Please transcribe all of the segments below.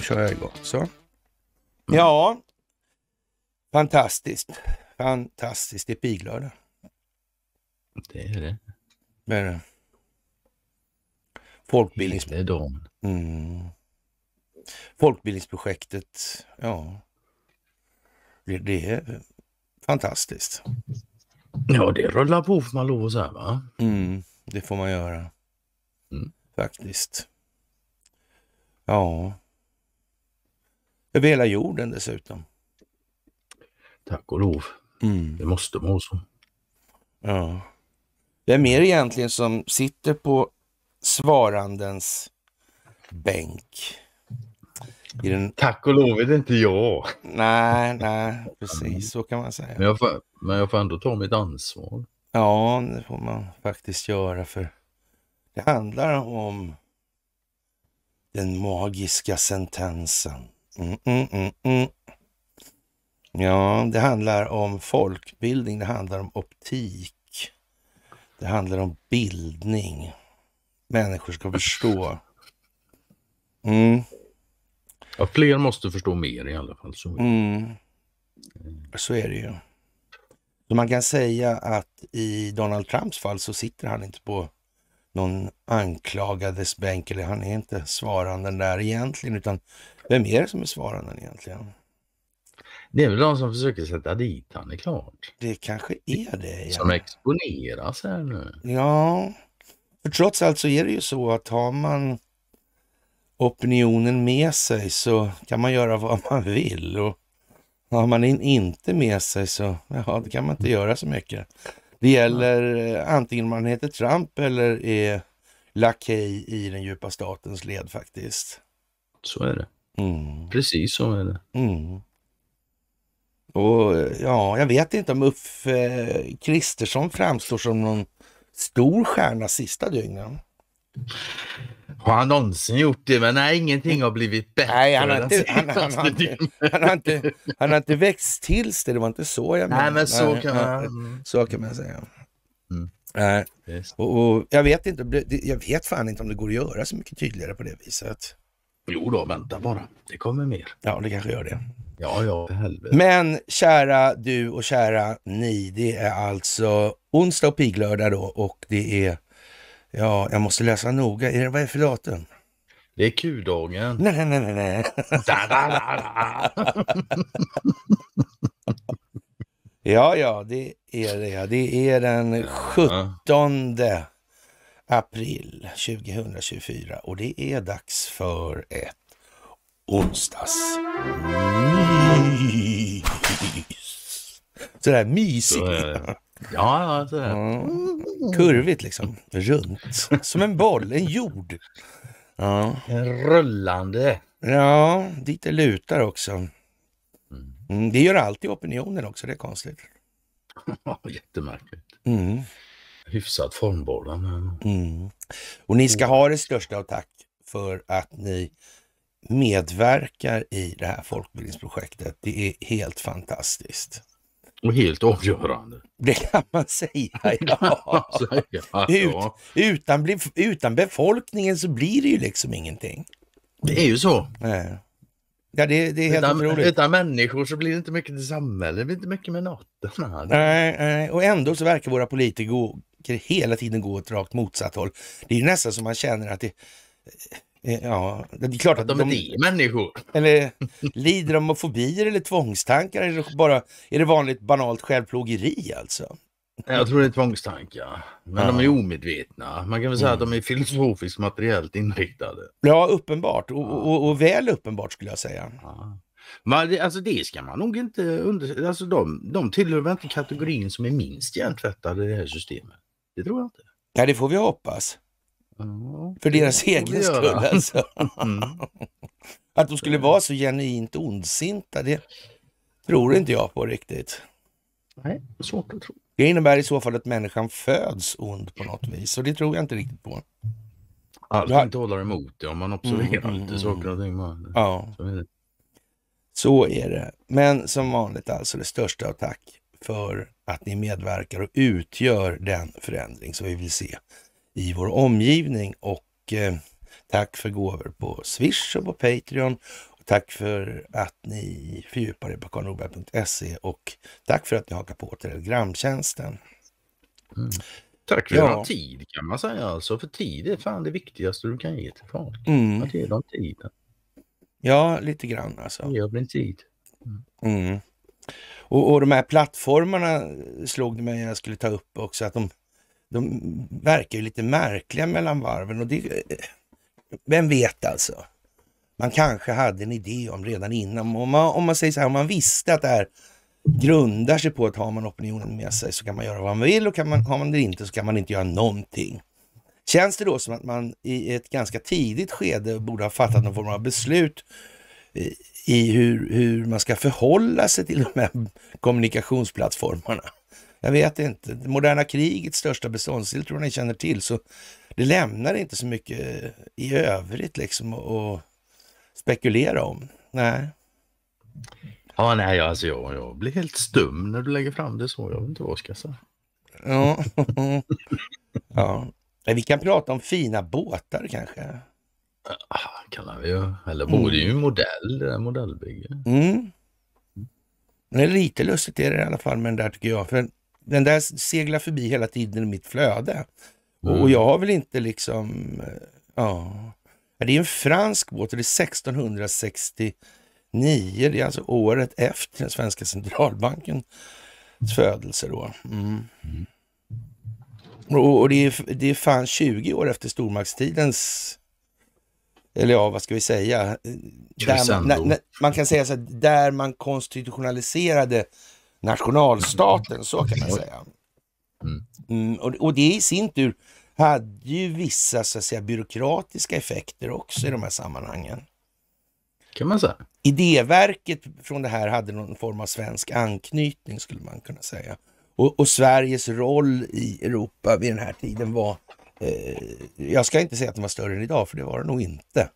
kör jag igång. Så. Mm. Ja, fantastiskt. Fantastiskt. Det är piglördag. Det är det. Det är det. Folkbildnings... Det är de. Mm. Folkbildningsprojektet, ja. Det, det, är fantastiskt. Ja, det rullar på får man lov att säga va? Mm. Det får man göra. Mm. Faktiskt. Ja. Över hela jorden dessutom. Tack och lov. Mm. Det måste vara så. Ja. Vem är det egentligen som sitter på svarandens bänk? Den... Tack och lov är det inte jag. Nej, nej, precis så kan man säga. Men jag får, men jag får ändå ta mitt ansvar. Ja, det får man faktiskt göra för det handlar om den magiska sentensen. Mm, mm, mm, mm, ja, det handlar om folkbildning, det handlar om optik. Det handlar om bildning. Människor ska förstå. Mm. Ja, fler måste förstå mer i alla fall. Så, mm. så är det ju. Så man kan säga att i Donald Trumps fall så sitter han inte på någon anklagades bänk, eller han är inte svaranden där egentligen, utan vem är det som är svaranden egentligen? Det är väl de som försöker sätta dit han, är klart. Det kanske är det. Igen. Som exponeras här nu. Ja, för trots allt så är det ju så att har man opinionen med sig så kan man göra vad man vill. Och har man in, inte med sig så ja, det kan man inte göra så mycket. Det gäller eh, antingen man heter Trump eller är lakej i den djupa statens led faktiskt. Så är det. Mm. Precis så är det. Mm. Och eh, ja, jag vet inte om Uffe Kristersson framstår som någon stor stjärna sista dygnen. Har han någonsin gjort det? Men nej, ingenting har blivit bättre. Nej, han har inte, han, han, han, inte, han har inte, han inte växt till sig. Det var inte så jag menade. Nej, men så, kan, man... så kan man säga. Mm. Nej. Och, och, jag, vet inte, jag vet fan inte om det går att göra så mycket tydligare på det viset. Jo då, vänta bara. Det kommer mer. Ja, det kanske gör det. Ja, ja, helvete. Men kära du och kära ni, det är alltså onsdag och piglördag då och det är Ja, jag måste läsa noga. Är det, vad är för datum? Det är Q-dagen. Nej, nej, nej, nej. da, da, da, ja, ja, det är det. Det är den 17 april 2024 och det är dags för ett onsdagsmys. Sådär mysigt. Så Ja, sådär. Alltså. Mm. Kurvigt liksom. Runt. Som en boll, en jord. Ja. En rullande. Ja, dit det lutar också. Mm, mm det gör alltid opinionen också, det är konstigt. Jättemärkligt. Mm. Hyfsat formbara. Mm. Och ni ska ha det största av tack för att ni medverkar i det här folkbildningsprojektet. Det är helt fantastiskt. Och helt avgörande. Det kan man säga, ja. Ut, utan, utan befolkningen så blir det ju liksom ingenting. Det är ju så. Ja, det, det är helt utan, otroligt. Utan människor så blir det inte mycket till samhälle, det blir inte mycket med något. Nej, nej, och ändå så verkar våra politiker hela tiden gå åt rakt motsatt håll. Det är ju nästan som man känner att det Eh, ja, det är klart att de, är de, människor. Eller lider de av fobier eller tvångstankar? Eller bara, är det vanligt banalt självplågeri alltså? Jag tror det är tvångstankar, men ja. de är omedvetna. Man kan väl säga mm. att de är mm. filosofiskt materiellt inriktade. Ja, uppenbart och, och, och väl uppenbart skulle jag säga. Ja. Men det, alltså det ska man nog inte undersöka. Alltså de, de tillhör väl inte kategorin som är minst hjärntvättade i det här systemet. Det tror jag inte. Nej, det får vi hoppas. Ja, För deras egen skull alltså. Mm. Att de skulle vara så genuint ondsinta, det tror inte jag på riktigt. Nej, svårt att tro. Det innebär i så fall att människan föds ond på något vis och det tror jag inte riktigt på. Allting har... inte emot det om man mm, observerar mm, mm, saker och ting. Man... Ja. Så är, det. så är det. Men som vanligt alltså det största av tack för att ni medverkar och utgör den förändring som vi vill se i vår omgivning. Och eh, tack för gåvor på Swish och på Patreon. Och tack för att ni fördjupar er på karlnorberg.se och tack för att ni hakar på telegramtjänsten. Mm. Tack för ja. tid kan man säga alltså. För tid är fan det viktigaste du kan ge till folk. Mm. Att ge dem tiden. Ja, lite grann alltså. Ge dem tid. Mm. mm. Och, och de här plattformarna slog det mig jag skulle ta upp också att de de verkar ju lite märkliga mellan varven och det, vem vet alltså? Man kanske hade en idé om redan innan. Om man, om man säger så här, om man visste att det här grundar sig på att har man opinionen med sig så kan man göra vad man vill och kan man, har man det inte så kan man inte göra någonting. Känns det då som att man i ett ganska tidigt skede borde ha fattat någon form av beslut eh, i hur, hur man ska förhålla sig till de här kommunikationsplattformarna? Jag vet inte. Det moderna krigets största beståndsdel tror jag ni känner till, så det lämnar inte så mycket i övrigt liksom att spekulera om. Nej. Ja, nej, alltså jag, jag blir helt stum när du lägger fram det så. Jag vet inte vad jag ska säga. Ja. ja. Vi kan prata om fina båtar kanske. Ja, kan vi ju. Eller borde är ju en mm. modell, det där modellbygget. Mm. Men lite lustigt är det i alla fall med den där tycker jag. För den där seglar förbi hela tiden i mitt flöde. Mm. Och jag har väl inte liksom, eh, ja. Det är en fransk båt och det är 1669. Det är alltså året efter den svenska centralbankens födelse då. Mm. Mm. Och, och, det, är, det är fan 20 år efter stormaktstidens eller ja, vad ska vi säga? Man, när, när, man kan säga så här, där man konstitutionaliserade nationalstaten, så kan man säga. Mm. mm, och, och, det i sin tur hade ju vissa så att säga, byråkratiska effekter också i de här sammanhangen. Kan man säga. Idéverket från det här hade någon form av svensk anknytning skulle man kunna säga. Och, och Sveriges roll i Europa vid den här tiden var, eh, jag ska inte säga att den var större än idag, för det var den nog inte.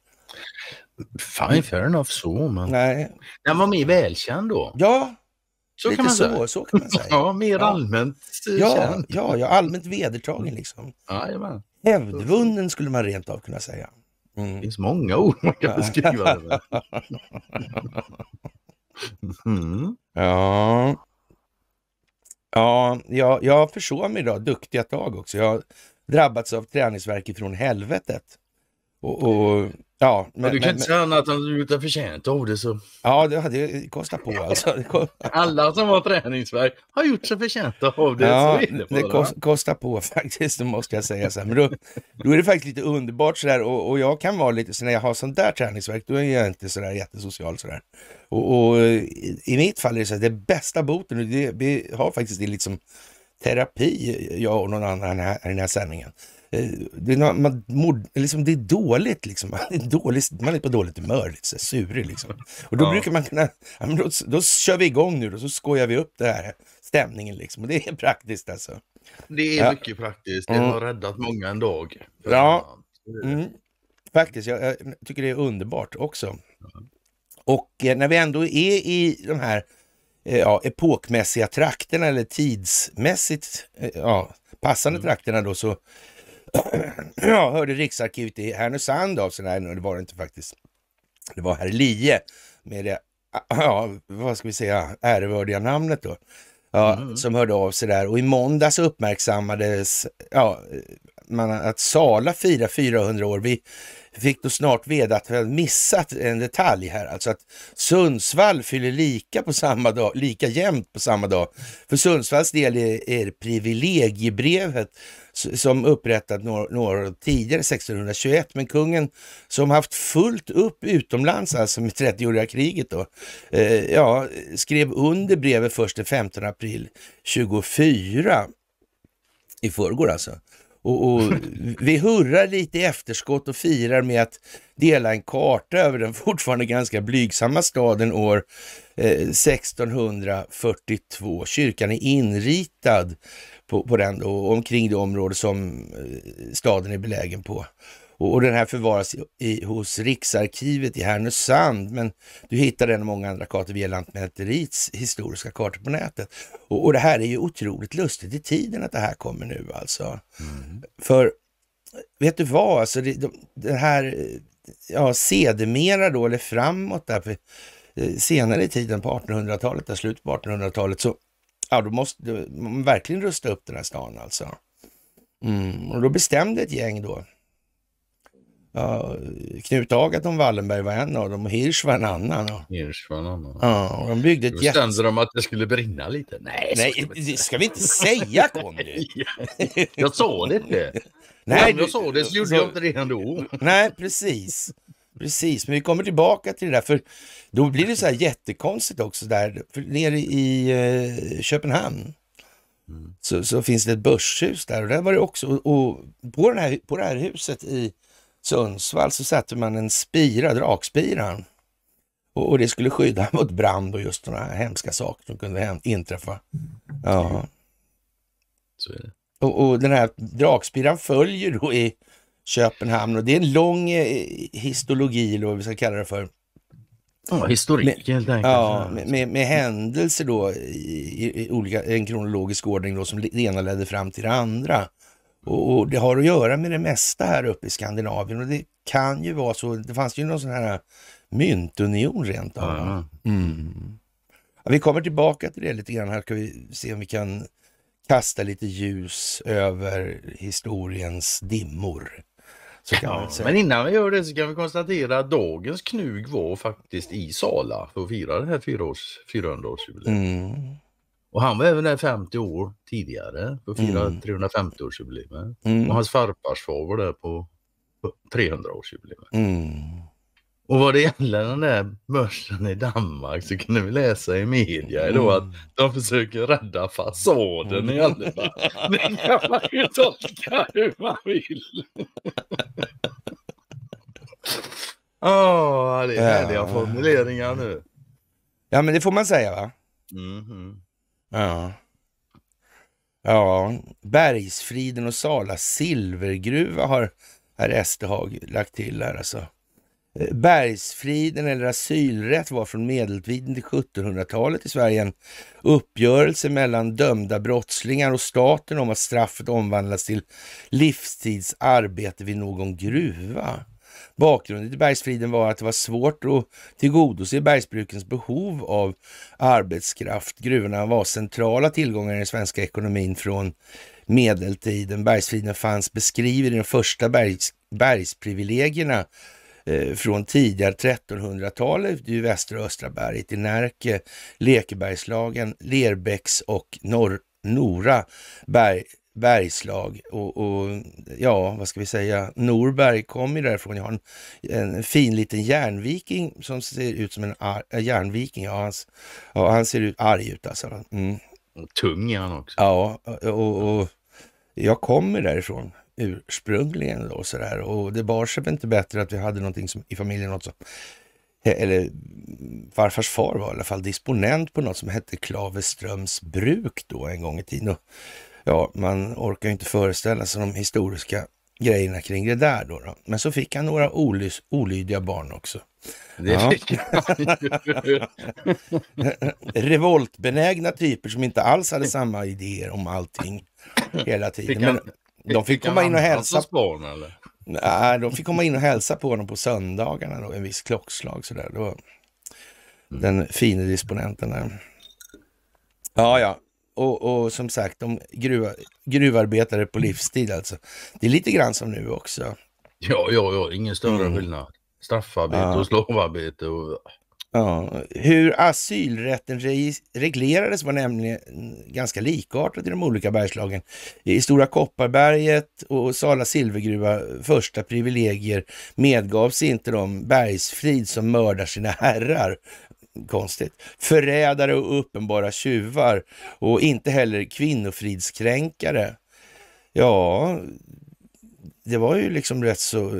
Fine, fair enough så, men Nej. den var mer välkänd då. Ja, så Lite kan man så, säga. så kan man säga. Ja, mer ja. allmänt eh, ja, känd. Ja, ja, allmänt vedertagen liksom. Jajamän. Hävdvunnen skulle man rent av kunna säga. Mm. Det finns många ord man kan beskriva det med. Mm. mm. Ja. Ja, jag, jag försov mig idag. Duktiga tag också. Jag har drabbats av träningsverk från helvetet. Och, och ja, men, men, du kan men, inte säga annat än att du är förtjänt av det. Så. Ja, det hade kostat på alltså. Kostar... Alla som har träningsverk har gjort sig förtjänta av det. Ja, det, det kostar på faktiskt, måste jag säga. Så här. Men då, då är det faktiskt lite underbart sådär och, och jag kan vara lite så när jag har sån där träningsverk då är jag inte sådär jättesocial sådär. Och, och i, mitt fall är det så här, det bästa boten, det, vi har faktiskt det lite som terapi, jag och någon annan här, i den här sändningen. Eh, det, är, man mår, liksom, det är dåligt liksom. Man är, dålig, man är på dåligt humör, lite liksom. surig liksom. Och då ja. brukar man kunna, ja, då, då kör vi igång nu och så skojar vi upp det här stämningen liksom. Och det är praktiskt alltså. Det är ja. mycket praktiskt. Det mm. har räddat många en dag. Ja, mm. faktiskt. Jag, jag, tycker det är underbart också. Mm. Och eh, när vi ändå är i de här eh, ja, epokmässiga trakterna eller tidsmässigt eh, ja, passande mm. trakterna då så ja, hörde Riksarkivet i Härnösand av sig. Nej, det var det inte faktiskt. Det var herr Lie med det, ja, vad ska vi säga, ärevördiga namnet då. Ja, mm. Som hörde av sig där och i måndags uppmärksammades ja, man, att Sala firar 400 år. Vi fick då snart veta att vi hade missat en detalj här, alltså att Sundsvall fyller lika, på samma dag, lika jämnt på samma dag. För Sundsvalls del är, det privilegiebrevet som upprättat några, år tidigare, 1621, men kungen som haft fullt upp utomlands, alltså med 30-åriga kriget då, eh, ja, skrev under brevet först den 15 april 24 i förrgår alltså. Och, och, vi hurrar lite i efterskott och firar med att dela en karta över den fortfarande ganska blygsamma staden år 1642. Eh, Kyrkan är inritad på, på den och omkring det område som eh, staden är belägen på. Och, och den här förvaras i, hos Riksarkivet i Härnösand, men du hittar den och många andra kartor via Lantmäteriets historiska kartor på nätet. Och, och det här är ju otroligt lustigt i tiden att det här kommer nu alltså. Mm. För vet du vad, alltså det, de, det här, ja sedermera då, eller framåt där, för, eh, senare i tiden på 1800-talet, där slutet på 1800-talet, så ja, då måste man verkligen rusta upp den här stan alltså. Mm, och då bestämde ett gäng då, Ja, Knut Agaton Wallenberg var en av dem och Hirsch var en annan. Hirsch var en annan. Ja, och de byggde ett Då jätte... de att det skulle brinna lite. Nej, Nej ska det ska vi inte säga Conny! jag sa det inte. Nej, jag sa det så gjorde jag inte det ändå. Nej, precis. Precis, men vi kommer tillbaka till det där för då blir det så här jättekonstigt också där för nere i eh, Köpenhamn. Mm. Så, så, finns det ett börshus där och där var det också och, och på, den här, på det här huset i Sundsvall så satte man en spira, drakspiran, och, och det skulle skydda mot brand och just sådana hemska saker som kunde inträffa. Ja. Så är det. Och, och den här drakspiran följer då i Köpenhamn och det är en lång eh, histologi, eller vad vi ska kalla det för. Ja, historik med, helt enkelt. Ja, med, med, med händelser då i, i, olika, en kronologisk ordning då som det ena ledde fram till det andra. Och, och, det har att göra med det mesta här uppe i Skandinavien och det kan ju vara så. Det fanns ju någon sån här myntunion rent av. Mm. Ja, vi kommer tillbaka till det lite grann här. Ska vi se om vi kan kasta lite ljus över historiens dimmor. Ja, men innan vi gör det så kan vi konstatera att dagens knug var faktiskt i Sala för att fira det här 400-årsjubileet. Mm. Och han var även där 50 år tidigare på mm. 350-årsjubileet. Mm. Och hans farfarsfar var där på 300-årsjubileet. Mm. Och vad det gäller den där börsen i Danmark så kunde vi läsa i media mm. att de försöker rädda fasaden mm. i alla fall. Det kan man ju tolka hur man vill. Åh, oh, det är härliga ja. formuleringar nu. Ja, men det får man säga va? Mm -hmm. Ja. Ja, Bergsfriden och Sala silvergruva har herr Esterhag lagt till här alltså. Eh, Bergsfriden eller asylrätt var från medeltiden till 1700-talet i Sverige en uppgörelse mellan dömda brottslingar och staten om att straffet omvandlas till livstidsarbete vid någon gruva. Bakgrunden till bergsfriden var att det var svårt att tillgodose bergsbrukens behov av arbetskraft. Gruvorna var centrala tillgångar i den svenska ekonomin från medeltiden. Bergsfriden fanns beskriven i de första bergs, bergsprivilegierna eh, från tidigare 1300-talet i västra och östra berget, i Närke, Lekebergslagen, Lerbäcks och Norr Nora berg, Bergslag och, och, ja, vad ska vi säga, Norberg kom ju därifrån. Jag har en, en fin liten järnviking som ser ut som en ar, äh, järnviking. Ja, hans, ja, han ser ut arg ut alltså. Mm. Tung är han också. Ja, och, och jag kommer därifrån ursprungligen då sådär och det bar sig inte bättre att vi hade någonting som, i familjen, något eller farfars far var i alla fall disponent på något som hette Klaveströms bruk då en gång i tiden. Och Ja, man orkar inte föreställa sig de historiska grejerna kring det där. Då, då. Men så fick han några olys, olydiga barn också. Det ja. fick Revoltbenägna typer som inte alls hade samma idéer om allting hela tiden. Men de fick, fick komma in och hälsa. Barn, eller? Nej, de fick komma in och hälsa på honom på söndagarna då, en viss klockslag sådär. Då, mm. Den fine disponenten där. Ja, ja, och, och som sagt, de gruva, gruvarbetare på livstid alltså. Det är lite grann som nu också. Ja, ja, ja, ingen större mm. skillnad. Straffarbete ja. och slavarbete och... Ja. Hur asylrätten reglerades var nämligen ganska likartat i de olika Bergslagen. I Stora Kopparberget och Sala silvergruva första privilegier medgavs inte de bergsfrid som mördar sina herrar konstigt. Förrädare och uppenbara tjuvar och inte heller kvinnofridskränkare. Ja, det var ju liksom rätt så,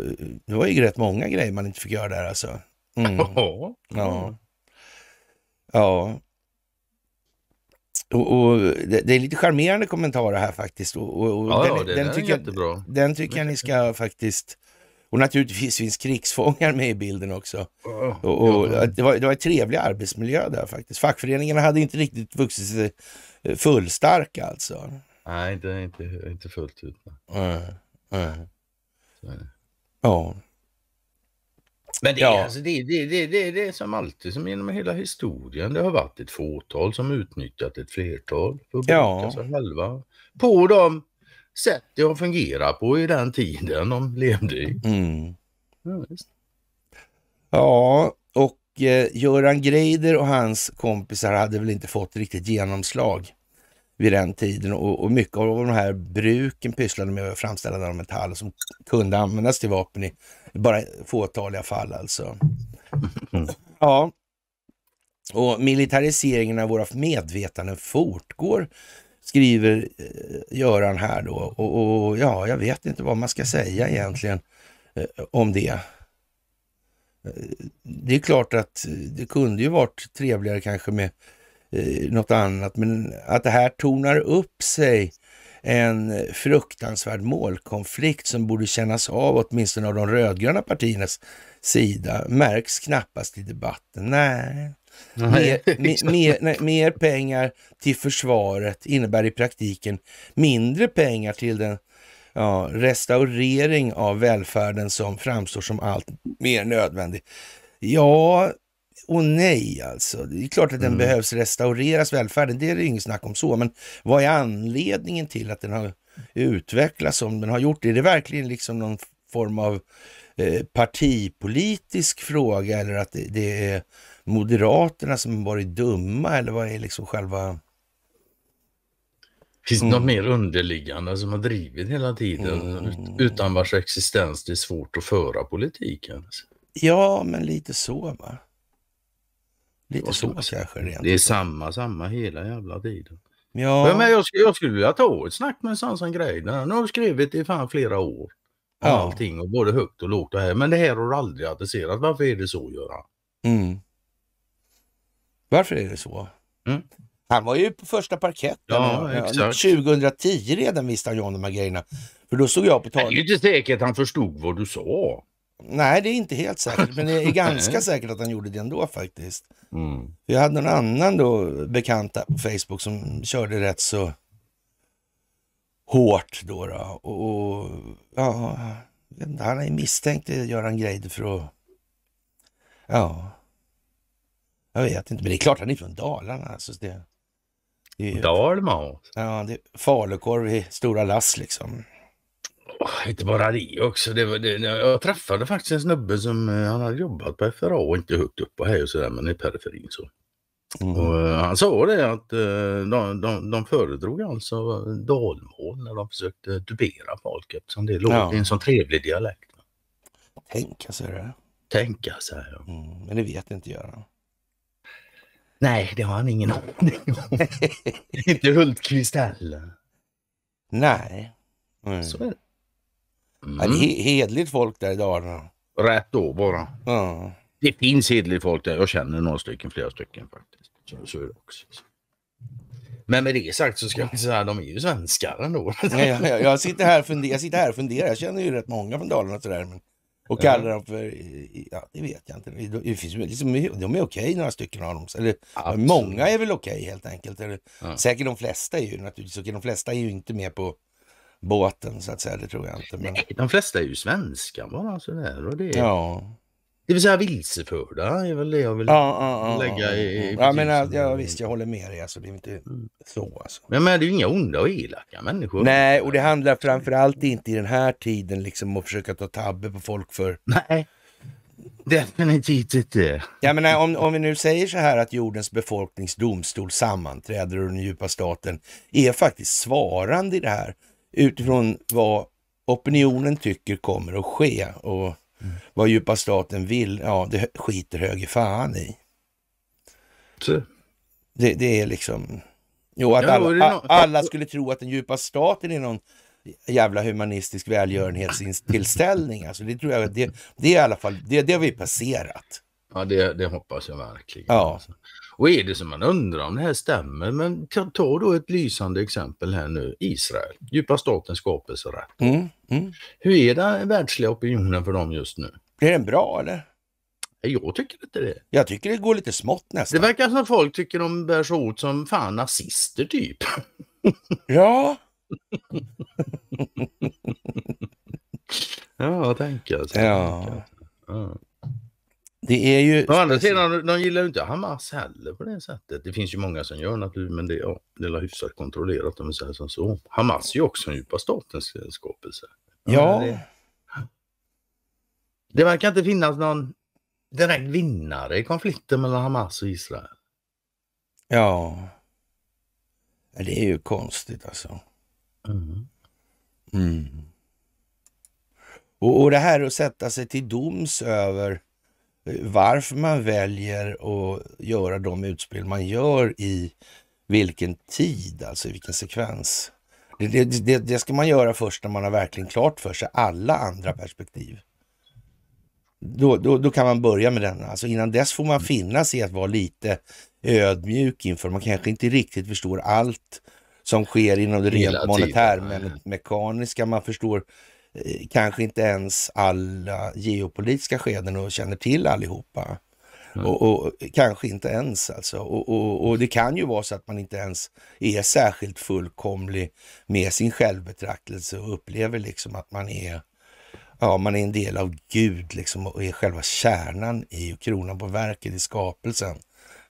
det var ju rätt många grejer man inte fick göra där alltså. Mm. Ja. Mm. Ja. Och, och det, det, är lite charmerande kommentarer här faktiskt. Och, och ja, den, ja, den, den, tycker jag, den, tycker jag, ni ska faktiskt och naturligtvis finns krigsfångar med i bilden också. och, och det, var, det var en trevlig arbetsmiljö där faktiskt. Fackföreningarna hade inte riktigt vuxit sig eh, fullstarka alltså. Nej, inte, inte, inte fullt ut. Nej, nej. Ja. Men det, är, ja. alltså, det, det, det, det, det är som alltid, som genom hela historien. Det har varit ett fåtal som utnyttjat ett flertal för att ja. sig själva. På dem sätt att fungera på i den tiden de levde i. Mm. Ja, ja, och eh, Göran Greider och hans kompisar hade väl inte fått riktigt genomslag vid den tiden och, och mycket av de här bruken pysslade med att framställa av metall som kunde användas till vapen i bara fåtaliga fall alltså. Mm. Ja, och militariseringen av våra medvetanden fortgår skriver eh, Göran här då. Och, och, ja, jag vet inte vad man ska säga egentligen eh, om det. Eh, det är klart att det kunde ju varit trevligare kanske med något annat, men att det här tornar upp sig en fruktansvärd målkonflikt som borde kännas av åtminstone av de rödgröna partiernas sida märks knappast i debatten. Nej. Mer, mer, nej, mer pengar till försvaret innebär i praktiken mindre pengar till den ja, restaurering av välfärden som framstår som allt mer nödvändig. Ja och nej alltså. Det är klart att den mm. behövs restaureras, välfärden, det är det inget snack om så. Men vad är anledningen till att den har utvecklats som den har gjort? Är det verkligen liksom någon form av eh, partipolitisk fråga eller att det, det är Moderaterna som varit dumma eller vad är liksom själva... Finns det mm. något mer underliggande som har drivit hela tiden mm. utan vars existens det är svårt att föra politiken? Ja, men lite så va. Lite så kanske. Rent det är samma, samma hela jävla tiden. Ja. Men jag, skulle, jag skulle vilja ta ett snack med en sån som Greider. Den har skrivit i fan flera år. Ja. Allting och både högt och lågt och här. Men det här har du aldrig adresserat. Varför är det så Göran? Mm. Varför är det så? Mm. Han var ju på första parketten ja, ja, 2010 redan visste han ju om de här grejerna. För då såg jag på tal... Det är ju inte säkert att han förstod vad du sa. Nej, det är inte helt säkert, men det är ganska säkert att han gjorde det ändå faktiskt. Mm. Jag hade en annan då, bekant på Facebook som körde rätt så hårt då. då. Och, och ja, han är misstänkt Göran Greider för att... Ja, jag vet inte, men det är klart han är från Dalarna. Alltså det, det är Ja, det är falukorv i stora lass liksom. Oh, inte bara det också. Det var, det, jag träffade faktiskt en snubbe som eh, han hade jobbat på FRA och inte högt upp och här och sådär men i periferin så. Mm. Och, eh, han sa det att eh, de, de, de föredrog alltså dalmål när de försökte dubera folk eftersom det låg ja. i en sån trevlig dialekt. Tänka sig det. Tänka sig. Ja. Mm, men det vet inte Göran. Nej, det har han ingen aning om. Inte Hultqvist heller. Nej. Mm. Så är det. Mm. Ja, det är hedligt folk där i Dalarna. Rätt då bara. Mm. Det finns hedligt folk där. Jag känner några stycken, flera stycken faktiskt. Så är det också. Men med det sagt så ska vi säga de är ju svenskar ändå. Ja, jag, jag, sitter här jag sitter här och funderar. Jag känner ju rätt många från Dalarna sådär. Men och kallar dem för, ja det vet jag inte. Det finns, liksom, de är okej några stycken av dem. Eller, många är väl okej helt enkelt. Eller, ja. Säkert de flesta är ju naturligtvis okej. De flesta är ju inte med på båten så att säga. Det tror jag inte. Men... Nej, de flesta är ju svenska bara sådär. Och det Ja. Det vill säga vilseförda är väl det jag vill ja, ja, lägga i... i ja, men, alltså, ja, ja, visst, jag håller med dig. Alltså, det är inte mm. så. Alltså. Men, men det är ju inga onda och elaka människor. Nej, och det handlar framförallt inte i den här tiden liksom att försöka ta tabbe på folk för... Nej, definitivt inte. Jag menar, om, om vi nu säger så här att jordens befolkningsdomstol sammanträder och den djupa staten är faktiskt svarande i det här utifrån vad opinionen tycker kommer att ske. Och Mm. Vad djupa staten vill, ja det skiter höger fan i. Det, det, är liksom... Jo, att alla, alla skulle tro att den djupa staten är någon jävla humanistisk välgörenhetstillställning. Alltså det tror jag, det, det är i alla fall, det, det har vi passerat. Ja, det, det hoppas jag verkligen. Ja. Alltså. Och är det som man undrar om det här stämmer, men ta då ett lysande exempel här nu, Israel, djupa statens skapelserätt. Mm, mm. Hur är den världsliga opinionen för dem just nu? Är den bra eller? Jag tycker inte det. Jag tycker det går lite smått nästan. Det verkar som folk tycker de bär sig åt som fan nazister typ. ja. ja, tänker jag. Ja. Tänka. ja. Det är ju... Å andra sidan, de gillar ju inte Hamas heller på det sättet. Det finns ju många som gör naturligtvis, men det, ja, det är hyfsat kontrollerat om vi säger som så. Hamas är ju också en djupa statens eh, skapelse. Ja. Det, det verkar inte finnas någon direkt vinnare i konflikten mellan Hamas och Israel. Ja. Det är ju konstigt alltså. Mm. Mm. Och, och det här att sätta sig till doms över varför man väljer att göra de utspel man gör i vilken tid, alltså i vilken sekvens. Det, det, det, ska man göra först när man har verkligen klart för sig alla andra perspektiv. Då, då, då kan man börja med den. Alltså innan dess får man finna sig att vara lite ödmjuk inför. Man kanske inte riktigt förstår allt som sker inom det rent monetärmekaniska. man förstår Eh, kanske inte ens alla geopolitiska skeden och känner till allihopa. Och, och, kanske inte ens alltså. Och, och, och, det kan ju vara så att man inte ens är särskilt fullkomlig med sin självbetraktelse och upplever liksom att man är Ja, man är en del av Gud liksom och är själva kärnan i och kronan på verket i skapelsen.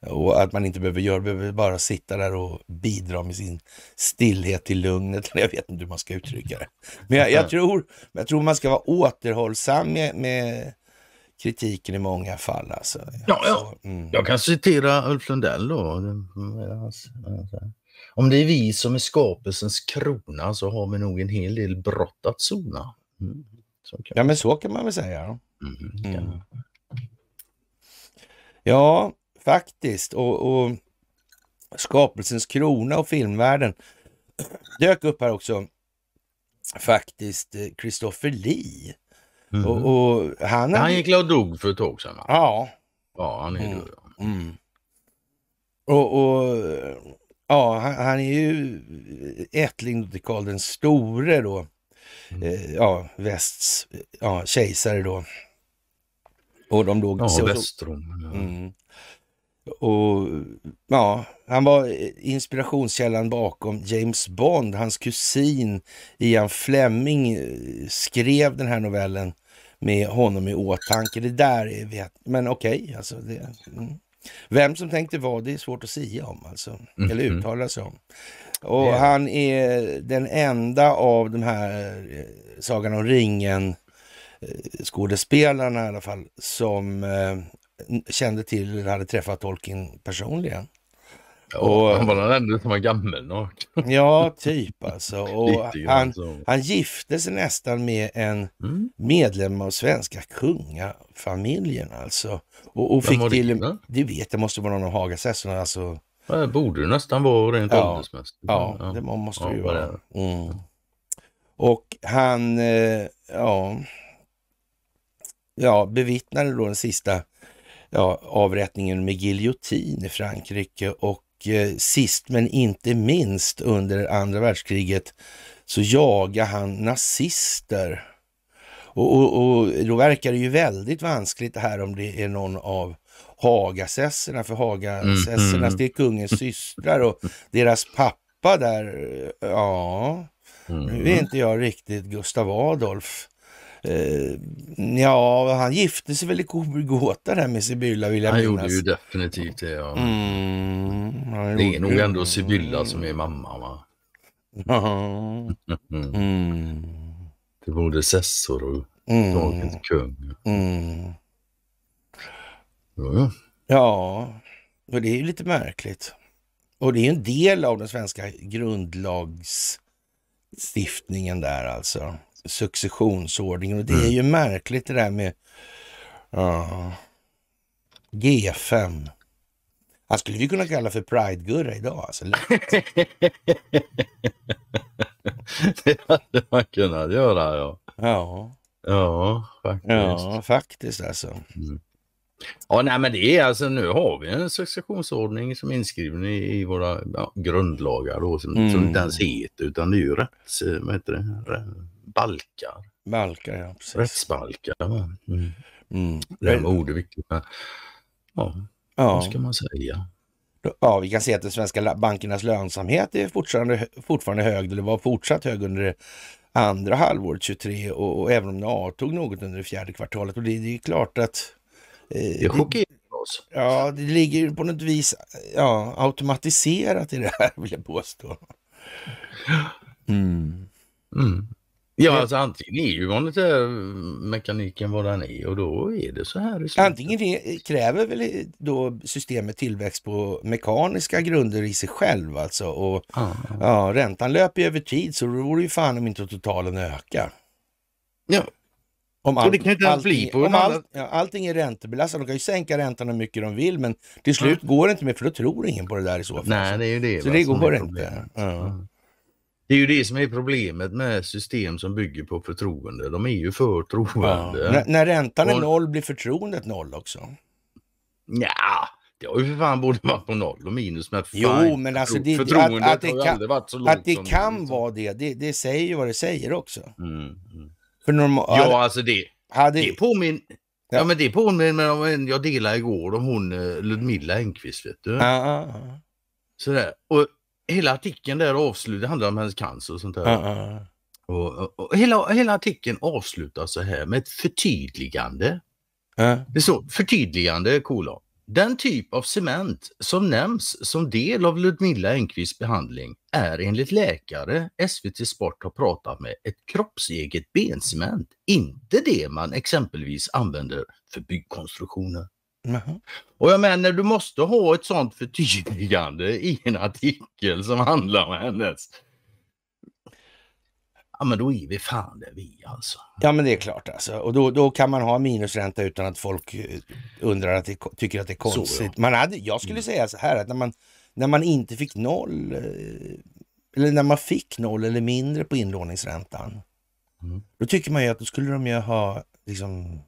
Och att man inte behöver göra, behöver bara sitta där och bidra med sin stillhet till lugnet. Jag vet inte hur man ska uttrycka det. Men jag, jag tror, jag tror man ska vara återhållsam med, med kritiken i många fall. Alltså. Ja, ja. Mm. Jag kan citera Ulf Lundell då. Om det är vi som är skapelsens krona så har vi nog en hel del brott att sona. Mm. Ja men så kan man väl säga. Mm. mm. Ja, faktiskt. Och, och Skapelsens krona och filmvärlden dök upp här också. Faktiskt eh, Christopher Lee. Mm. Och, och, han, han gick och dog för ett tag sedan Ja. Ja, han är mm. Mm. Och, och, ja, han, han, är ju ättling till Karl den store då. Mm. Eh, ja, västs ja, kejsare då. Och de låg... Ja, Västrom. Ja. Mm. Och ja, han var inspirationskällan bakom James Bond. Hans kusin Ian Fleming eh, skrev den här novellen med honom i åtanke. Det där vet Men okej, okay, alltså. Det, mm. Vem som tänkte vad, det är svårt att säga om alltså. Mm -hmm. Eller mm-hmm. uttala sig om. Och yeah. han är den enda av de här eh, Sagan om ringen eh, skådespelarna i alla fall som kände till eller hade träffat Tolkien personligen. och, han var den enda som var gammelnart. ja, typ alltså. Och han, han gifte sig nästan med en mm. medlem av svenska kungafamiljen alltså. Och, och fick till... Det, det vet jag, måste vara någon av Hagasässorna alltså. Det borde det nästan vara rent ja, åldersmässigt. Ja, ja, det måste ja, ju vara. Mm. Och han, eh, ja, ja, bevittnade då den sista ja, avrättningen med giljotin i Frankrike och eh, sist men inte minst under andra världskriget så jagade han nazister. Och, och, och då verkar det ju väldigt vanskligt det här om det är någon av Hagasesserna, för Hagasesserna mm, mm. det är kungens systrar och deras pappa där, eh, ja, mm. nu är mm. inte jag riktigt Gustav Adolf Eh, ja, han gifte sig väl i Gåta där med Sibylla vill jag Han minnas. gjorde ju definitivt det. Ja. Mm, det är nog ändå Sibylla som är mamma va? Ja. Mm. Det borde Sessor och mm. dagens kung. Mm. Ja. ja, och det är ju lite märkligt. Och det är en del av den svenska grundlagsstiftningen där alltså successionsordning Och det är mm. ju märkligt det där med uh, G5. Han skulle vi kunna kalla för Pride-Gurra idag. Alltså, det hade man kunnat göra ja. Ja, ja faktiskt. Ja, faktiskt alltså. Mm. Ja, nej, men det är alltså nu har vi en successionsordning som är inskriven i, våra ja, grundlagar då, som, mm. som inte ens heter utan det är ju rätts, vad heter det, balkar. Balkar, ja. Precis. Rättsbalkar. Mm. Mm. Det är viktigt. Ja, ja, vad ska man säga? Ja, vi kan se att de svenska bankernas lönsamhet är fortfarande, fortfarande hög. Det var fortsatt hög under det andra halvåret 23 och, och även om det avtog något under det fjärde kvartalet. Och det, det är klart att... Eh, det chockerar oss. Ja, det ligger på något vis ja, automatiserat i det här vill jag påstå. Mm. Mm. mm. Ja, alltså antingen är ju eh, mekaniken vad den är och då är det så här i slutet. Antingen det kräver väl då systemet tillväxt på mekaniska grunder i sig själv alltså. Och, ah. ja, räntan löper ju över tid så då vore det ju fan om inte totalen ökar. Ja. Om all, och det kan inte allting, bli på om all, ja, allting är räntebelastat. De kan ju sänka räntan hur mycket de vill men till slut går det inte mer för då tror ingen på det där i så fall. Nej, det är ju det. Så det går inte. Ja. Det är ju det som är problemet med system som bygger på förtroende. De är ju för troende. Ja. När, räntan är noll blir förtroendet noll också. Ja, det har ju för fan både varit på noll och minus. Men jo, men alltså det, förtroendet att, att det har kan, aldrig varit så långt. Att det kan minus. Liksom. vara det, det, det, säger ju vad det säger också. Mm, mm. För normal, ja, alltså det, hade, det påminner... Ja. ja. men det påminner om en jag delade igår om hon eh, Ludmilla Engqvist vet du. ja. Sådär. Och hela artikeln där avslutas, handlar om hennes cancer och sånt där. Uh, uh. Och, och, och, hela, hela artikeln avslutas så här med ett förtydligande. Uh. Det står förtydligande kolon. Den typ av cement som nämns som del av Ludmilla Engqvists behandling är enligt läkare SVT Sport har pratat med ett kroppseget bencement, inte det man exempelvis använder för byggkonstruktioner. Och jag menar, du måste ha ett sånt förtydligande i en artikel som handlar om hennes... Ja men då är vi fan det vi alltså. Ja men det är klart alltså. Och då, då kan man ha minusränta utan att folk eh, undrar att det, tycker att det är konstigt. Så, man hade, jag skulle mm. säga så här att när man, när man inte fick noll, eh, eller när man fick noll eller mindre på inlåningsräntan, mm. då tycker man ju att då skulle de ju ha liksom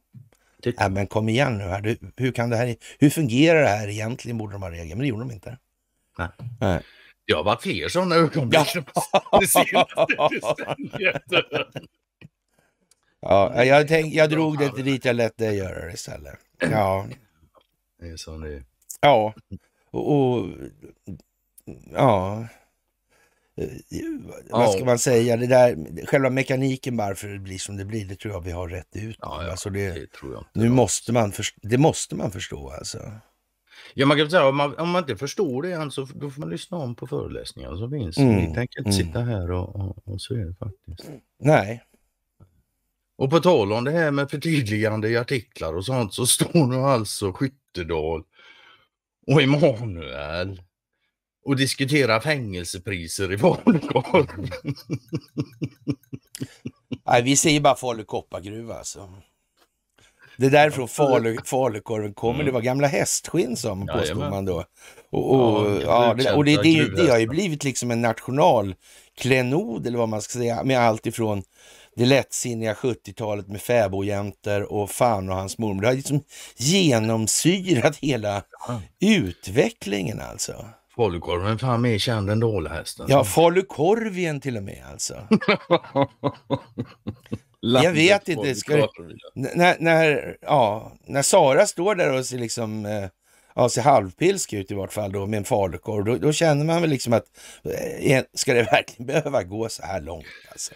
Ty ja, men kom igen nu här. Du, hur, kan det här. hur fungerar det här egentligen? Borde de ha regler, men det gjorde de inte. Nej. Nej. Det har varit fler sådana ögonblick ja. Ja, jag, tänk, jag drog det inte dit jag lät dig göra det istället. Ja. Det är som det Ja. Och, och ja. Vad ska man säga? Det där, själva mekaniken varför det blir som det blir, det tror jag vi har rätt ut. Ja, ja, alltså det, det nu jag. måste man förstå, det måste man förstå alltså. Ja, man kan säga om man, om man inte förstår det, alltså, då får man lyssna om på föreläsningarna som finns. Mm. Ni tänker inte mm. sitta här och, och, och så det faktiskt. Nej. Och på tal om det här med förtydligande i artiklar och sånt så står nu alltså Skyttedal och Emanuel och diskutera fängelsepriser i Falukorv. Nej, vi säger bara Falu koppargruva alltså. Det är därifrån falu, falukorven kommer. Mm. Det var gamla hästskinn som ja, påstod man då. Och, och, ja, det, och det, det, det, har ju blivit liksom en nationalklenod eller vad man ska säga med allt ifrån det lättsinniga 70-talet med fäbodjämtar och fan och hans mormor. Det har liksom genomsyrat hela utvecklingen alltså. Falukorv, men fan mer känd än dålahästen? Ja, falukorven till och med alltså. jag vet inte. Ska, när, när, ja, när Sara står där och ser, liksom, eh, ja, ser halvpilsk ut i vart fall då, med en falukorv, då, då känner man väl liksom att eh, ska det verkligen behöva gå så här långt? Alltså?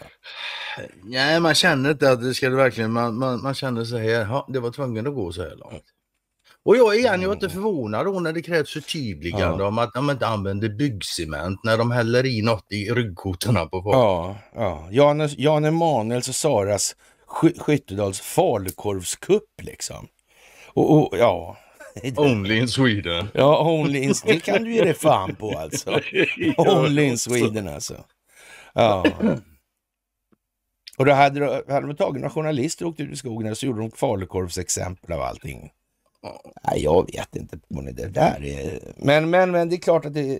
Nej, man känner inte att det ska det verkligen, man, man, man känner så här, ja, det var tvungen att gå så här långt. Och jag igen, jag är inte förvånad då när det krävs förtydligande ja. om att de inte använder byggcement när de häller i något i ryggkotorna på folk. Ja, ja. Jan, Jan Emanuels och Saras Sky Skyttedals falukorvskupp liksom. Och, och ja, Only in Sweden. Ja, only in, det kan du ge dig fan på alltså. Only in Sweden alltså. Ja. Och då hade, hade de tagit några journalister och åkt ut i skogen och så gjorde de falukorvsexempel av allting. Nej, jag vet inte om det där är... Men, men, men det är klart att det...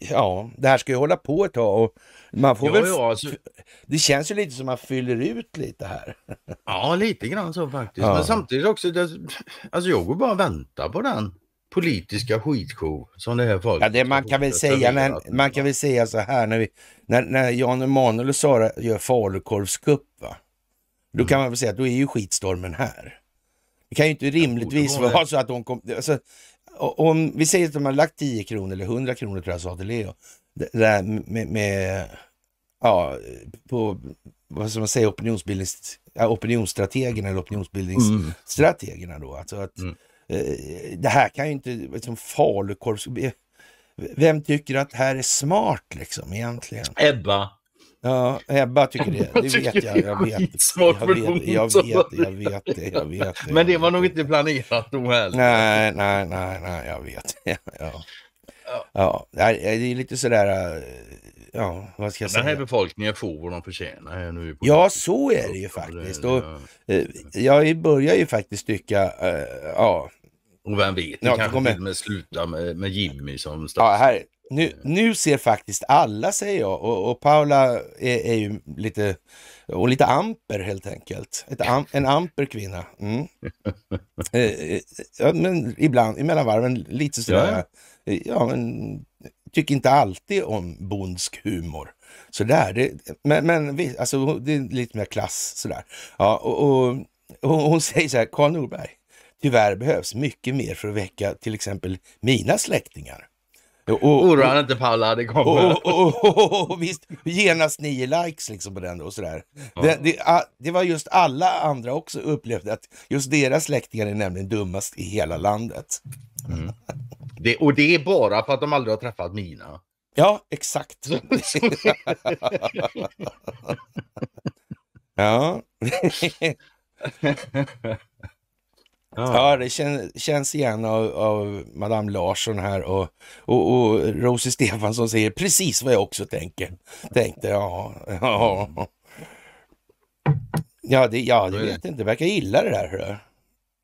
Ja, det här ska ju hålla på ett tag och man får ja, väl... Ja, alltså... Det känns ju lite som att man fyller ut lite här. Ja, lite grann så faktiskt. Ja. Men samtidigt också, det... alltså jag går bara och väntar på den politiska skitshow som det här folket... Ja, det man kan väl säga, när, man kan väl säga så här när, vi, när, när Jan Emanuel och Sara gör falukorvskupp, va? Då mm. kan man väl säga att då är ju skitstormen här. Det kan ju inte rimligtvis vara så att hon kom... Alltså, om vi säger att de har lagt 10 kronor eller 100 kronor tror jag sa till Leo. Det där med, med ja, på, vad ska man säga, opinionsbildnings, opinionsstrategerna eller opinionsbildningsstrategerna då. Alltså att, mm. eh, det här kan ju inte, liksom falukorv, vem tycker att det här är smart liksom egentligen? Ebba. Ja, Ebba tycker det. Det tycker vet jag. Jag vet, jag vet, jag vet, jag vet det. Jag vet det. Men det var nog inte planerat då heller. Nej, nej, nej, nej, jag vet det. Ja. ja, det är lite sådär, ja, vad ska jag säga? Den här befolkningen får vad de förtjänar. Nu ja, så är det ju faktiskt. Och, eh, jag börjar ju faktiskt tycka, eh, ja. Och vem vet, det ja, kanske kommer... till och med slutar med, med Jimmy som statsminister. Ja, nu, nu, ser faktiskt alla, säger jag. Och, och Paula är, är, ju lite, och lite amper helt enkelt. Am, en amper kvinna. Mm. Eh, eh, ja, men ibland, emellan varven, lite sådär. Ja. Eh, ja, men tycker inte alltid om bondsk humor. Sådär, det, men, men alltså, det är lite mer klass sådär. Ja, och, och, och hon säger så här, Karl Norberg, tyvärr behövs mycket mer för att väcka till exempel mina släktingar. Oroa dig inte Paula, det kommer. Och, och, och, och, visst, genast nio likes liksom på den då. Sådär. Ja. Det, det, det, var just alla andra också upplevde att just deras släktingar är nämligen dummast i hela landet. Mm. Det, och det är bara för att de aldrig har träffat mina. Ja, exakt. ja. Ja, det kän, känns igen av, av Madame Larsson här och, och, och Rosie Stefansson säger precis vad jag också tänker. tänkte. Ja, ja. Ja, det, ja, det vet inte. Det verkar illa det där.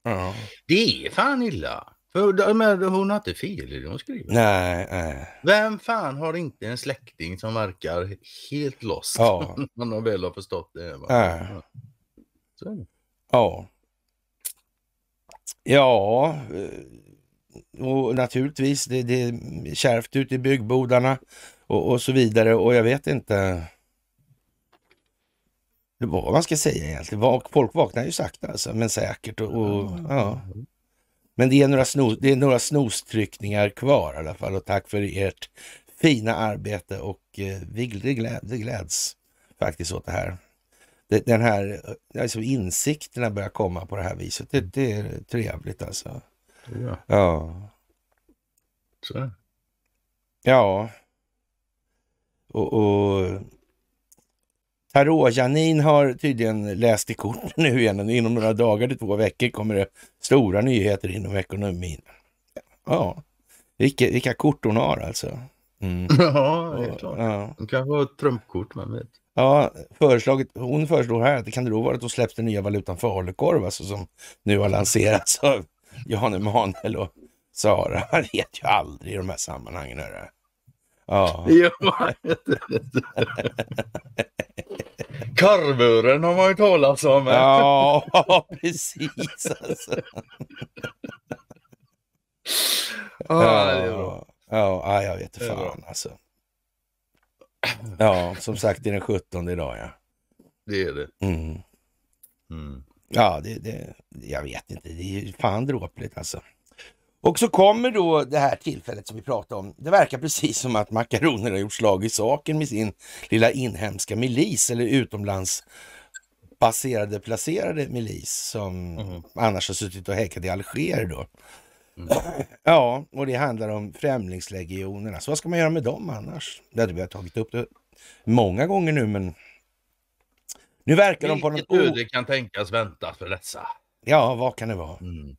Ja. Det är fan illa. För, men, hon har inte fel i det hon skriver. Nej, nej. Vem fan har inte en släkting som verkar helt lost? Ja. När de väl har förstått det. Va? Ja. Så. ja. Ja, eh, och naturligtvis, det, det är kärvt ute i byggbodarna och, och, så vidare och jag vet inte vad man ska säga egentligen. Folk vaknar ju sakta alltså, men säkert. Och, och ja. Men det är, några snos, det är några snostryckningar kvar i alla fall och tack för ert fina arbete och eh, vi gläds faktiskt åt det här den här eh, alltså insikterna börjar komma på det här viset. Det, det är trevligt alltså. Ja. Ja. Så. ja. Och, och Tarot-Janin har tydligen läst i korten nu igen. Inom några dagar till två veckor kommer det stora nyheter inom ekonomin. Ja, vilka, vilka kort hon har alltså. Mm. Ja, det är klart. Ja. Hon kanske har ett trumfkort, man vet. Ja, föreslagit, hon föreslår här att det kan det då vara att då släpps den nya valutan falukorv, alltså som nu har lanserats av Jan Emanuel och Sara. Man vet ju aldrig i de här sammanhangen. Här. Ja. ja. Korvuren har man ju talat om. ja, precis alltså. ah, ja, ja, ja, jag vet fan alltså. Ja, som sagt det är den 17 idag ja. Det är det. Mm. Mm. Ja, det, det, jag vet inte. Det är fan dråpligt alltså. Och så kommer då det här tillfället som vi pratade om. Det verkar precis som att makaroner har gjort slag i saken med sin lilla inhemska milis eller utomlandsbaserade placerade milis som mm. annars har suttit och häckat i Alger då. Mm. Ja, och det handlar om främlingslegionerna. Så vad ska man göra med dem annars? Det hade vi tagit upp det många gånger nu, men nu verkar Vilket de på något... Vilket öde kan tänkas vänta för dessa? Ja, vad kan det vara? Mm.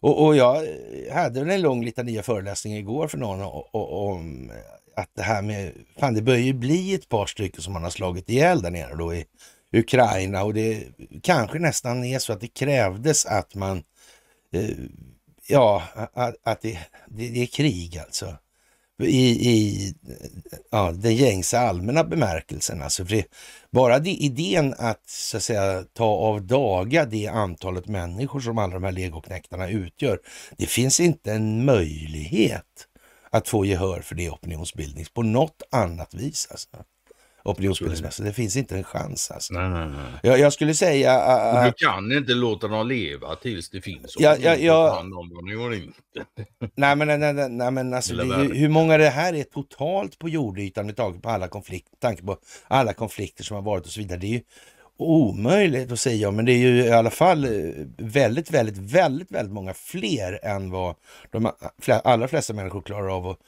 Och, och, jag hade väl en lång litania föreläsning igår för någon om att det här med, fan det börjar ju bli ett par stycken som man har slagit ihjäl där nere då i Ukraina och det kanske nästan är så att det krävdes att man eh, ja, att, att det, det, är krig alltså. I, i ja, den gängse allmänna bemärkelsen. Alltså det, bara det, idén att, så att säga, ta av daga det antalet människor som alla de här legoknäktarna utgör. Det finns inte en möjlighet att få gehör för det opinionsbildning på något annat vis. Alltså opinionsbildningsmässigt. Det finns inte en chans alltså. Nej, nej, nej. Jag, jag skulle säga... Uh, du äh, kan inte låta dem leva tills det finns ja, ja, ja, inte. nej, men, nej, nej, nej, men alltså, det, hur, hur många det här är totalt på jordytan med tanke på alla konflikter, tanke på alla konflikter som har varit och så vidare. Det är ju omöjligt att säga, men det är ju i alla fall eh, väldigt, väldigt, väldigt, väldigt många fler än vad de allra flesta människor klarar av att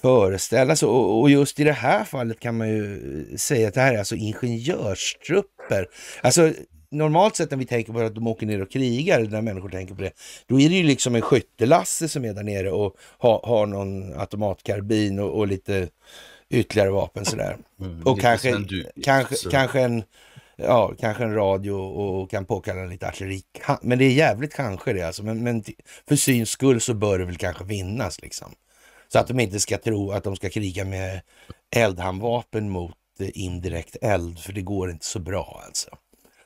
föreställa sig. Och, just i det här fallet kan man ju eh, säga att det här är alltså ingenjörstrupper. Alltså normalt sett när vi tänker på att de åker ner och krigar, när människor tänker på det, då är det ju liksom en skyttelasse som är där nere och har, har någon automatkarbin och, och lite ytterligare vapen sådär. Mm, och kanske, du, kanske, så. kanske, en, ja, kanske en radio och, kan påkalla lite artilleri. Men det är jävligt kanske det alltså. Men, men för syns skull så bör det väl kanske vinnas liksom. Så att de inte ska tro att de ska kriga med eldhandvapen mot eh, indirekt eld, för det går inte så bra alltså.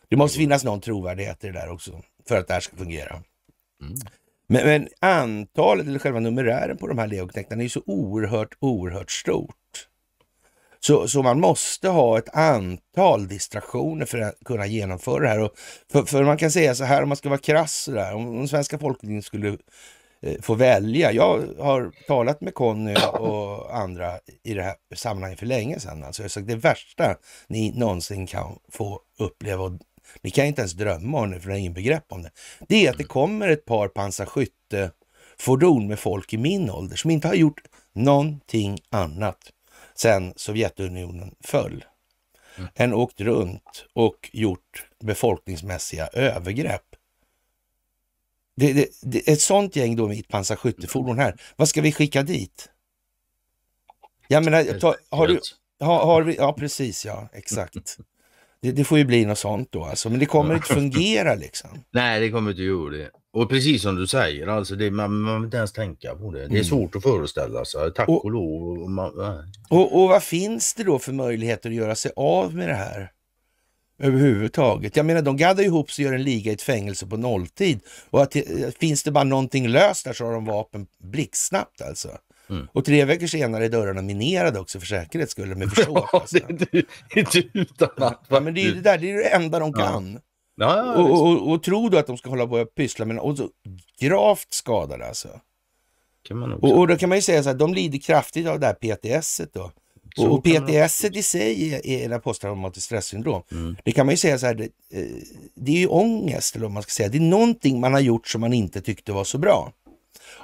Det måste finnas någon trovärdighet i det där också för att det här ska fungera. Mm. Men, men, antalet eller själva numerären på de här legoknektarna är så oerhört, oerhört stort. Så, så man måste ha ett antal distraktioner för att kunna genomföra det här. Och för, för man kan säga så här om man ska vara krass, så där, om, den svenska folket skulle Eh, få välja. Jag har talat med Conny och andra i det här sammanhanget för länge sedan. Alltså jag har sagt det värsta ni någonsin kan få uppleva och ni kan inte ens drömma om det för ni har ingen begrepp om det. Det är att det kommer ett par pansarskyttefordon med folk i min ålder som inte har gjort någonting annat sedan Sovjetunionen föll mm. än åkt runt och gjort befolkningsmässiga övergrepp det, det, det, ett sånt gäng då med ett pansarskyttefordon här, vad ska vi skicka dit? Jag menar, ta, har du... Har, har vi, ja, precis ja, exakt. Det, det, får ju bli något sånt då alltså, men det kommer inte fungera liksom. Nej, det kommer inte göra det. Och precis som du säger, alltså det, man vill inte ens tänka på det. Det är mm. svårt att föreställa sig, alltså, tack och, och lov. Och, man, och, och vad finns det då för möjligheter att göra sig av med det här? överhuvudtaget. Jag menar, de gaddar ihop sig och gör en liga i ett fängelse på nolltid. Och att, finns det bara någonting löst där så har de vapen blixtsnabbt alltså. Mm. Och tre veckor senare är dörrarna minerade också för säkerhets skull med försåt. Ja, alltså. det är du, utan att... Ja, men det är det där, det är det enda de kan. Ja. Ja, och, och, och, och tror du att de ska hålla på och pyssla med och så gravt skadade alltså. och, och då kan man ju säga så här, de lider kraftigt av det här PTS då. Så och PTS i sig är, är posttraumatiskt stresssyndrom. Mm. Det kan man ju säga så här, det, eh, det är ju ångest eller vad man ska säga. Det är någonting man har gjort som man inte tyckte var så bra.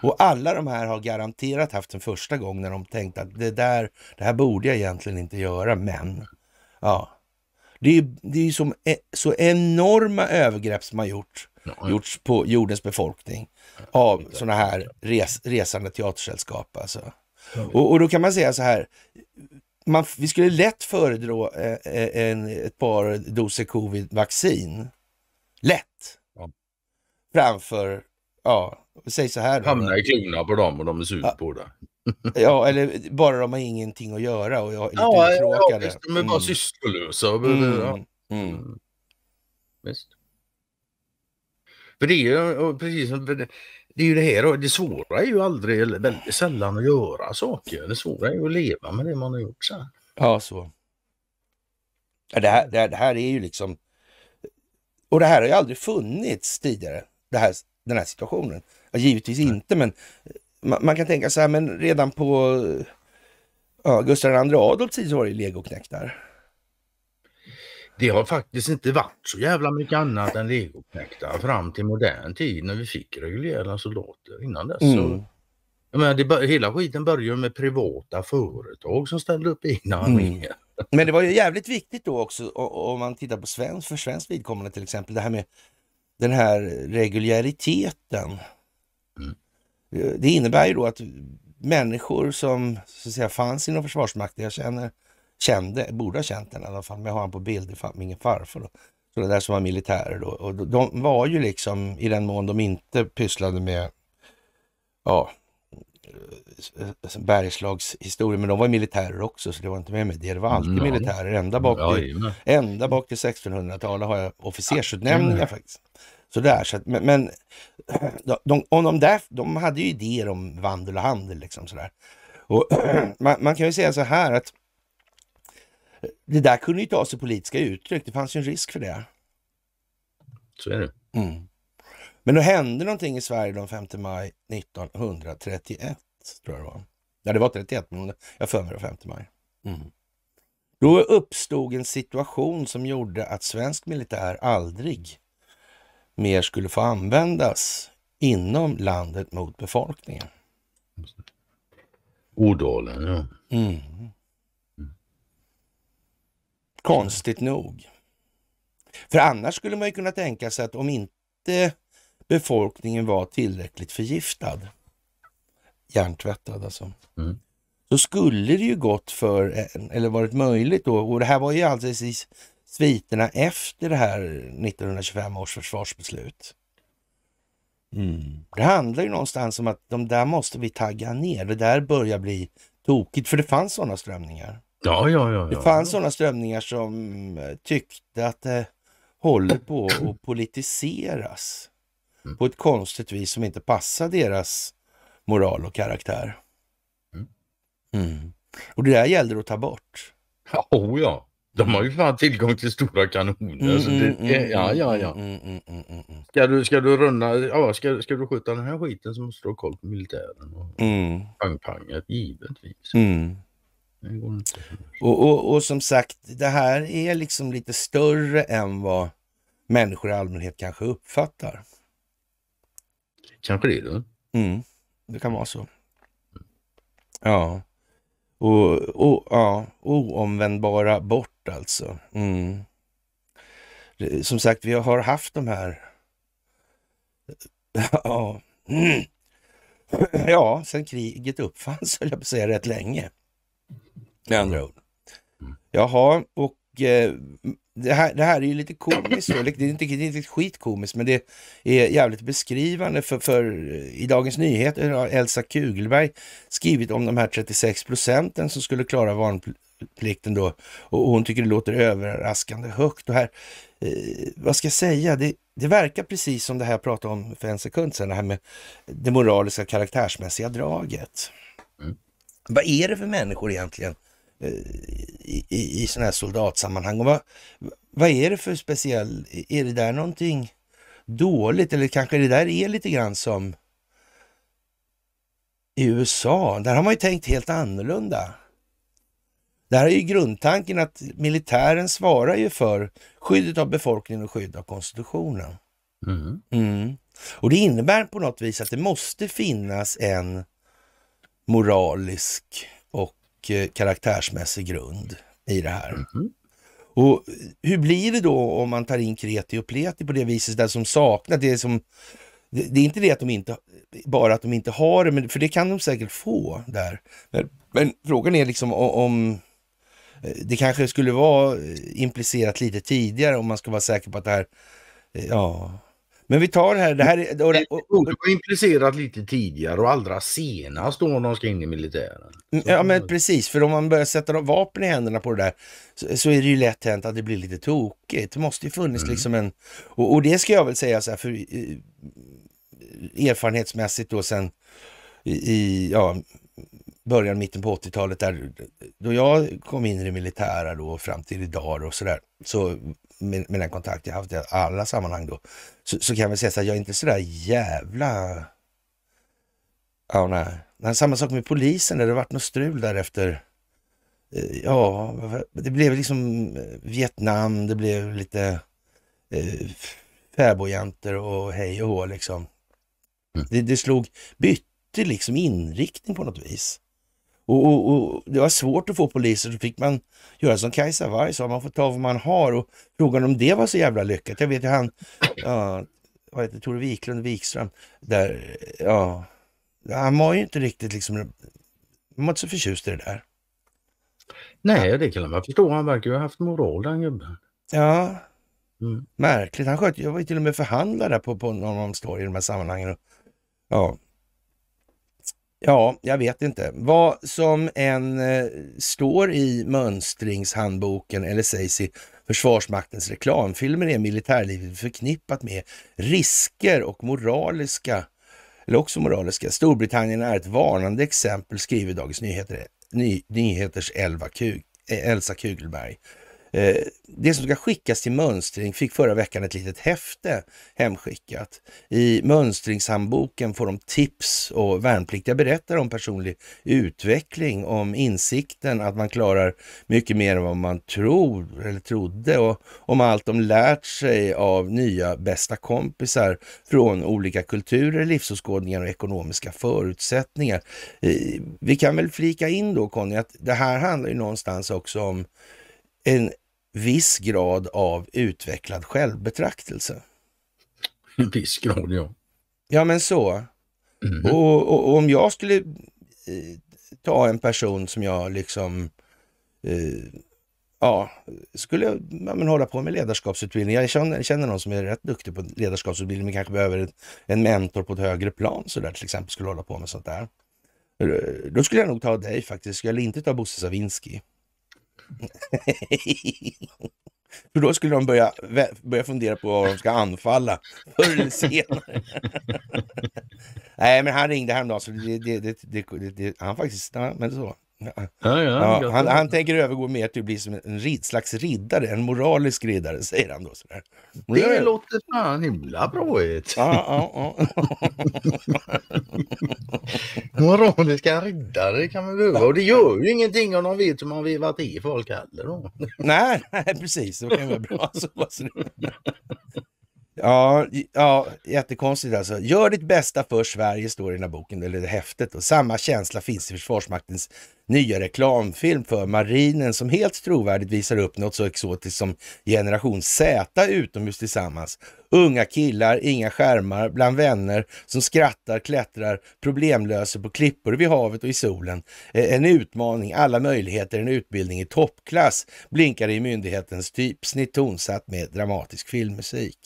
Och alla de här har garanterat haft en första gång när de tänkt att det där, det här borde jag egentligen inte göra, men ja. Det är ju det är som, e, så enorma övergrepp som har gjort, ja. gjorts på jordens befolkning av sådana här res, resande teatersällskap alltså. Och, och då kan man säga så här, man, vi skulle lätt föredra eh, eh, en, ett par doser covid-vaccin, lätt, ja. framför, ja, säg så här. Då. Hamna i klorna på dem och de är sura ja. på det. ja, eller bara de har ingenting att göra och jag är lite ja, uttråkade. Ja, de är bara mm. sysslolösa. Mm, mm. Ja. Mm. mm. Visst. För det är ju precis som det är ju det här det svåra är ju aldrig, eller väldigt sällan att göra saker. Det svåra är ju att leva med det man har gjort sen. Ja, så. Det här, det, här, det här är ju liksom... Och det här har ju aldrig funnits tidigare, det här, den här situationen. Ja, givetvis inte, men eh, man, man, kan tänka så här, men redan på eh, ja, Gustav II Adolfs tid så var det ju legoknektar det har faktiskt inte varit så jävla mycket annat än legoknektar fram till modern tid när vi fick reguljära soldater. Alltså Innan dess mm. så... Jag menar, det, hela skiten började med privata företag som ställde upp egna arméer. Mm. Men det var ju jävligt viktigt då också om man tittar på svensk, för svenskt vidkommande till exempel, det här med den här reguljäriteten. Mm. Eh, det innebär ju då att människor som så att säga, fanns inom Försvarsmakten, jag känner kände, borde ha känt den i alla fall, men jag har han på bild, min farfar. Då. Så det där som var militärer då. Och de var ju liksom, i den mån de inte pysslade med ja, eh, eh, Bergslagshistoria, men de var militärer också, så det var inte med mig. Det var alltid mm, militärer, ända bak till, ja, till 1600-talet har jag officersutnämningar mm. faktiskt. Så så att, men, men de, om de, där, de hade ju idéer om vandel och handel. Liksom, sådär. Och, man, man kan ju säga så här att det där kunde ju ta sig politiska uttryck. Det fanns ju en risk för det. Så är det. Mm. Men då hände någonting i Sverige den 5 maj 1931, tror jag det var. Nej, det var 31, men jag för mig det 5 maj. Mm. Då uppstod en situation som gjorde att svensk militär aldrig mer skulle få användas inom landet mot befolkningen. Ådalen, ja. Mm. Konstigt nog. För annars skulle man ju kunna tänka sig att om inte befolkningen var tillräckligt förgiftad, hjärntvättad alltså, mm. så skulle det ju gått för, eller varit möjligt då, och det här var ju alldeles i sviterna efter det här 1925 års försvarsbeslut. Mm. Det handlar ju någonstans om att de där måste vi tagga ner, det där börjar bli tokigt, för det fanns sådana strömningar. Ja, ja, ja, ja. Det fanns sådana strömningar som eh, tyckte att det håller på att politiseras mm. på ett konstigt vis som inte passar deras moral och karaktär. Mm. mm. Och det där gällde att ta bort. Ja, oh ja, de har ju fan tillgång till stora kanoner. Mm, så det, mm, mm ja, ja, ja. Mm, mm, Ska, du, ska du runda, ja, ska, ska du skjuta den här skiten så måste du ha koll på militären och mm. pang-panget givetvis. Och, och, och, som sagt, det här är liksom lite större än vad människor i allmänhet kanske uppfattar. Kanske det då. Mm, det kan vara så. Ja. Och, och ja, oomvändbara bort alltså. Mm. Som sagt, vi har haft de här... Ja, mm. ja sen kriget uppfanns, höll jag på att säga, rätt länge med andra ord. Mm. Jaha, och eh, det, här, det här är ju lite komiskt, det är inte, det är inte skitkomiskt, men det är jävligt beskrivande för, för eh, i Dagens Nyheter har Elsa Kugelberg skrivit om de här 36 procenten som skulle klara varnplikten då och hon tycker det låter överraskande högt. Och här, eh, vad ska jag säga, det, det verkar precis som det här jag pratade om för en sekund sedan, det här med det moraliska karaktärsmässiga draget. Mm. Vad är det för människor egentligen Eh, i, i, i sådana här soldatsammanhang. Och vad, vad är det för speciell, är det där någonting dåligt eller kanske det där är lite grann som i USA, där har man ju tänkt helt annorlunda. Där är ju grundtanken att militären svarar ju för skyddet av befolkningen och skyddet av konstitutionen. Mm. Mm. Och det innebär på något vis att det måste finnas en moralisk Eh, karaktärsmässig grund i det här. Mm -hmm. Och hur blir det då om man tar in kreti och pleti på det viset, det som saknas, det det är inte det att de inte, bara att de inte har det, men, för det kan de säkert få där. Men, men frågan är liksom om, om, eh, det kanske skulle vara eh, implicerat lite tidigare om man ska vara säker på att det här, ja, men vi tar här, det här är... Och, och, och, och implicerat lite tidigare och allra senast då de ska in i militären. Mm, så. Ja men precis, för om man börjar sätta vapen i händerna på det där så, så är det ju lätt hänt att det blir lite tokigt. Det måste ju funnits mm. liksom en... Och, det ska jag väl säga så här, för eh, erfarenhetsmässigt då sen i, i ja, början, mitten på 80-talet där, då jag kom in i det militära då fram till idag och så där så med, med den kontakt jag haft i alla sammanhang då, så, så kan jag väl säga så här, jag är inte så där jävla... Ja, nej. nej. Samma sak med polisen, där det varit något strul därefter. Eh, ja, det blev liksom eh, Vietnam, det blev lite eh, fäbodjäntor och hej och hå liksom. Mm. Det, det slog, bytte liksom inriktning på något vis. Och, och, och, Det var svårt att få poliser, så fick man göra som Kajsa Warg sa, man får ta vad man har. Och Frågan om det var så jävla lyckat. Jag vet ju han, ja, vad heter Tore Wiklund Wikström, där, ja, han var ju inte riktigt liksom, han var inte så förtjust i det där. Nej, det kan man förstå. Han verkar ju ha haft moral den gubben. Ja, mm. märkligt. Han sköt, jag var ju till och med förhandlare på, på någon av de i de här sammanhangen. Och, ja, Ja, jag vet inte. Vad som än eh, står i mönstringshandboken eller sägs i Försvarsmaktens reklamfilmer är militärlivet förknippat med risker och moraliska, eller också moraliska. Storbritannien är ett varnande exempel, skriver Dagens Nyheter, Ny, Nyheters Elva Kug, eh, Elsa Kugelberg. Eh, det som ska skickas till mönstring fick förra veckan ett litet häfte hemskickat. I mönstringshandboken får de tips och värnpliktiga berättar om personlig utveckling, om insikten att man klarar mycket mer än vad man tror eller trodde och om allt de lärt sig av nya bästa kompisar från olika kulturer, livsåskådningar och ekonomiska förutsättningar. Eh, vi kan väl flika in då Conny att det här handlar ju någonstans också om en viss grad av utvecklad självbetraktelse. En viss grad, ja. Ja, men så. Mm. Och, och, och, om jag skulle eh, ta en person som jag liksom eh, ja, skulle jag, ja, men hålla på med ledarskapsutbildning. Jag känner, känner någon som är rätt duktig på ledarskapsutbildning, men kanske behöver ett, en mentor på ett högre plan så där till exempel, skulle hålla på med sånt där. Eh, då skulle jag nog ta dig faktiskt, jag skulle inte ta Bosse Savinski. För då skulle de börja, börja fundera på vad de ska anfalla förr eller senare. Nej, men han ringde häromdagen, så det, det, det, han faktiskt, men så. Ja, ja, ja, han, han, tänker övergå mer till att bli som en rid, slags riddare, en moralisk riddare, säger han då. Sådär. Det ja. låter fan himla bra ut. Moraliska riddare kan man behöva och det gör ju ingenting om de vet hur man vevar till folk heller. Då. nej, nej, precis, det kan vara bra. Ja, ja, jättekonstigt alltså. Gör ditt bästa för Sverige, står det i den här boken, eller det häftet. Och samma känsla finns i Försvarsmaktens nya reklamfilm för marinen som helt trovärdigt visar upp något så exotiskt som generation Z utomhus tillsammans. Unga killar, inga skärmar, bland vänner som skrattar, klättrar, problemlöser på klippor vid havet och i solen. E, en utmaning, alla möjligheter, en utbildning i toppklass blinkar i myndighetens typsnitt tonsatt med dramatisk filmmusik.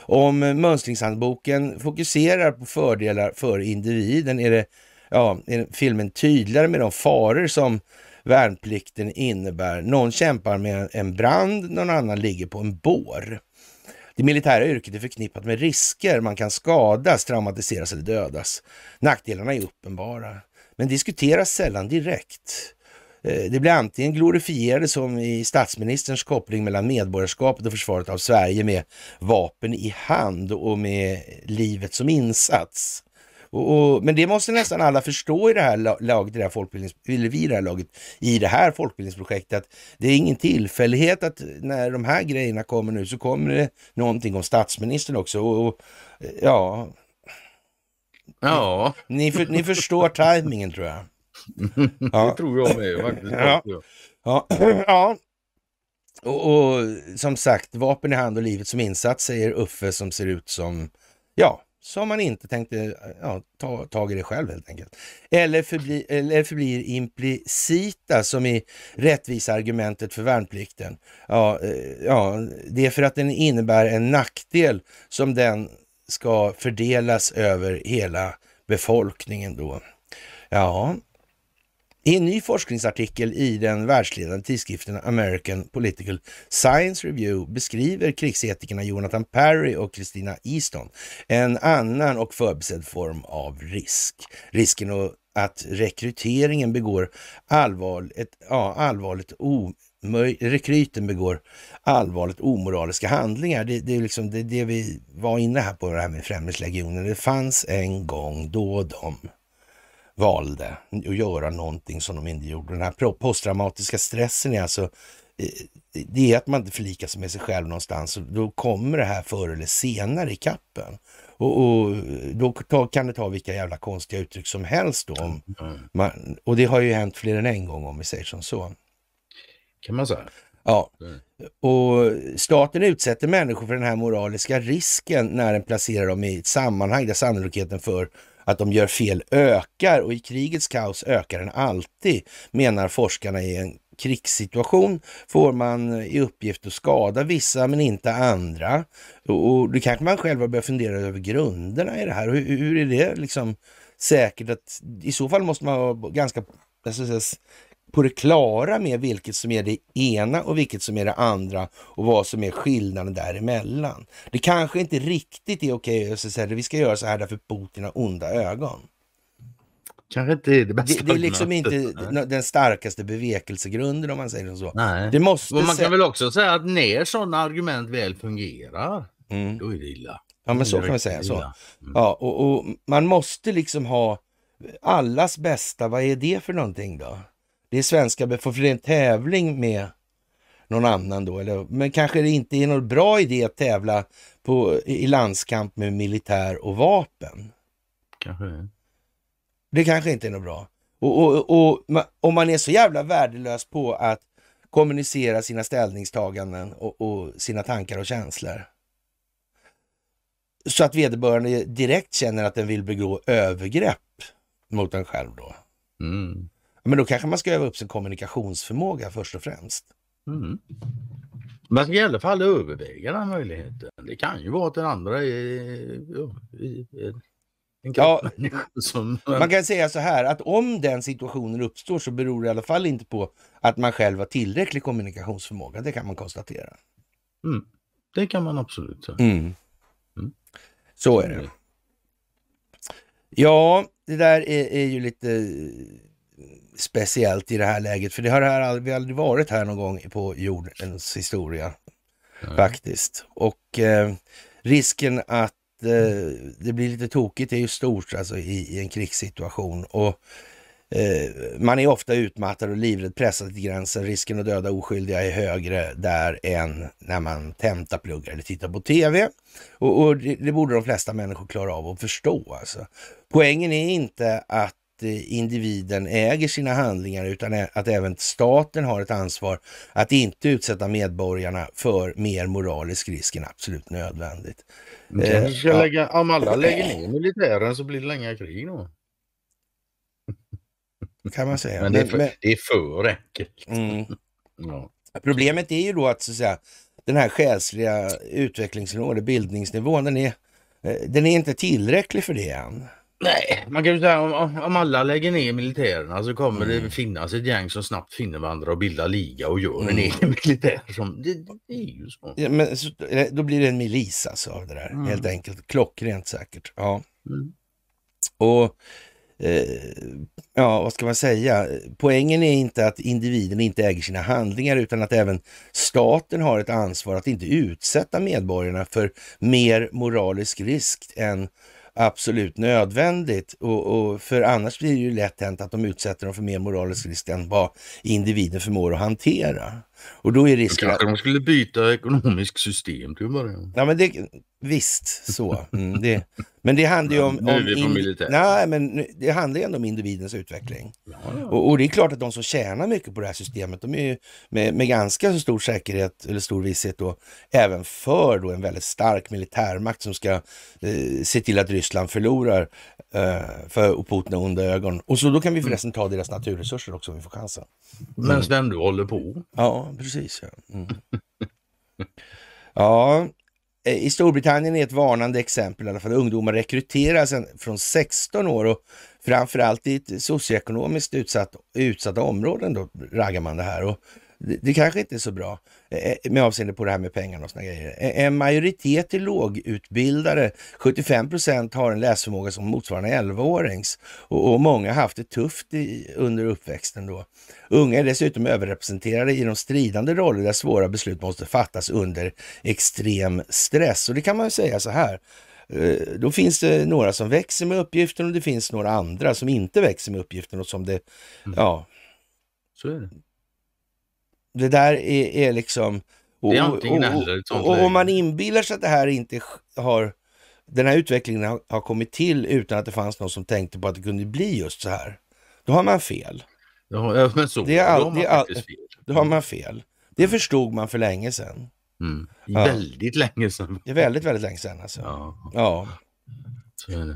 Om mönstringshandboken fokuserar på fördelar för individen är det ja, filmen tydligare med de faror som värnplikten innebär. Någon kämpar med en brand, någon annan ligger på en bår. Det militära yrket är förknippat med risker. Man kan skadas, traumatiseras eller dödas. Nackdelarna är uppenbara, men diskuteras sällan direkt. Eh, det blir antingen glorifierade som i statsministerns koppling mellan medborgarskapet och försvaret av Sverige med vapen i hand och med livet som insats. Och, och, men det måste nästan alla förstå i det här laget, i det här folkbildnings, eller vi i det här laget, i det här folkbildningsprojektet. Det är ingen tillfällighet att när de här grejerna kommer nu så kommer det någonting om statsministern också. Och, och ja, ja. Ni, ni, för, ni förstår tajmingen tror jag. Ja. Det tror jag med faktiskt. Ja. Ja. ja. Och, och, som sagt, vapen i hand och livet som insats säger Uffe som ser ut som, ja, som man inte tänkte eh, ja, ta tag i det själv helt enkelt. Eller, förbli, eller förblir implicita som i rättviseargumentet för värnplikten. Ja, eh, ja, det är för att den innebär en nackdel som den ska fördelas över hela befolkningen då. Ja, i en ny forskningsartikel i den världsledande tidskriften American Political Science Review beskriver krigsetikerna Jonathan Perry och Christina Easton en annan och förbisedd form av risk. Risken att rekryteringen begår allvarligt, ja, allvarligt omöj, rekryten begår allvarligt omoraliska handlingar. Det, det är liksom det, det, vi var inne här på, det här med Främlingslegionen. Det fanns en gång då de valde att göra någonting som de inte gjorde. Den här posttraumatiska stressen är alltså eh, det är att man inte förlikar sig med sig själv någonstans. Och då kommer det här förr eller senare i kappen. Och, och då kan det ta vilka jävla konstiga uttryck som helst. Då, om mm. man, och det har ju hänt fler än en gång om vi säger som så. Kan man säga. Ja, mm. och staten utsätter människor för den här moraliska risken när den placerar dem i ett sammanhang där sannolikheten för att de gör fel ökar och i krigets kaos ökar den alltid, menar forskarna i en krigssituation får man i uppgift att skada vissa men inte andra. Och det kanske man själv har börjat fundera över grunderna i det här. Hur, hur är det liksom säkert? att I så fall måste man vara ganska på det klara med vilket som är det ena och vilket som är det andra och vad som är skillnaden däremellan. Det kanske inte riktigt är okej att säga att vi ska göra så här därför Putin har onda ögon. Kanske inte är det bästa. Det, det är liksom inte Nej. den starkaste bevekelsegrunden om man säger så. Nej. Det måste och man kan väl också säga att när sådana argument väl fungerar, mm. då är det illa. Ja, men så kan man säga. så. Mm. Ja, och, och, man måste liksom ha allas bästa, vad är det för någonting då? det är svenska, men för det är en tävling med någon annan då. Eller, men kanske det inte är någon bra idé att tävla på, i landskamp med militär och vapen. Kanske det. Det kanske inte är något bra. Och, och, och, om man är så jävla värdelös på att kommunicera sina ställningstaganden och, och sina tankar och känslor. Så att vederbörande direkt känner att den vill begå övergrepp mot en själv då. Mm. Men då kanske man ska öva upp sin kommunikationsförmåga först och främst. Mm. Man ska i alla fall överväga den möjligheten. Det kan ju vara att den andra är, en ja, som... Man kan säga så här att om den situationen uppstår så beror det i alla fall inte på att man själv har tillräcklig kommunikationsförmåga. Det kan man konstatera. Mm. Det kan man absolut säga. Mm. Mm. Så är det. Ja, det där är, är ju lite speciellt i det här läget, för det har här, vi aldrig varit här någon gång på jordens historia. Nej. Faktiskt. Och eh, risken att eh, det blir lite tokigt är ju stort alltså, i, i en krigssituation. Och eh, man är ofta utmattad och livrädd, pressad till gränsen. Risken att döda oskyldiga är högre där än när man tentapluggar eller tittar på TV. Och, och det, det, borde de flesta människor klara av att förstå. Alltså. Poängen är inte att Eh, individen äger sina handlingar utan att även staten har ett ansvar att inte utsätta medborgarna för mer moralisk risk än absolut nödvändigt. Eh, ja. lägga, om alla lägger ner militären så blir det länge krig då. Kan man säga. Men det är för, men, det är för enkelt. Mm. Ja. Problemet är ju då att, så att säga, den här själsliga utvecklingsnivån, bildningsnivån, den är, eh, den är inte tillräcklig för det än. Nej, man kan ju säga om, om alla lägger ner militärerna så kommer mm. det finnas ett gäng som snabbt finner varandra och bildar liga och gör mm. en egen militär. Som, det, det är ju så. Ja, men, så, Då blir det en milis alltså av det där, mm. helt enkelt. Klockrent säkert. Ja. Mm. Och eh, ja, vad ska man säga? Poängen är inte att individen inte äger sina handlingar utan att även staten har ett ansvar att inte utsätta medborgarna för mer moralisk risk än absolut nödvändigt. Och, och, för annars blir det ju lätt hänt att de utsätter dem för mer moralisk risk än vad individen förmår att hantera. Och då är risken... Då kanske att... de skulle byta ekonomiskt system till början. Ja, men det, Visst så. Mm, det, men det handlar ju om... om in, nej, men det handlar ju ändå om individens utveckling. Ja, ja. Och, och, det är klart att de som tjänar mycket på det här systemet, de är ju med, med ganska så stor säkerhet, eller stor visshet då, även för då en väldigt stark militärmakt som ska eh, se till att Ryssland förlorar eh, för Putin har onda ögon. Och så då kan vi mm. förresten ta deras naturresurser också om vi får chansen. Mm. Medan den du håller på. Ja, precis. Ja. Mm. ja Eh, I Storbritannien är ett varnande exempel i alla fall. Ungdomar rekryteras från 16 år och framförallt i socioekonomiskt utsatt, utsatta områden då raggar man det här. Och det, kanske inte är så bra eh, eh, med avseende på det här med pengarna och såna grejer. Eh, en majoritet är lågutbildade. 75 procent har en läsförmåga som motsvarar en 11-årings och, och, många har haft det tufft i, under uppväxten då. Unga är dessutom överrepresenterade i de stridande roller där svåra beslut måste fattas under extrem stress. Och det kan man ju säga så här, då finns det några som växer med uppgiften och det finns några andra som inte växer med uppgiften och som det, mm. ja. Så är det. Det där är, är liksom... Och, det är antingen och, eller. Och, och, och om man inbillar sig att det här inte har... Den här utvecklingen har, har, kommit till utan att det fanns någon som tänkte på att det kunde bli just så här. Då har man fel. Ja, men så. Det är all, då, har man det all, fel. då har man mm. fel. Det mm. förstod man för länge sedan. Mm. Ja. Väldigt länge sedan. Det är väldigt, väldigt länge sedan alltså. Ja. ja.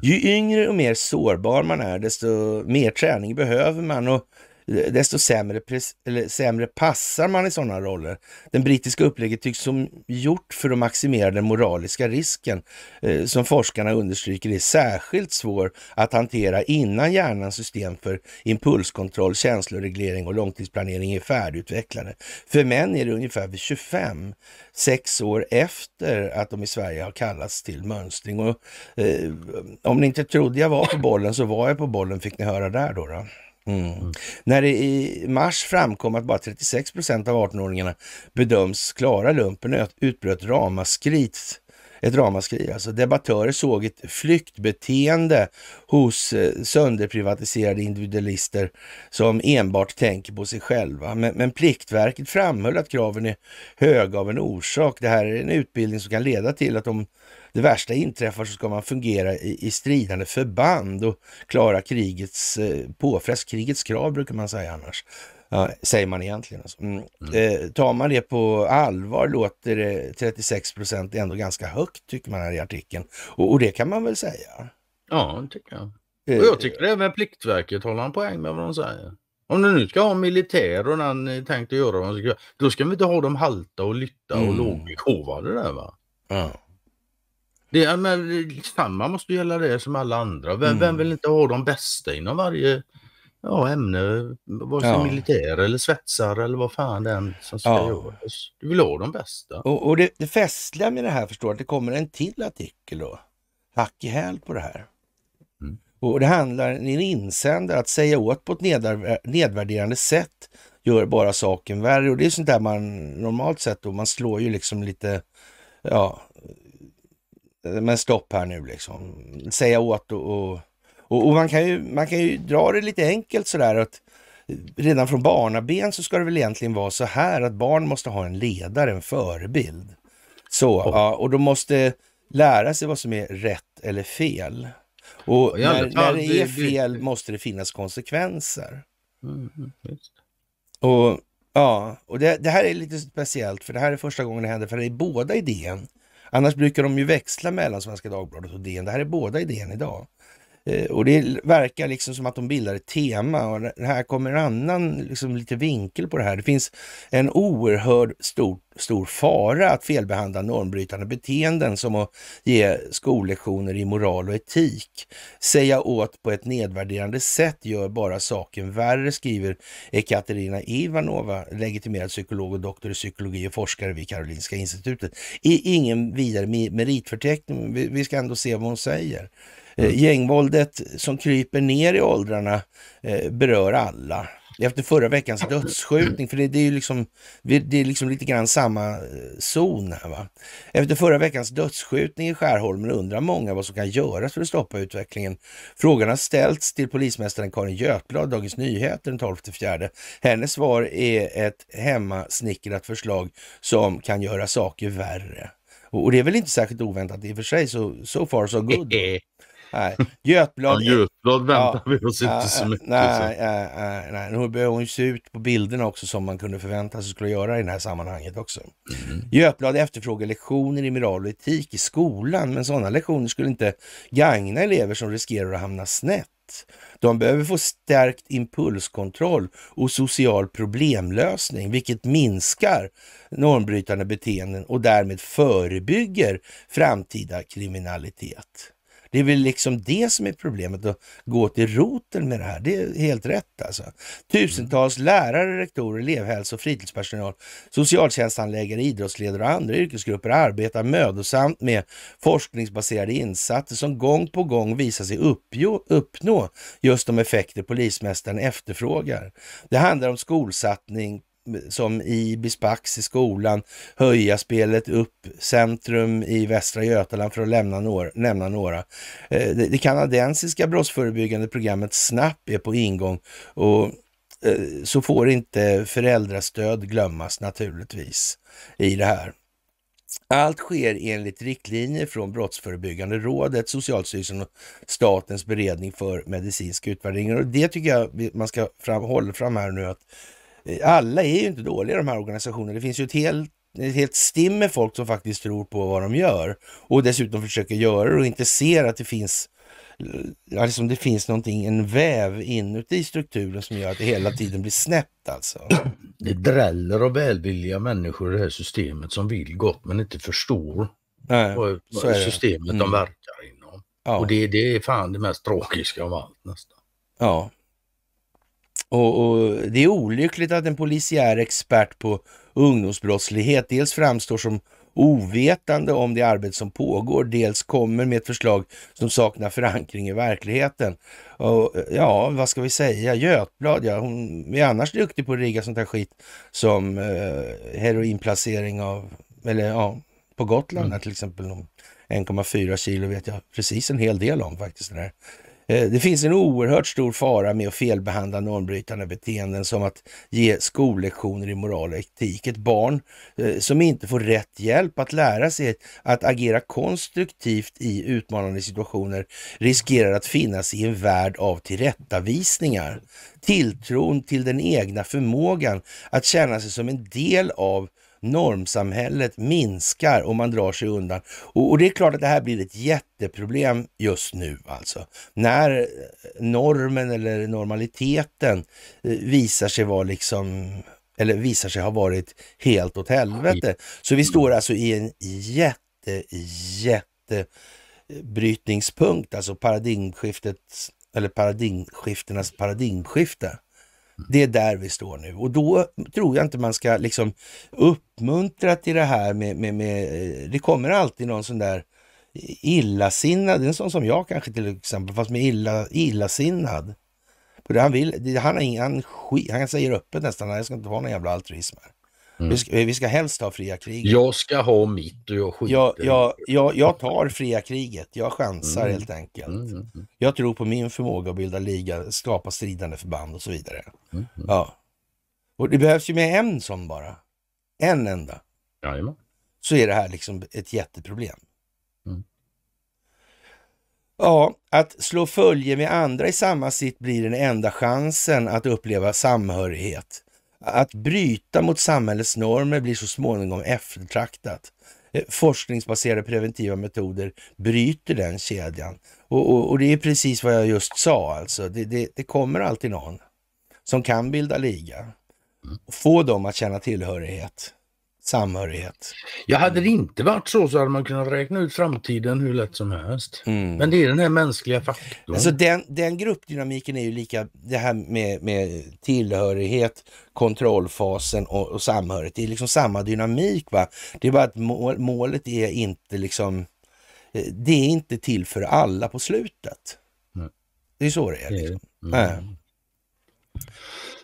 Ju yngre och mer sårbar man är, desto mer träning behöver man. Och desto sämre, eller sämre passar man i sådana roller. Den brittiska upplägget tycks som gjort för att maximera den moraliska risken eh, som forskarna understryker är särskilt svår att hantera innan hjärnans system för impulskontroll, känsloreglering och långtidsplanering är färdigutvecklade. För män är det ungefär vid 25, sex år efter att de i Sverige har kallats till mönstring. Och, eh, om ni inte trodde jag var på bollen så var jag på bollen fick ni höra där då. då. Mm. mm. När det i mars framkom att bara 36 procent av 18-åringarna bedöms klara lumpen utbröt ramaskrit ett ramaskri. Alltså debattörer såg ett flyktbeteende hos eh, sönderprivatiserade individualister som enbart tänker på sig själva. Men, men, Pliktverket framhöll att kraven är höga av en orsak. Det här är en utbildning som kan leda till att de det värsta inträffar så ska man fungera i, i stridande förband och klara krigets eh, påfrest. Krigets krav brukar man säga annars. Ja, säger man egentligen. Alltså. Mm. Mm. Eh, tar man det på allvar låter det 36 procent ändå ganska högt tycker man här i artikeln. Och, och det kan man väl säga? Ja, det tycker jag. Eh, och jag tycker även Pliktverket håller en poäng med vad de säger. Om du nu ska ha militär och den eh, tänkte göra vad de göra. då ska vi inte ha dem halta och lytta och mm. lågbegåvade där va? Ja. Det, men, samma måste gälla det som alla andra. Vem, mm. vem vill inte ha de bästa inom varje ja, ämne, vare sig ja. militär eller svetsare eller vad fan den som ska ja. göras. Du vill ha de bästa. Och, och det, det festliga med det här förstår att det kommer en till artikel då, hack i häl på det här. Mm. Och det handlar i en insändare att säga åt på ett nedvärderande sätt gör bara saken värre och det är sånt där man normalt sett då man slår ju liksom lite, ja, men stopp här nu liksom. Säga åt och, och, och, och man, kan ju, man kan ju dra det lite enkelt sådär att redan från barnaben så ska det väl egentligen vara så här att barn måste ha en ledare, en förebild. Så, oh. ja, och de måste lära sig vad som är rätt eller fel. Och oh, när, när, det är fel måste det finnas konsekvenser. Mm, och ja, och det, det, här är lite speciellt för det här är första gången det händer för det är båda idén Annars brukar de ju växla mellan Svenska Dagbladet och DN. Det här är båda i DN idag. Eh, och det verkar liksom som att de bildar ett tema och här kommer en annan liksom lite vinkel på det här. Det finns en oerhörd stor, stor fara att felbehandla normbrytande beteenden som att ge skollektioner i moral och etik. Säga åt på ett nedvärderande sätt gör bara saken värre, skriver Ekaterina Ivanova, legitimerad psykolog och doktor i psykologi och forskare vid Karolinska institutet. I ingen vidare meritförteckning, vi ska ändå se vad hon säger. Mm. Eh, gängvåldet som kryper ner i åldrarna eh, berör alla. Efter förra veckans dödsskjutning, för det, det är ju liksom, det är liksom lite grann samma eh, zon här va. Efter förra veckans dödsskjutning i Skärholmen undrar många vad som kan göras för att stoppa utvecklingen. Frågan har ställts till polismästaren Karin Götblad, Dagens Nyheter den 12 4. Hennes svar är ett hemmasnickrat förslag som kan göra saker värre. Och det är väl inte särskilt oväntat i och för sig, så so far so good. Nej. Götblad... Ja, Götblad väntar ja, vi oss inte så mycket. Nej, nej, nej, nej. Nu börjar hon se ut på bilderna också som man kunde förvänta sig skulle göra i det här sammanhanget också. Mm. Götblad efterfrågar lektioner i moral och etik i skolan, men sådana lektioner skulle inte gagna elever som riskerar att hamna snett. De behöver få stärkt impulskontroll och social problemlösning, vilket minskar normbrytande beteenden och därmed förebygger framtida kriminalitet. Det är väl liksom det som är problemet, att gå till roten med det här. Det är helt rätt alltså. Tusentals mm. lärare, rektorer, elevhälso, och fritidspersonal, socialtjänsthandläggare, idrottsledare och andra yrkesgrupper arbetar mödosamt med forskningsbaserade insatser som gång på gång visar sig uppnå just de effekter polismästaren efterfrågar. Det handlar om skolsatsning, som i Bispax i skolan, höja spelet upp, centrum i Västra Götaland för att lämna några, nämna några. Eh, det, kanadensiska brottsförebyggande programmet SNAP är på ingång och eh, så får inte föräldrastöd glömmas naturligtvis i det här. Allt sker enligt riktlinjer från Brottsförebyggande rådet, Socialstyrelsen och Statens beredning för medicinsk utvärdering. Och det tycker jag man ska fram, hålla fram här nu att alla är ju inte dåliga de här organisationerna. Det finns ju ett helt ett helt stim med folk som faktiskt tror på vad de gör och dessutom försöker göra det och inte ser att det finns eh, alltså det finns någonting, en väv inuti strukturen som gör att det hela tiden blir snett alltså. Det dräller av välvilliga människor i det här systemet som vill gott men inte förstår Nej, vad, vad systemet mm. de verkar inom. Ja. Och det, det är fan det mest tragiska av allt nästan. Ja, och, och, Det är olyckligt att en polisiär expert på ungdomsbrottslighet dels framstår som ovetande om det arbete som pågår, dels kommer med ett förslag som saknar förankring i verkligheten. Och, ja, vad ska vi säga? Götblad, ja, hon är annars duktig på att rigga sånt här skit som eh, heroinplacering av, eller ja, på Gotland mm. till exempel. 1,4 kilo vet jag precis en hel del om faktiskt. Den här Eh, det finns en oerhört stor fara med att felbehandla normbrytande beteenden som att ge skollektioner i moral och etik. Ett barn eh, som inte får rätt hjälp att lära sig att agera konstruktivt i utmanande situationer riskerar att finnas i en värld av tillrättavisningar. Tilltron till den egna förmågan att känna sig som en del av normsamhället minskar och man drar sig undan. Och, och, det är klart att det här blir ett jätteproblem just nu alltså. När eh, normen eller normaliteten eh, visar sig vara liksom eller visar sig ha varit helt åt helvete. Så vi står alltså i en jätte, jätte eh, brytningspunkt, alltså paradigmskiftet eller paradigmskiftenas paradigmskifte. Det är där vi står nu och då tror jag inte man ska liksom uppmuntra till det här med, med, med eh, det kommer alltid någon sån där illasinnad, en sån som jag kanske till exempel, fast med illa, illasinnad. han, vill, han, har ingen, han, han säger öppet nästan, jag ska inte ha någon jävla altruism här. Mm. Vi, ska, vi ska helst ha fria kriget. Jag ska ha mitt och jag skiter jag, jag, jag, jag tar fria kriget. Jag chansar mm. helt enkelt. Mm, mm, mm. Jag tror på min förmåga att bilda liga, skapa stridande förband och så vidare. Mm, ja. Och det behövs ju med en sån bara. En enda. Jajamän. Så är det här liksom ett jätteproblem. Ja, att slå följe med andra i samma sitt blir den enda chansen att uppleva samhörighet. Att bryta mot samhällets normer blir så småningom eftertraktat. Eh, forskningsbaserade preventiva metoder bryter den kedjan. Och, och, och det är precis vad jag just sa alltså. Det, det, det kommer alltid någon som kan bilda liga. Mm. Få dem att känna tillhörighet samhörighet. Ja, hade det inte varit så så hade man kunnat räkna ut framtiden hur lätt som helst. Mm. Men det är den här mänskliga faktorn. Alltså den, den gruppdynamiken är ju lika, det här med, med tillhörighet, kontrollfasen och, och samhörighet. Det är liksom samma dynamik va. Det är bara att mål, målet är inte liksom, eh, det är inte till för alla på slutet. Nej. Det är så det är. Liksom. Mm.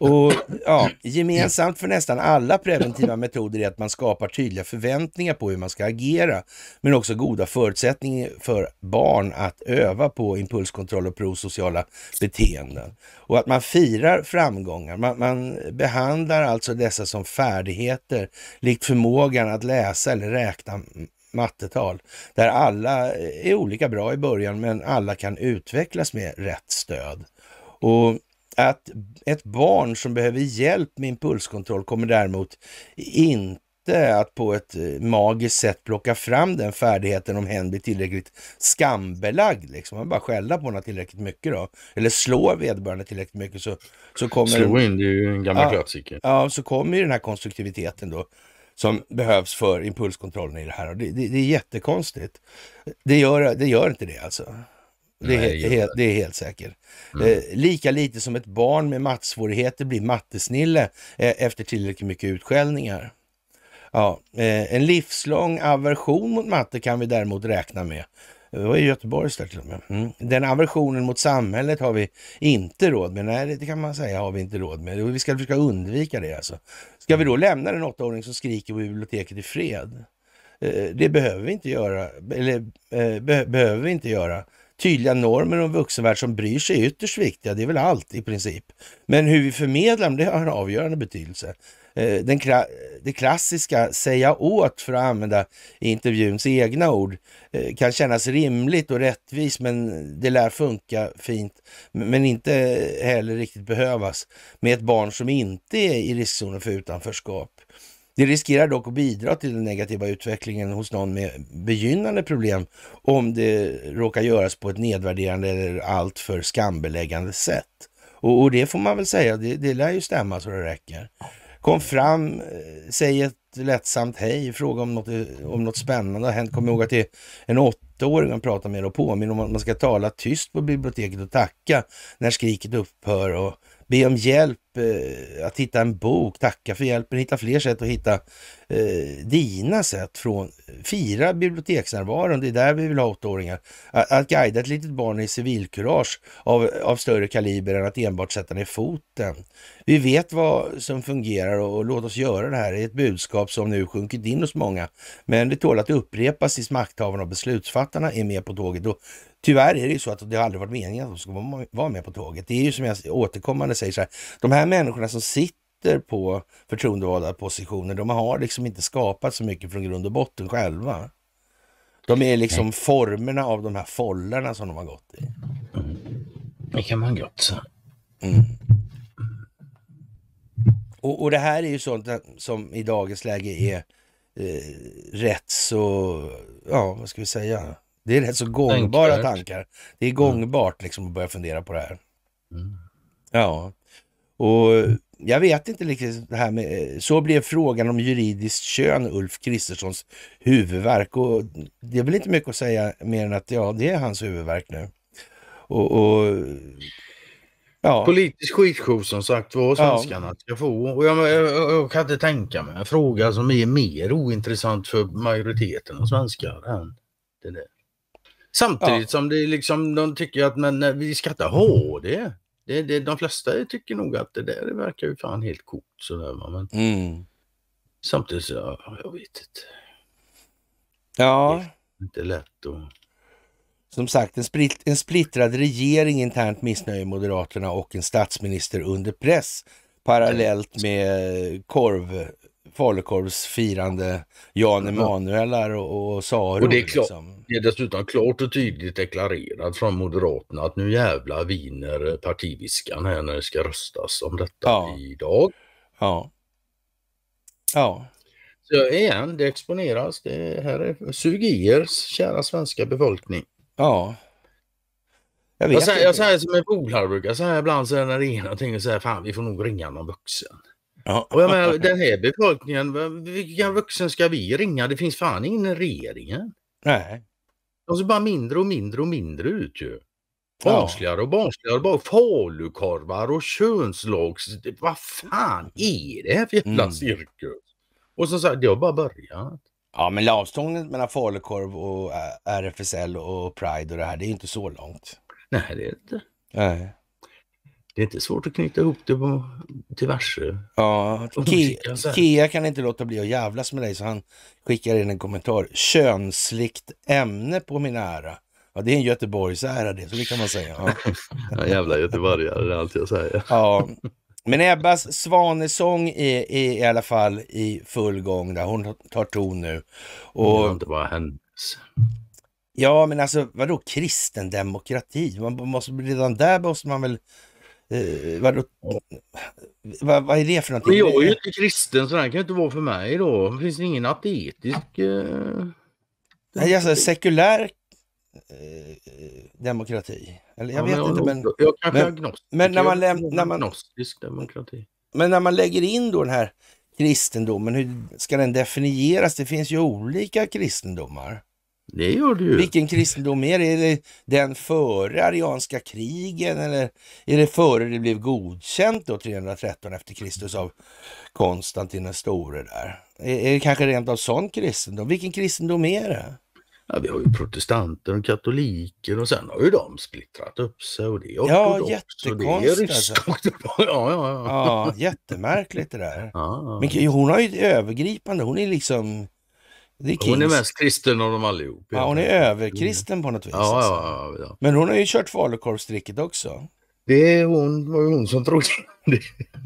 Och ja, gemensamt för nästan alla preventiva metoder är att man skapar tydliga förväntningar på hur man ska agera, men också goda förutsättningar för barn att öva på impulskontroll och prosociala beteenden. Och att man firar framgångar. Man, man behandlar alltså dessa som färdigheter, likt förmågan att läsa eller räkna mattetal, där alla är olika bra i början, men alla kan utvecklas med rätt stöd. Och att ett barn som behöver hjälp med impulskontroll kommer däremot inte att på ett eh, magiskt sätt plocka fram den färdigheten om hen blir tillräckligt skambelagd. Liksom. Man bara skälla på henne tillräckligt mycket då. Eller slår vederbörande tillräckligt mycket så, så kommer... Slå in, det är ju en gammal ja, klassiker. Ja, så kommer ju den här konstruktiviteten då som behövs för impulskontrollen i det här. Det, det, det är jättekonstigt. Det gör, det gör inte det alltså. Det är, Nej, Helt, det är helt säkert. Mm. Eh, lika lite som ett barn med mattsvårigheter blir mattesnille eh, efter tillräckligt mycket utskällningar. Ja, eh, en livslång aversion mot matte kan vi däremot räkna med. Det var i Göteborgs där till och med. Mm. Den aversionen mot samhället har vi inte råd med. Nej, det kan man säga har vi inte råd med. Vi ska försöka undvika det alltså. Ska vi då lämna den åttaåring som skriker på biblioteket i fred? Eh, det behöver vi inte göra. Eller, eh, be behöver vi inte göra. Tydliga normer och en vuxenvärld som bryr sig är ytterst viktiga, det är väl allt i princip. Men hur vi förmedlar dem, det har en avgörande betydelse. Eh, den, det klassiska säga åt, för att använda intervjuns egna ord, eh, kan kännas rimligt och rättvist, men det lär funka fint, men inte heller riktigt behövas med ett barn som inte är i riskzonen för utanförskap. Det riskerar dock att bidra till den negativa utvecklingen hos någon med begynnande problem om det råkar göras på ett nedvärderande eller alltför skambeläggande sätt. Och, och det får man väl säga, det, det lär ju stämma så det räcker. Kom fram, eh, säg ett lättsamt hej, fråga om något, eh, om något spännande har hänt. Kom ihåg att det är en åttaåring man pratar med och påminner om att man ska tala tyst på biblioteket och tacka när skriket upphör och Be om hjälp eh, att hitta en bok. Tacka för hjälpen. Hitta fler sätt att hitta eh, dina sätt. från Fira biblioteksnärvaron. Det är där vi vill ha åttaåringar. Att, att guida ett litet barn i civilkurage av, av större kaliber än att enbart sätta ner foten. Vi vet vad som fungerar och, och låt oss göra det här. Det är ett budskap som nu sjunkit in hos många. Men det tål att upprepas tills makthavarna och beslutsfattarna är med på tåget. Och Tyvärr är det ju så att det har aldrig varit meningen att de ska vara med på tåget. Det är ju som jag återkommande säger så här, de här människorna som sitter på förtroendevalda positioner, de har liksom inte skapat så mycket från grund och botten själva. De är liksom Nej. formerna av de här follarna som de har gått i. Mm. Det kan man gott säga. Mm. Och, och det här är ju sånt som i dagens läge är eh, rätt så, ja vad ska vi säga, det är rätt så gångbara Tänkvärt. tankar. Det är mm. gångbart liksom att börja fundera på det här. Mm. Ja, och jag vet inte riktigt det här med... Eh, så blev frågan om juridiskt kön Ulf Kristerssons huvudverk och det är väl inte mycket att säga mer än att ja, det är hans huvudverk nu. Och, och ja. Politisk skitshow som sagt var svenskarna ja. ska få. Och jag, jag, jag, kan inte tänka mig en fråga som är mer ointressant för majoriteten av svenskar än det där. Samtidigt ja. som det liksom, de tycker att men, eh, vi ska inte ha det. Det, det. De flesta tycker nog att det där verkar ju fan helt coolt. Sådär, men mm. Samtidigt så, ja, jag vet inte. Ja. Det är inte lätt att... Som sagt, en, split, en splittrad regering, internt missnöjer Moderaterna och en statsminister under press parallellt mm. med korv falukorvsfirande Jan Emanuelar och, och Saro. Och det är, klart, liksom. det är dessutom klart och tydligt deklarerat från Moderaterna att nu jävla viner partiviskan här när det ska röstas om detta ja. idag. Ja. Ja. Så igen, det exponeras. Det här är, sug i er, kära svenska befolkning. Ja. Jag, jag, säger, jag säger som en polare brukar säga ibland så när det är någonting och säger fan vi får nog ringa någon vuxen. Ja. Och jag menar, den här befolkningen, Vilka vuxen ska vi ringa? Det finns fan ingen i regeringen. Nej. De ser bara mindre och mindre och mindre ut ju. Barnsligare och barnsligare. Bara falukorvar och könslags... Vad fan mm. är det här för jävla mm. cirkus? Och som sagt, det har bara börjat. Ja, men avståndet mellan falukorv och RFSL och Pride och det här, det är inte så långt. Nej, det är det inte. Nej. Det är inte svårt att knyta ihop det på diverse. Ja, Ke Kea kan inte låta bli att jävlas med dig så han skickar in en kommentar. Könsligt ämne på min ära. Ja, det är en Göteborgsära det, så det kan man säga. Ja. ja, jävla göteborgare, det är allt jag säger. ja. Men Ebbas svanesång är, är, i alla fall i full gång. Där. Hon tar ton nu. Och... Det inte bara hennes. Ja, men alltså vadå kristen demokrati? Man måste, redan där måste man väl Eh, vad, vad, vad, är det för någonting? Men jag är ju inte kristen så den kan inte vara för mig då. Finns det ingen ateistisk? Eh... Nej, alltså sekulär eh, demokrati. Eller, jag ja, vet men inte men... Jag kanske men, agnostisk. Men när man, läm, när man, agnostisk demokrati. Men när man lägger in då den här kristendomen, hur ska den definieras? Det finns ju olika kristendomar. Det gör det ju. Vilken kristendom är det? Är det den före arianska krigen eller är det före det blev godkänt då 313 efter Kristus av Konstantin den store där? Är det kanske rent av sån kristendom? Vilken kristendom är det? Ja, vi har ju protestanter och katoliker och sen har ju de splittrat upp sig och det är Ja, jättekonstigt. Alltså. ja, ja, ja. ja, jättemärkligt det där. Ja, ja. Men hon har ju ett övergripande, hon är liksom är hon är mest kristen av dem allihop. Ja, hon är överkristen på något vis. Ja, alltså. ja, ja, Men hon har ju kört falukorvstricket också. Det är hon, var ju hon som trodde det.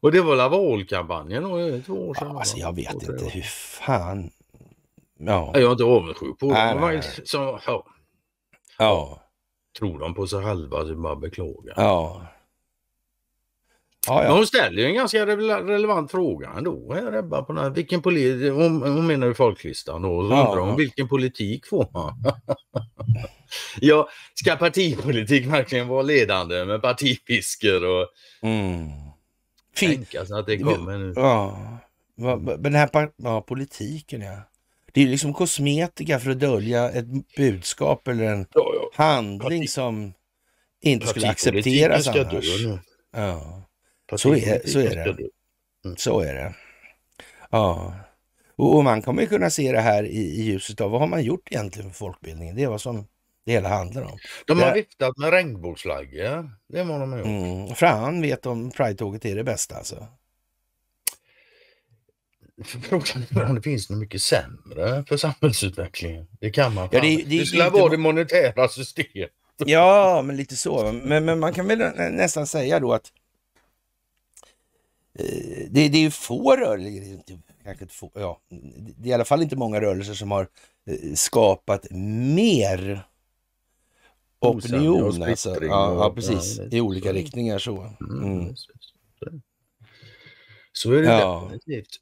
Och det var väl Lavalkampanjen två år sedan. Ja, alltså, jag vet inte hur fan... Ja. Jag är inte avundsjuk på nej, dem. Så, ja. ja. Tror de på sig själva så är det bara beklagar. Ja. Ja, ja. Men hon ställer ju en ganska relevant fråga ändå. Här, Ebba, på här, vilken hon, hon menar ju folklistan då. Och ja, undrar hon vilken politik får man? ja, ska partipolitik verkligen vara ledande med partipiskor och... Mm. Tänka sig att det kommer nu. Ja, men den här ja, politiken ja. Det är liksom kosmetika för att dölja ett budskap eller en handling som inte skulle accepteras annars. Ja. Så är, så är det. Mm. Så är det. Ja. Och, man kommer kunna se det här i, i ljuset av vad har man gjort egentligen för folkbildningen? Det är vad som det hela handlar om. De har det... viftat med regnbågsflaggor. Det har de gjort. Mm. Fran vet om Pride-tåget är det bästa alltså? Frågan är om det finns något mycket sämre för samhällsutvecklingen. Det kan man. Ja, det, det, det skulle inte... vara det monetära systemet. Ja, men lite så. Men, men man kan väl nästan säga då att Eh, det, det är ju få rörelser, kanske få, ja, det är i alla fall inte många rörelser som har eh, skapat mer opinion. Och alltså. ja, och, ja, precis. Ja, I olika så. riktningar så. Mm. mm. Så är det ja. definitivt.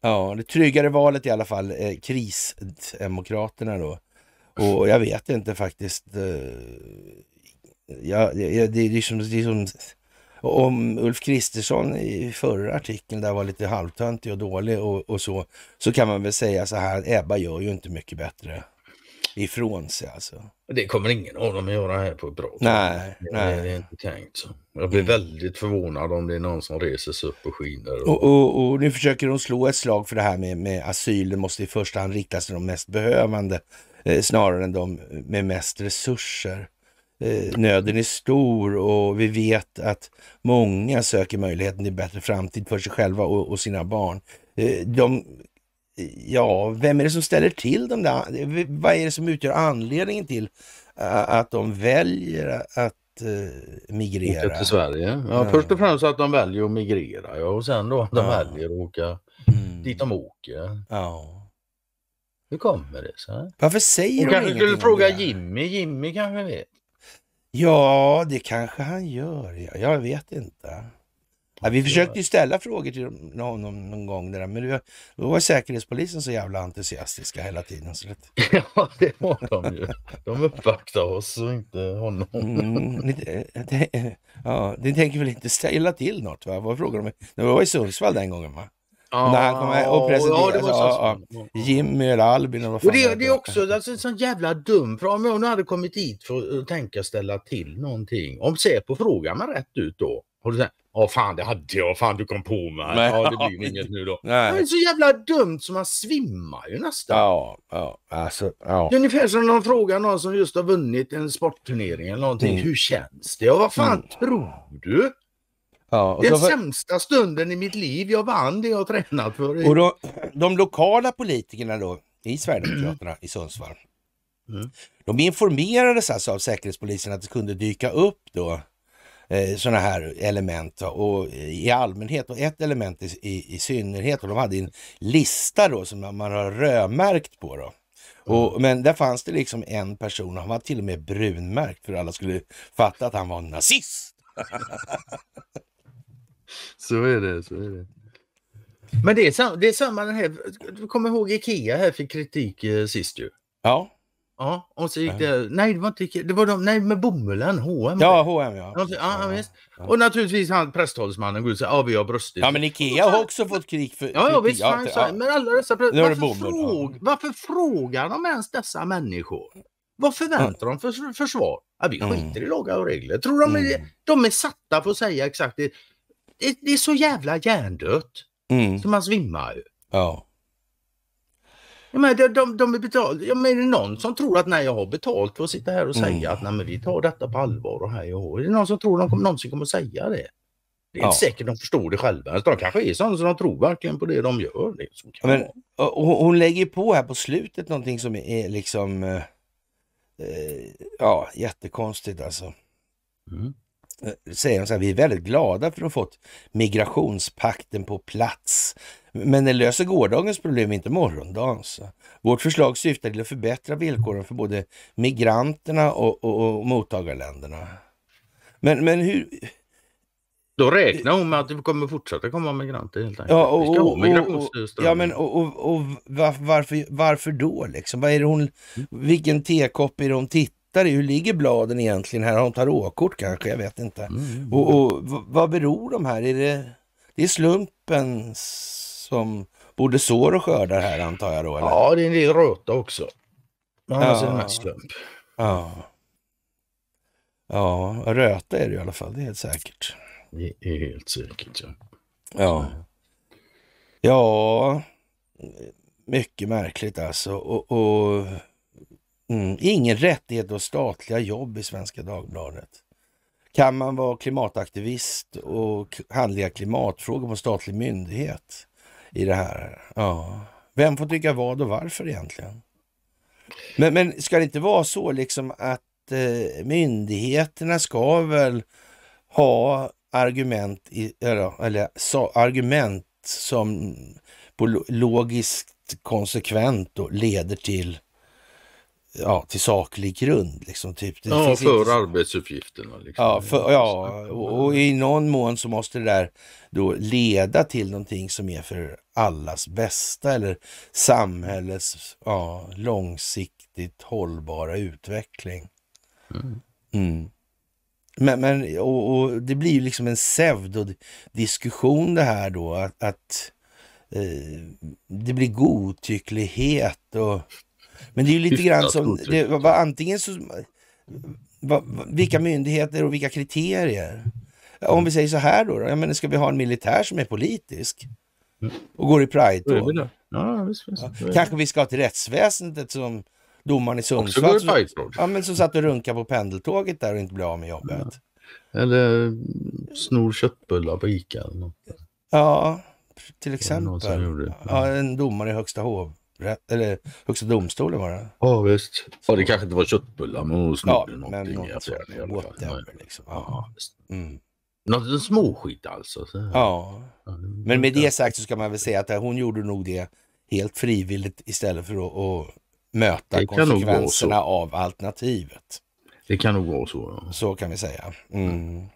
Ja, det tryggare valet i alla fall, eh, krisdemokraterna då. Och jag vet inte faktiskt. Eh, ja, det, det, det, är som, det är som om Ulf Kristersson i förra artikeln där var lite halvtöntig och dålig och, och, så, så kan man väl säga så här, att Ebba gör ju inte mycket bättre ifrån sig alltså. Det kommer ingen av dem att göra här på ett bra Nej, nej. Det är inte tänkt så. Jag blir mm. väldigt förvånad om det är någon som reser sig upp och skiner. Och... Och, och, och, nu försöker de slå ett slag för det här med, med asylen måste i första hand riktas till de mest behövande eh, snarare än de med mest resurser. Eh, nöden är stor och vi vet att många söker möjligheten till bättre framtid för sig själva och, och sina barn. Eh, de, ja, vem är det som ställer till dem där? Vad är det som utgör anledningen till att de väljer att eh, migrera? Till Sverige? Ja, ja, Först och främst att de väljer att migrera ja, och sen då att de ja. väljer att åka mm. dit de åker. Ja. Hur kommer det sig? Varför säger Hon de kanske skulle fråga Jimmy. Jimmy kanske vet. Ja, det kanske han gör. Ja. Jag vet inte. Ja, vi försökte ju ställa frågor till honom någon gång, där, men då var Säkerhetspolisen så jävla entusiastiska hela tiden. Så det... Ja, det var de ju. De uppvaktade oss och inte honom. Mm, ni, det, eh, eh, ja, ni tänker väl inte ställa till något? Va? Vad frågar de? Det var i Sundsvall den gången va? Ah, när han kom kommer och presenterade ja, ah, ah, Jimmy eller Albin eller vad fan och det, det är också alltså, en sån jävla dum fråga. Om jag nu hade kommit hit för att eh, tänka ställa till någonting. Om Säpo frågar mig rätt ut då. Har du sagt, ja fan det hade jag, fan du kom på mig. Ja det blir inget nu då. Nej. Det är så jävla dumt som man svimmar ju nästan. Ja, ja, alltså, ja. Det är ungefär som någon frågar någon som just har vunnit en sportturnering eller någonting. Mm. Hur känns det? Ja vad fan mm. tror du? Ja, den för... sämsta stunden i mitt liv. Jag vann det jag tränat för. Och då, de lokala politikerna då i Sverigedemokraterna i Sundsvall. Mm. De informerades alltså av Säkerhetspolisen att det kunde dyka upp då eh, sådana här element då, och i allmänhet och ett element i, i, i, synnerhet. Och de hade en lista då som man har rödmärkt på. då. Och, mm. men där fanns det liksom en person, han var till och med brunmärkt för alla skulle fatta att han var nazist. så är det, så är det. Men det är, sam det är samma den här, du kommer ihåg Ikea här fick kritik eh, sist ju. Ja. Ja, och så gick det, nej det var inte Ikea, det var de, nej med bomullen, H&M. Ja, H&M ja. Ja, ja, visst. Ja. Och naturligtvis han presstalsmannen går ut och säger, ja vi har brustit. Ja men Ikea har också fått kritik för... Ja, ja visst, ja, han, ja. men alla dessa, varför, fråg, varför frågar de ens dessa människor? Vad förväntar de för försvar? Ja, vi mm. skiter i lagar och regler. Tror de, är, mm. de är satta för att säga exakt det det, är så jävla hjärndött. Mm. Så man svimmar ju. Ja. Jag menar, de, de, de är betald... jag menar, är det någon som tror att nej, jag har betalt för att sitta här och mm. säga att nej, men vi tar detta på allvar och hej och Är det någon som tror att de kommer, någonsin kommer att säga det? Det är ja. inte säkert de förstår det själva. Alltså, de kanske är sådana som de tror verkligen på det de gör. Det som kan men, hon lägger på här på slutet någonting som är liksom... Eh, eh ja, jättekonstigt alltså. Mm. Eh, säger han så här, vi är väldigt glada för att ha fått migrationspakten på plats. Men den löser gårdagens problem, inte morgondagens. Vårt förslag syftar till att förbättra villkoren för både migranterna och, och, och mottagarländerna. Men, men hur... Då räknar hon med att det kommer fortsätta komma migranter helt enkelt. Ja, och, och, och, ja, men och, och, varför, varför då liksom? Vad är hon, mm. vilken tekopp är det hon tittar tittare, hur ligger bladen egentligen här? Har de tarotkort kanske? Jag vet inte. Mm. Och, och, vad beror de här? Är det, det är slumpen som både sår och skördar här antar jag då? Eller? Ja, det är en del råta också. Men annars ja. är det slump. Ja. Ja, röta är det i alla fall, det är helt säkert. Det är helt säkert, ja. Ja. Ja, mycket märkligt alltså. och, och Mm. Ingen rättighet och statliga jobb i Svenska Dagbladet. Kan man vara klimataktivist och handlägga klimatfrågor på statlig myndighet i det här? Ja. Vem får tycka vad och varför egentligen? Men, men ska det inte vara så liksom att eh, myndigheterna ska väl ha argument, i, eller, eller sa, argument som på logiskt konsekvent då, leder till ja, till saklig grund. Liksom, typ. Det ja, för inte... arbetsuppgifterna. Liksom. Ja, för, ja och, och, i någon mån så måste det där då leda till någonting som är för allas bästa eller samhällets ja, långsiktigt hållbara utveckling. Mm. Mm. Men, men och, och, det blir ju liksom en pseudodiskussion det här då att, att eh, det blir godtycklighet och men det är ju lite grann som, det var, var antingen så, var, vilka myndigheter och vilka kriterier? Om vi säger så här då, då menar, ska vi ha en militär som är politisk och går i pride då? Ja, visst, visst. Ja. Kanske vi ska till rättsväsendet som domaren i Sundsvall som, ja, men som satt och runkade på pendeltåget där och inte blev av med jobbet. Ja. Eller snor köttbullar på Ica eller något. Ja, till exempel. Ja, en domare i Högsta hov eller Högsta domstolen var det. Ja oh, visst. Ja, det kanske inte var köttbullar men hon snodde ja, någonting något i affären i alla fall. Whatever, liksom. ja. Ja, mm. Något småskit alltså. Så. Ja. Men med det sagt så ska man väl säga att eh, hon gjorde nog det helt frivilligt istället för att, att möta konsekvenserna av alternativet. Det kan nog vara så. Ja. Så kan vi säga. Mm. mm.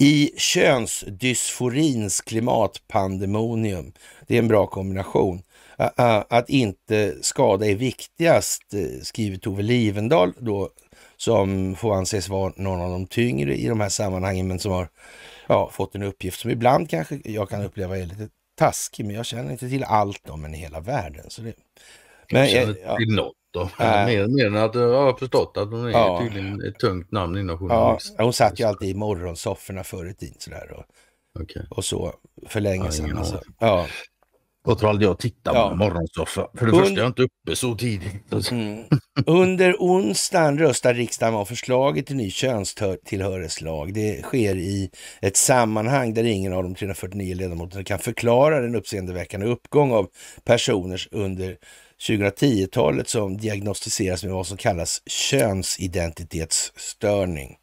I könsdysforins klimatpandemonium. Det är en bra kombination att inte skada är viktigast, eh, skriver Tove Livendal då, som får anses vara någon av de tyngre i de här sammanhangen, men som har ja, fått en uppgift som ibland kanske jag kan uppleva är lite taskig, men jag känner inte till allt om en i hela världen. Så det, men, jag eh, känner ja, till något. Då. Äh, mer, mer än att jag har förstått att hon är ja, tydligen ett tungt namn inom journalistik. Ja, hon satt ju alltid i morgonsofforna förr i tiden sådär. Och, okay. och så för länge ja, sedan. Alltså. Ja. Jag tror aldrig jag tittar på ja. morgonsoffa. För det Un första är jag inte uppe så tidigt. Mm. Under onsdagen röstar riksdagen om förslaget till ny könstillhörighetslag. Det sker i ett sammanhang där ingen av de 349 ledamöterna kan förklara den uppseendeväckande uppgång av personer under 2010-talet som diagnostiseras med vad som kallas könsidentitetsstörning.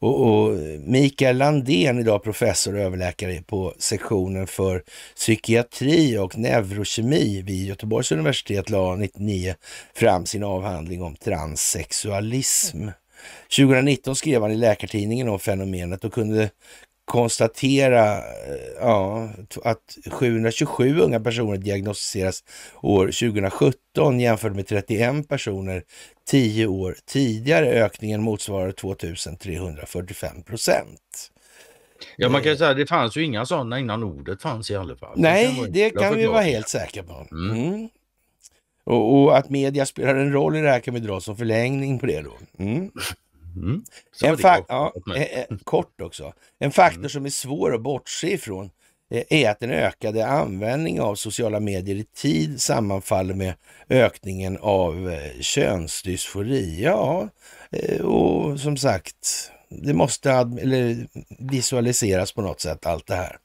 Och, och Mikael Landén, idag professor och överläkare på sektionen för psykiatri och neurokemi vid Göteborgs universitet, la 1999 fram sin avhandling om transsexualism. 2019 mm. skrev han i Läkartidningen om fenomenet och kunde konstatera eh, ja, att 727 unga personer diagnostiseras år 2017 jämfört med 31 personer tio år tidigare. Ökningen motsvarar 2345 procent. Ja, man kan säga det fanns ju inga sådana innan ordet fanns i alla fall. Nej, det kan, vi vara helt säkra på. Mm. mm. Och, och, att media spelar en roll i det här kan vi dra som förlängning på det då. Mm. Mm. En, fa- ja, eh, eh, kort också. en faktor mm. som är svår att bortse ifrån eh, är att den ökade användningen av sociala medier i tid sammanfaller med ökningen av könsdysfori. Ja, och som sagt, det måste ad- visualiseras på något sätt allt det här.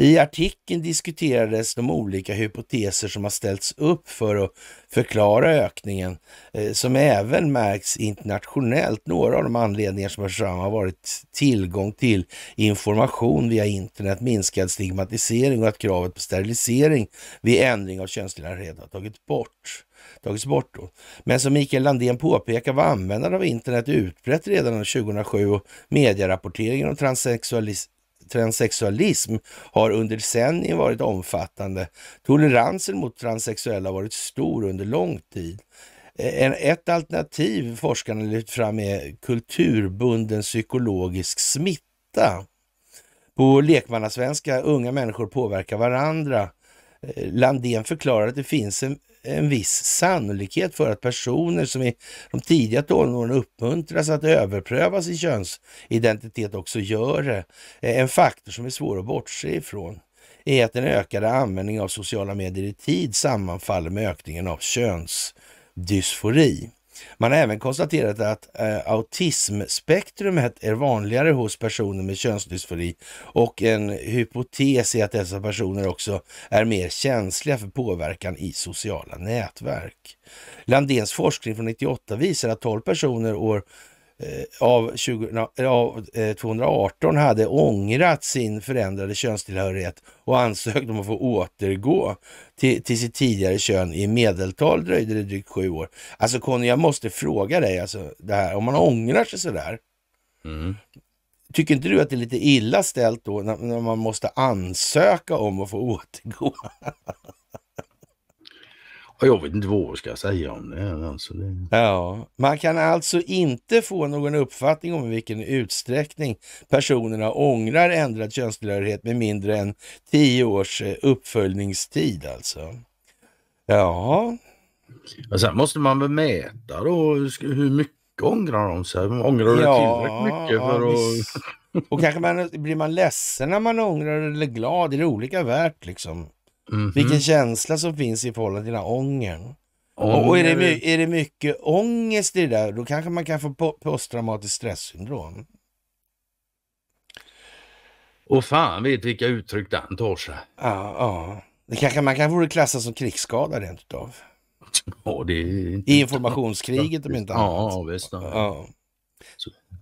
I artikeln diskuterades de olika hypoteser som har ställts upp för att förklara ökningen, eh, som även märks internationellt. Några av de anledningar som förs fram har varit tillgång till information via internet, minskad stigmatisering och att kravet på sterilisering vid ändring av könstillhörighet har tagit bort tagits bort. Då. Men som Mikael Landén påpekar var användandet av internet utbrett redan 2007 och medierapporteringen om transsexualism transsexualism har under decennier varit omfattande. Toleransen mot transsexuella har varit stor under lång tid. Eh, ett alternativ forskarna lyft fram är kulturbunden psykologisk smitta. På lekmannasvenska, unga människor påverkar varandra Eh, Landén förklarar att det finns en, en viss sannolikhet för att personer som i de tidiga tonåren uppmuntras att överpröva sin könsidentitet också gör det. Eh, en faktor som är svår att bortse ifrån är att den ökade användningen av sociala medier i tid sammanfaller med ökningen av könsdysfori. Man har även konstaterat att eh, autismspektrumet är vanligare hos personer med könsdysfori och en hypotes är att dessa personer också är mer känsliga för påverkan i sociala nätverk. Landéns forskning från 1998 visar att 12 personer år Eh, av, 20, av 218 eh, hade ångrat sin förändrade könstillhörighet och ansökt om att få återgå till, till sitt tidigare kön. I medeltal dröjde det drygt sju år. Alltså Conny, jag måste fråga dig, alltså, det här, om man ångrar sig sådär, mm. tycker inte du att det är lite illa ställt då när, när man måste ansöka om att få återgå? Jag vet inte vad jag ska säga om det. Alltså det... Ja, man kan alltså inte få någon uppfattning om i vilken utsträckning personerna ångrar ändrad könstillhörighet med mindre än tio års eh, uppföljningstid alltså. Ja. Och sen måste man väl mäta då hur mycket ångrar de sig? Ångrar de ja, tillräckligt mycket för ja, att... och kanske man, blir man ledsen när man ångrar eller glad? Är det olika värt liksom? Mm -hmm. Vilken känsla som finns i förhållande till den här ångern. Ånger. Och är det, är det mycket ångest i det där, då kanske man kan få posttraumatiskt stresssyndrom. Och fan vet vilka uttryck den tar sig. Ja, ja. Det kanske man kan få det klassat som krigsskada rent utav. Ja, det är Informationskriget om inte annat. Ja, visst. Ja. ja.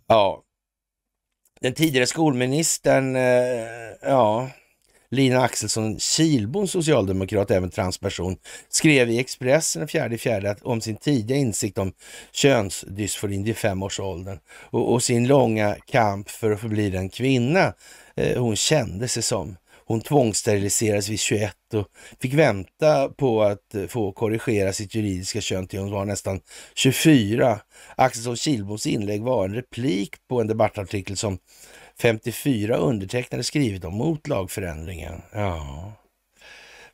ja. Den tidigare skolministern, eh, ja Lina Axelsson Kilbom, socialdemokrat, även transperson, skrev i Expressen den 4 fjärde om sin tidiga insikt om könsdysforin vid femårsåldern och, och sin långa kamp för att förbli den kvinna eh, hon kände sig som. Hon tvångssteriliserades vid 21 och fick vänta på att eh, få korrigera sitt juridiska kön till hon var nästan 24. Axelsson Kilboms inlägg var en replik på en debattartikel som 54 undertecknade skrivit om mot lagförändringen. Ja.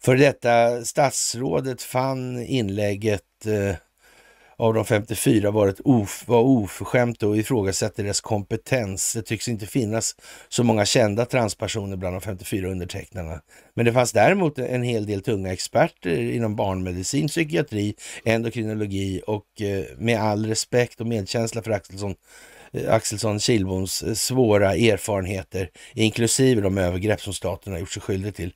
För detta statsrådet fann inlägget eh, av de 54 varit of, var oförskämt och ifrågasätter deras kompetens. Det tycks inte finnas så många kända transpersoner bland de 54 undertecknarna. Men det fanns däremot en hel del tunga experter inom barnmedicin, psykiatri, endokrinologi och eh, med all respekt och medkänsla för Axelsson Eh, Axelsson Kilboms eh, svåra erfarenheter, inklusive de övergrepp som staten har gjort sig skyldig till.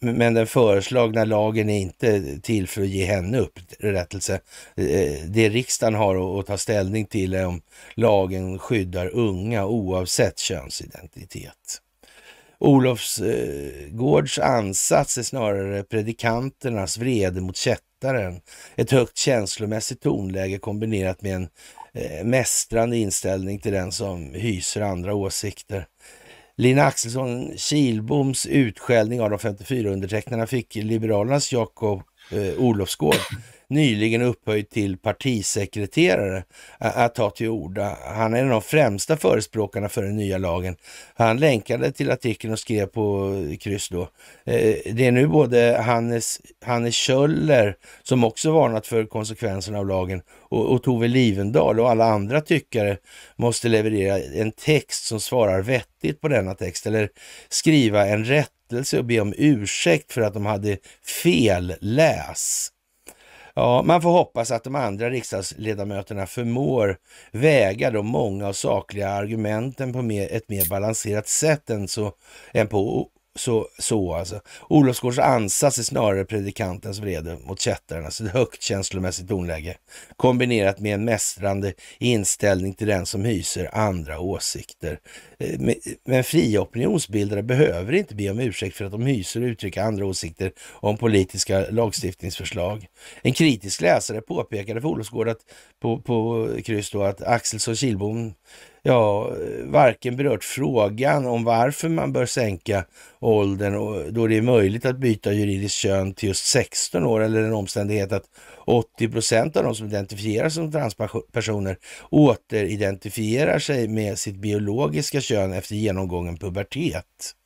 Men den föreslagna lagen är inte till för att ge henne upprättelse. Eh, det riksdagen har att ta ställning till är om lagen skyddar unga oavsett könsidentitet. Olofsgårds ansats är snarare predikanternas vrede mot kätt författaren. Ett högt känslomässigt tonläge kombinerat med en eh, mästrande inställning till den som hyser andra åsikter. Lina Axelsson Kilboms utskällning av de 54 undertecknarna fick Liberalernas Jakob eh, Olofsgård nyligen upphöjd till partisekreterare att ta till orda. Han är en av de främsta förespråkarna för den nya lagen. Han länkade till artikeln och skrev på kryss då. Eh, det är nu både Hannes, Hannes Kjöller, som också varnat för konsekvenserna av lagen, och, och Tove Livendal och alla andra tyckare måste leverera en text som svarar vettigt på denna text eller skriva en rättelse och be om ursäkt för att de hade fel läs. Ja, man får hoppas att de andra riksdagsledamöterna förmår väga de många och sakliga argumenten på ett mer balanserat sätt än, så, än på så, så alltså. Olofsgårds ansats är snarare predikantens vrede mot kättarna, så ett högt känslomässigt tonläge kombinerat med en mästrande inställning till den som hyser andra åsikter. Eh, men fria opinionsbildare behöver inte be om ursäkt för att de hyser och uttrycker andra åsikter om politiska lagstiftningsförslag. En kritisk läsare påpekade för Olofsgård att, på, på kryss då, att Axelsson Kilbom ja, varken berört frågan om varför man bör sänka åldern och då det är möjligt att byta juridiskt kön till just 16 år eller en omständighet att 80 procent av de som identifierar sig som transpersoner återidentifierar sig med sitt biologiska kön efter genomgången pubertet.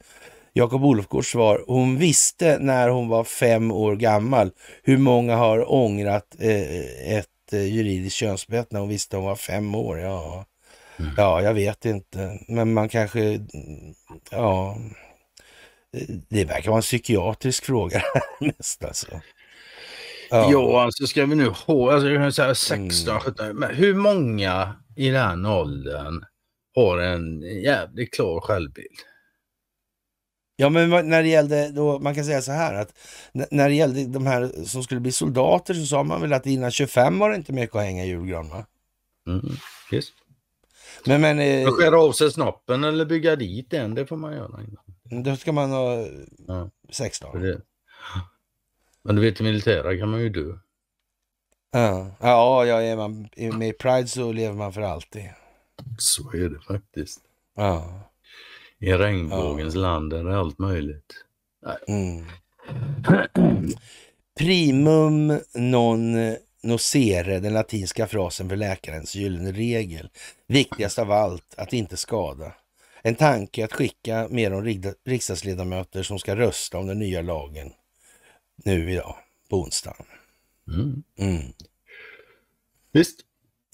Jakob Olofgårds svar. Hon visste när hon var fem år gammal hur många har ångrat eh, ett eh, juridiskt könsbyte när hon visste hon var fem år. Ja. Ja, jag vet inte. Men man kanske... Ja... Det verkar vara en psykiatrisk fråga mest alltså. Ja. ja, alltså ska vi nu ha, alltså 16, 17, mm. men hur många i den åldern har en jävligt klar självbild? Ja, men när det gällde då, man kan säga så här att när det gällde de här som skulle bli soldater så sa man väl att innan 25 var det inte mycket att hänga i julgran va? Mm, just. Men, men, eh, skära av sig snoppen eller bygga dit den, det får man göra. Då ska man ha ja. sex dagar. Men du vet, i militära kan man ju dö. Ja, ja, är man med i Pride så lever man för alltid. Så är det faktiskt. Ja. I regnbågens ja. land är det allt möjligt. Mm. Primum non nocere, den latinska frasen för läkarens gyllene regel. Viktigast av allt, att inte skada. En tanke att skicka med de riksdagsledamöter som ska rösta om den nya lagen nu idag, på onsdagen. Mm. Mm. Visst.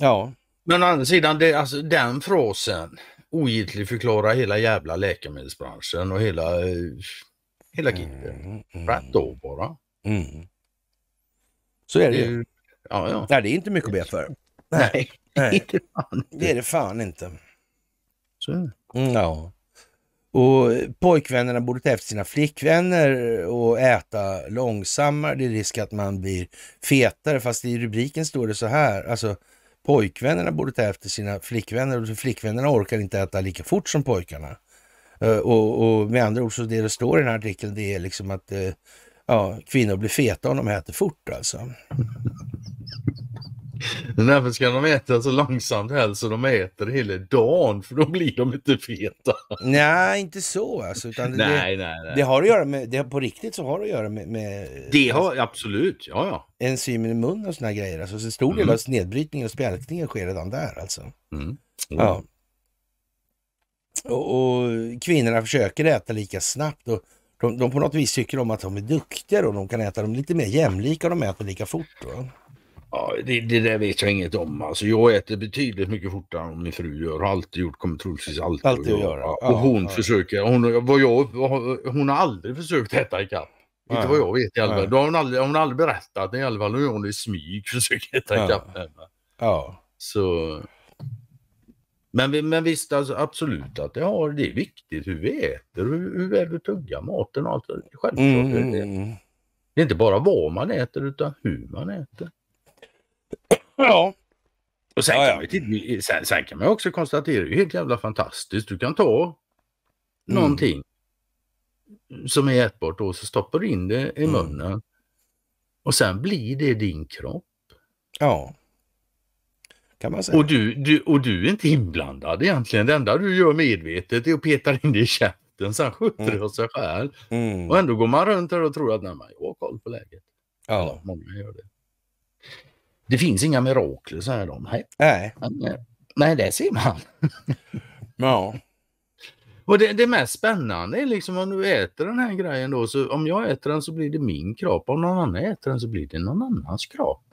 Ja. Men å andra sidan, det, alltså, den frasen ogiltig förklara hela jävla läkemedelsbranschen och hela, eh, hela mm, kitten. mm. Rätt då bara. Mm. Så är det ju. Ja, ja. Nej, det är inte mycket att be för. Nej, Nej. det är det fan inte. Så är det. Mm, ja. Och eh, pojkvännerna borde ta efter sina flickvänner och äta långsammare. Det är risk att man blir fetare, fast i rubriken står det så här. Alltså, pojkvännerna borde ta efter sina flickvänner och flickvännerna orkar inte äta lika fort som pojkarna. Eh, och, och med andra ord, så det, det står i den här artikeln, det är liksom att eh, ja, kvinnor blir feta om de äter fort alltså. Därför ska de äta så långsamt helst så de äter hela dagen för då blir de inte feta. Nej, inte så alltså. Utan det, nej, nej, nej. det har att göra med, det, på riktigt så har det att göra med... med det har alltså, absolut, ja ja. Enzymer i munnen och sådana grejer. Alltså, så stor del mm. av snedbrytningen och spjälkningen sker redan där alltså. Mm. Mm. Ja. Och, och, kvinnorna försöker äta lika snabbt. Och, de, de på något vis tycker om att de är duktiga och de kan äta dem lite mer jämlika och de äter lika fort. Då. Ja, det, det där vet jag inget om. Alltså, jag äter betydligt mycket fortare än min fru gör. Har alltid gjort, kommer troligtvis alltid, alltid att göra. göra. Ja, hon ja. försöker. Hon, vad jag, hon har aldrig försökt äta ikapp. Ja. Inte vad jag vet i alla fall. Då har hon, aldrig, hon har aldrig berättat det. i alla fall. Nu hon i smyg försöker äta ikapp ja. ja. Så... Men, men visst, alltså, absolut att det, har, det är viktigt hur vi äter, hur, hur väl vi tuggar maten och allt. Självklart mm. det. Mm, mm. Det är inte bara vad man äter utan hur man äter. Ja. Och sen, ja, ja. Kan man, sen, sen, kan man också konstatera, det är helt jävla fantastiskt. Du kan ta mm. någonting som är ätbart och så stoppar du in det i mm. munnen. Mm. Och sen blir det din kropp. Ja. Kan man säga. Och du, du, och du är inte inblandad egentligen. Det enda du gör medvetet är att peta in det i käften. Sen skjuter mm. det åt sig själv. Mm. Och ändå går man runt här och tror att man har koll på läget. Ja. ja många gör det. Det finns inga mirakler, säger de. Nej, nej, eh, nej det ser man. ja. Och det, det mest spännande är liksom om du äter den här grejen då, så om jag äter den så blir det min kropp, om någon annan äter den så blir det någon annans kropp.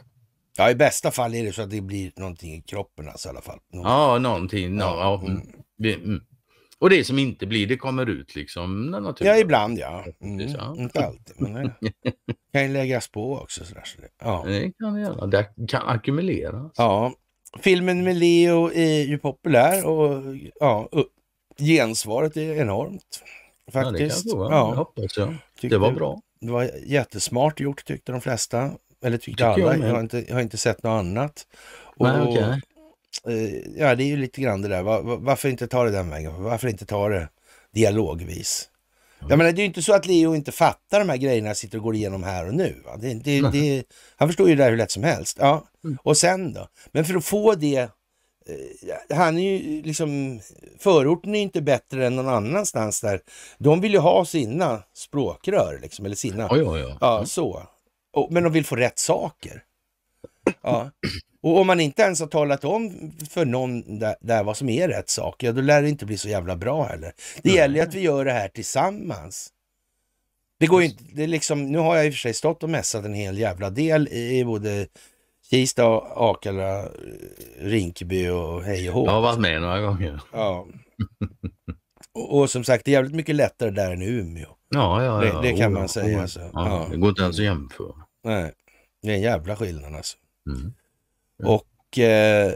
Ja, i bästa fall är det så att det blir någonting i kroppen alltså i alla fall. Någon... Ja, någonting. No, ja. Mm. Mm. mm. Och det som inte blir, det kommer ut liksom naturligt. Ja, ibland ja. Mm, ja. Inte alltid, men det kan ju läggas på också. Sådär, så det, ja. det kan det göra. Det kan ackumuleras. Ja. Filmen med Leo är ju populär och ja, gensvaret är enormt. Faktiskt. Ja, det, vara, ja. hoppas jag. det var bra. Det var jättesmart gjort tyckte de flesta. Eller tyckte Tycker alla. Jag, jag, har inte, jag har inte sett något annat. Och, Nej, okay. Eh, ja, det är ju lite grann det där. Var, varför inte ta det den vägen? Varför inte ta det dialogvis? Jag mm. menar, det är ju inte så att Leo inte fattar de här grejerna sitter och går igenom här och nu. Det, det, det, han förstår ju det där hur lätt som helst. Ja. Mm. Och sen då? Men för att få det... Eh, han är ju liksom... Förorten är ju inte bättre än någon annanstans där. De vill ju ha sina språkrör, liksom, eller sina... Ja, ja, ja. ja så. Och, men de vill få rätt saker. Ja. Och om man inte ens har talat om för någon där, där vad som är rätt sak, ja då lär det inte bli så jävla bra heller. Det mm. gäller ju att vi gör det här tillsammans. Det går ju inte, det är liksom, nu har jag i och för sig stått och mässat en hel jävla del i, både Kista, Akalla, Rinkeby och hej och hå. Jag har varit med några gånger. Ja. Och, och, som sagt, det är jävligt mycket lättare där än i Umeå. Ja, ja, ja. Det, det kan oh, man säga. Oh, alltså. ja, ja. Det går inte ens att jämföra. Nej, det är en jävla skillnad alltså. Mm. Och, eh,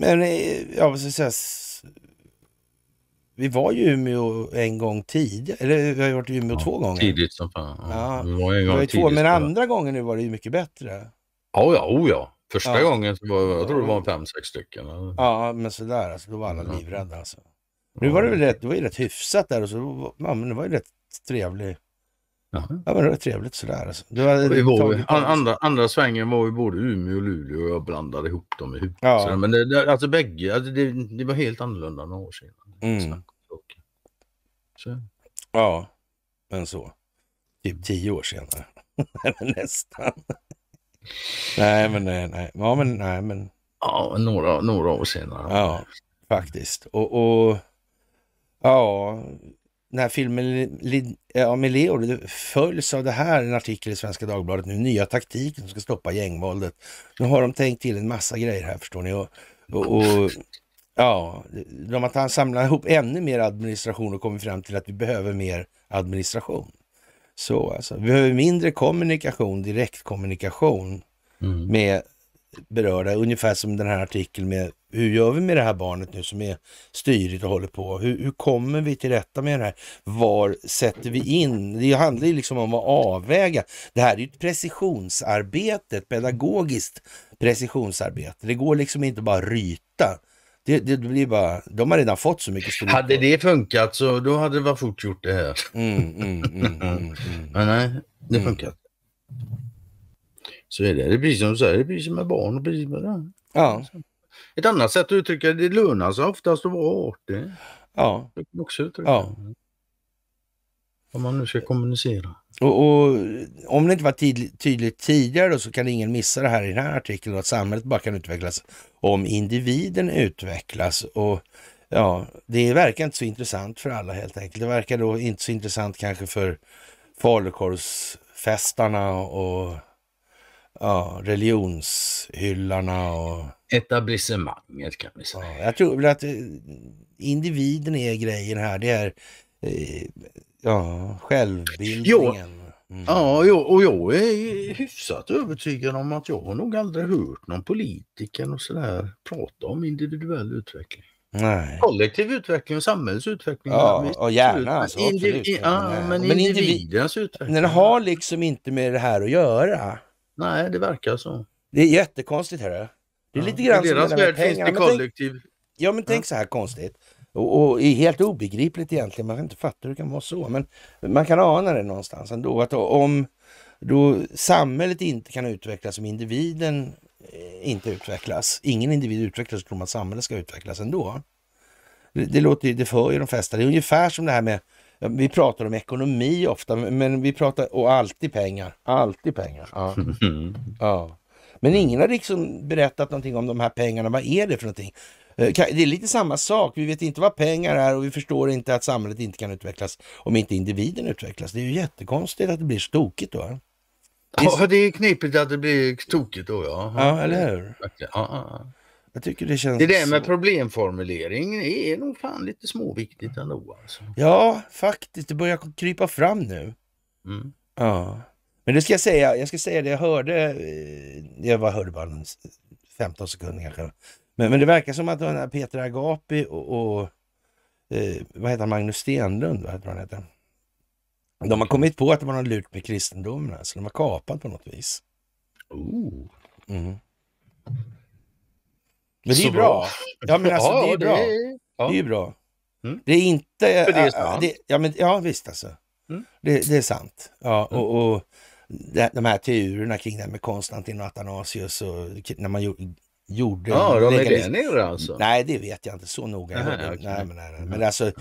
men eh, ja, vad ska jag säga? Vi var ju i Umeå en gång tidigare, eller vi har varit i Umeå ja, två gånger. Tidigt som fan. Ja, vi var, en gång var två, men andra gången nu var det ju mycket bättre. Oh ja, oh ja. Första ja. gången så var jag tror det var fem, sex stycken. Ja, men sådär alltså, då var alla livrädda alltså. Nu var det väl rätt, det var ju rätt hyfsat där och så, ja, men det var ju rätt trevligt. Ja, men det var trevligt sådär. Alltså. Det var, det var, andra, andra svängen var ju både Umeå och Luleå och jag blandade ihop dem i huvudet. Ja. Men det, det, alltså bägge, alltså det, det, var helt annorlunda några år sedan. Mm. Så. Ja, men så. Typ tio år senare. Nästan. nej, men nej, eh, nej. Ja, men nej, men. Ja, några, några år senare. Ja, faktiskt. och, och... Ja, den här filmen eh, ja, med Leor följs av det här, en artikel i Svenska Dagbladet nu, nya taktiken som ska stoppa gängvåldet. Nu har de tänkt till en massa grejer här förstår ni. Och, och, och ja, de har samlat ihop ännu mer administration och kommit fram till att vi behöver mer administration. Så alltså, vi behöver mindre kommunikation, direktkommunikation mm. med berörda. Ungefär som den här artikeln med hur gör vi med det här barnet nu som är styrigt och håller på? Hur, hur kommer vi till rätta med det här? Var sätter vi in? Det handlar ju liksom om att avväga. Det här är ju ett precisionsarbete, ett pedagogiskt precisionsarbete. Det går liksom inte bara ryta. Det, det, blir bara, de har redan fått så mycket stryk. Hade det funkat så då hade det varit fort gjort det här. Mm, mm, mm, mm, mm. Men nej, det funkar inte. Mm så är det. Det är precis som, du säger, det är precis som med barn. Det blir med det. Ja. Ett annat sätt att uttrycka det, det lönar sig oftast att vara artig. Ja. Det kan också uttrycka ja. Om man nu ska kommunicera. Och, och om det inte var tydligt, tydligt tidigare då, så kan ingen missa det här i den här artikeln, då, att samhället bara kan utvecklas om individen utvecklas. Och ja, det verkar inte så intressant för alla helt enkelt. Det verkar då inte så intressant kanske för falukorvsfestarna och ja, religionshyllarna och... Etablissemanget kan vi säga. Ja, jag tror väl att eh, individen är grejen här. Det är eh, ja, självbildningen. Mm. Ja, jag, och jag är hyfsat övertygad om att jag har nog aldrig hört någon politiker och sådär prata om individuell utveckling. Nej. Kollektiv utveckling och samhällsutveckling. Ja, ja och gärna. Alltså, Indiv ja, men, men individens utveckling. Den har liksom inte med det här att göra. Nej, det verkar så. Det är jättekonstigt. Hörru. Det är ja, lite grann som deras värld finns det kollektiv. Men tänk, ja, men tänk så här konstigt. Och, och, är helt obegripligt egentligen. Man kan inte fatta hur det kan vara så. Men man kan ana det någonstans ändå. Att om då samhället inte kan utvecklas om individen eh, inte utvecklas. Ingen individ utvecklas, tror man samhället ska utvecklas ändå. Det, det låter ju, det för ju de flesta. Det är ungefär som det här med vi pratar om ekonomi ofta, men vi pratar och alltid pengar. Alltid pengar. Ja. Mm. ja. Men ingen har liksom berättat någonting om de här pengarna. Vad är det för någonting? Eh, det är lite samma sak. Vi vet inte vad pengar är och vi förstår inte att samhället inte kan utvecklas om inte individen utvecklas. Det är ju jättekonstigt att det blir stokigt då. Ja, det är knepigt att det blir tokigt då ja. Ja, eller hur? Ja, ja, ja. Jag tycker det känns... Det där med så... problemformulering är nog fan lite småviktigt ändå. Alltså. Ja, faktiskt. Det börjar krypa fram nu. Mm. Ja. Men det ska jag säga, jag ska säga det jag hörde, eh, jag var, hörde bara 15 sekunder kanske. Men, men det verkar som att den här Peter Agapi och, och eh, vad heter han, Magnus Stenlund, vad heter han heter? De har kommit på att det var någon lurt med kristendomen, så alltså. de har kapat på något vis. Ooh. Mm. Men det är bra. bra. Ja, men alltså, ja, det är bra. Det är, ja. det är bra. Mm. Det är inte... För det är eh, sant. Det, ja, men, ja, visst alltså. Mm. Det, det, är sant. Ja, mm. och, och de här teorierna kring det här med Konstantin och Athanasius och när man gjorde gjorde... Ja, de är det nere alltså? Nej, det vet jag inte så noga. nej, okay. nej, men, nej, nej. men mm. alltså,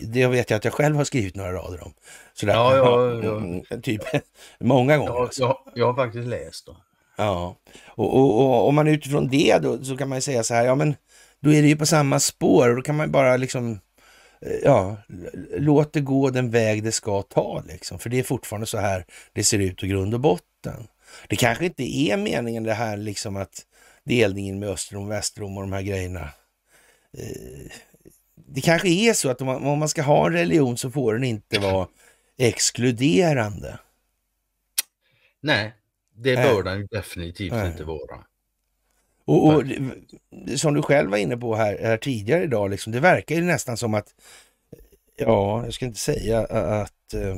det vet jag att jag själv har skrivit några rader om. Sådär, ja, ja, ja. Mm, mm, typ många gånger. Ja, alltså. jag, jag, har faktiskt läst dem. Ja, och, och, och om man utifrån det då, så kan man säga så här, ja men då är det ju på samma spår och då kan man bara liksom, eh, ja, låt det gå den väg det ska ta liksom. För det är fortfarande så här det ser ut i grund och botten. Det kanske inte är meningen det här liksom att delningen med Östrom och Västrom och de här grejerna. Eh, det kanske är så att om man ska ha en religion så får den inte vara exkluderande. Nej, det bör den definitivt äh. inte vara. Och, och som du själv var inne på här, här tidigare idag, liksom, det verkar ju nästan som att, ja, jag ska inte säga att eh,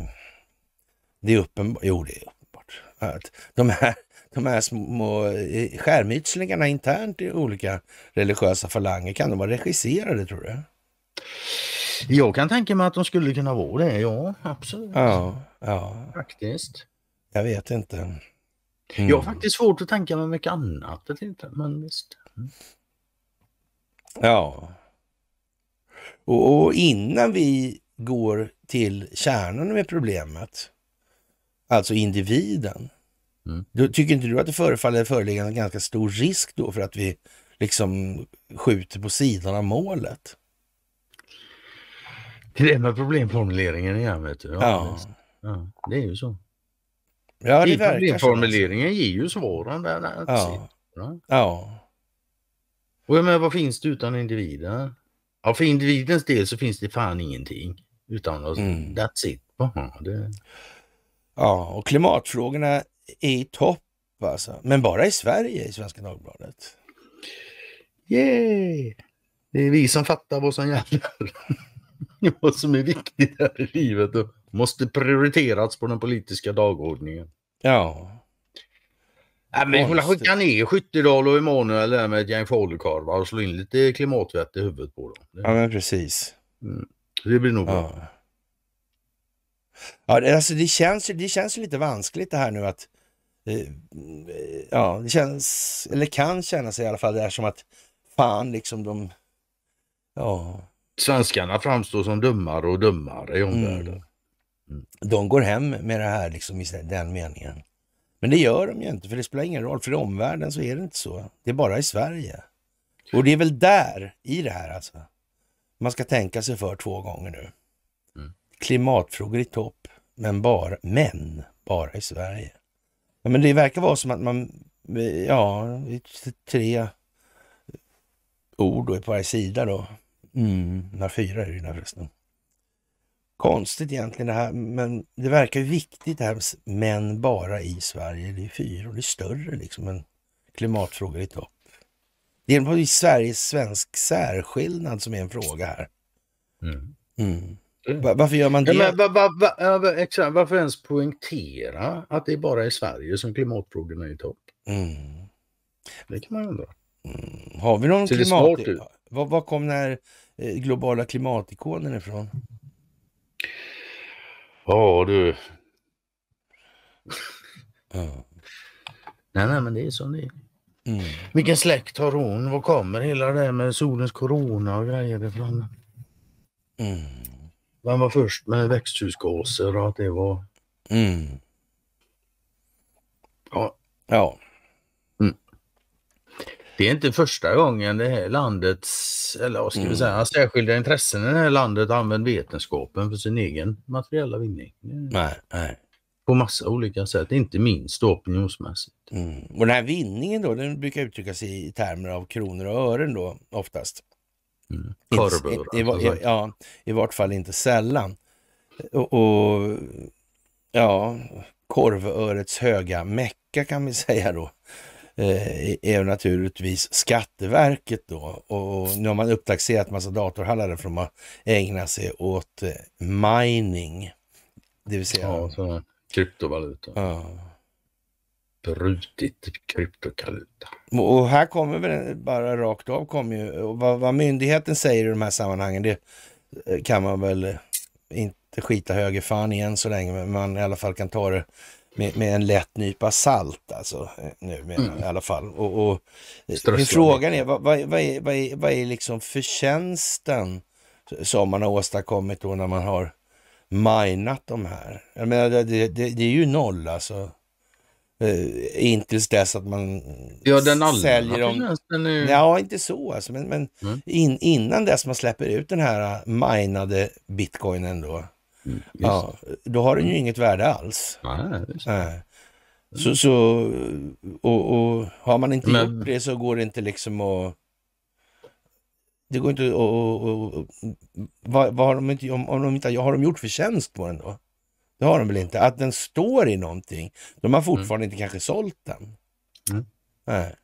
det är uppenbart, jo det är uppenbart, att de här, de här små eh, skärmytslingarna internt i olika religiösa falanger, kan de vara regisserade tror du? Jag kan tänka mig att de skulle kunna vara det, ja absolut. Ja, ja. Faktiskt. Jag vet inte. Mm. Jag har mm. faktiskt svårt att tänka mig mycket annat, men visst. Mm. Ja. Och, och, innan vi går till kärnan med problemet, alltså individen, mm. då tycker inte du att det förefaller föreligga en ganska stor risk då för att vi liksom skjuter på sidan av målet? Det är med problemformuleringen igen, vet du. Ja, ja. ja det är ju så. Ja, det I problemformuleringen ger ju svaren. Där, där, ja. ja. Och jag menar, vad finns det utan individen? Ja, för individens del så finns det fan ingenting. Utan oss, mm. that's it. Aha, det... Ja, och klimatfrågorna är i topp alltså. Men bara i Sverige, i Svenska Dagbladet. Yay! Det är vi som fattar vad som gäller. vad som är viktigt här i livet. Och Måste prioriterats på den politiska dagordningen. Ja. Ja, men vi får skicka ner Skyttedal och Emanuel där med ett gäng falukorvar och slå in lite klimatvett i huvudet på dem. Ja men precis. Mm. Det blir nog bra. Ja. Ja, det, alltså, det, känns, det känns lite vanskligt det här nu att... Eh, ja, det känns, eller kan kännas i alla fall, det är som att fan liksom de... Ja. Svenskarna framstår som dummare och dummare i omvärlden. Mm. Mm. De går hem med det här liksom i den meningen. Men det gör de ju inte, för det spelar ingen roll. För i omvärlden så är det inte så. Det är bara i Sverige. Och det är väl där, i det här alltså, man ska tänka sig för två gånger nu. Mm. Klimatfrågor i topp, men bara, men bara i Sverige. Ja, men det verkar vara som att man, eh, ja, tre ord då på varje sida då. Mm, fyra är det förresten. Konstigt egentligen det här, men det verkar viktigt det här med män bara i Sverige. Det är fyra fyror, det är större liksom än klimatfrågor i topp. Det är på Sveriges svensk särskillnad som är en fråga här. Mm. mm. mm. Varför gör man det? Ja, men, va, va, va, exakt, varför ens poängtera att det är bara i Sverige som klimatfrågorna är i topp? Mm. Det kan man undra. Har vi någon klimat... Var, var kom den här eh, globala klimatikonen ifrån? Ja du. Ja. Nej, nej, men det är som det är. Mm. Vilken släkt har hon? Var kommer hela det här med solens korona och grejer ifrån? Mm. Vem var först med växthusgaser och att det var... Mm. Ja. Ja. Det är inte första gången det här landets, eller vad ska mm. vi säga, särskilda intressen i det här landet använder vetenskapen för sin egen materiella vinning. Nej, nej. På massa olika sätt, inte minst opinionsmässigt. Mm. Och den här vinningen då, den brukar uttryckas i termer av kronor och ören då oftast. Mm. Korvören. I, i, alltså. i, ja, i vart fall inte sällan. Och, och ja, korvörets höga mecka kan vi säga då. Eh, är naturligtvis Skatteverket då. Och nu har man upptaxerat massa datorhallar för att ägna sig åt eh, mining. Det vill säga... Ja, sådana kryptovaluta. Ja. Brutit kryptovaluta. Och här kommer väl bara rakt av, kommer ju, vad, vad myndigheten säger i de här sammanhangen, det eh, kan man väl inte skita höger fan igen så länge, men man i alla fall kan ta det med, med en lätt nypa salt alltså eh, nu med, mm. i alla fall. Och, och frågan är vad, vad, vad, är, vad, är, vad är liksom förtjänsten som man har åstadkommit då när man har minat de här? Jag menar, det, det, det är ju noll alltså. Uh, intills dess att man ja, den allmänna säljer dem. Den är... Ja, inte så alltså, men, men mm. in, innan dess man släpper ut den här eh, minade bitcoinen då. Mm, ja, då har den ju inget värde alls. Nej, Nej. Så, så och, och, har man inte Men... gjort det så går det inte liksom att... Det går inte att... Och, och, och vad, vad, har de inte, om, om de inte, har de gjort förtjänst på den då? Det har de väl inte? Att den står i någonting. De har mm. fortfarande mm. inte kanske sålt den. Mm. Nej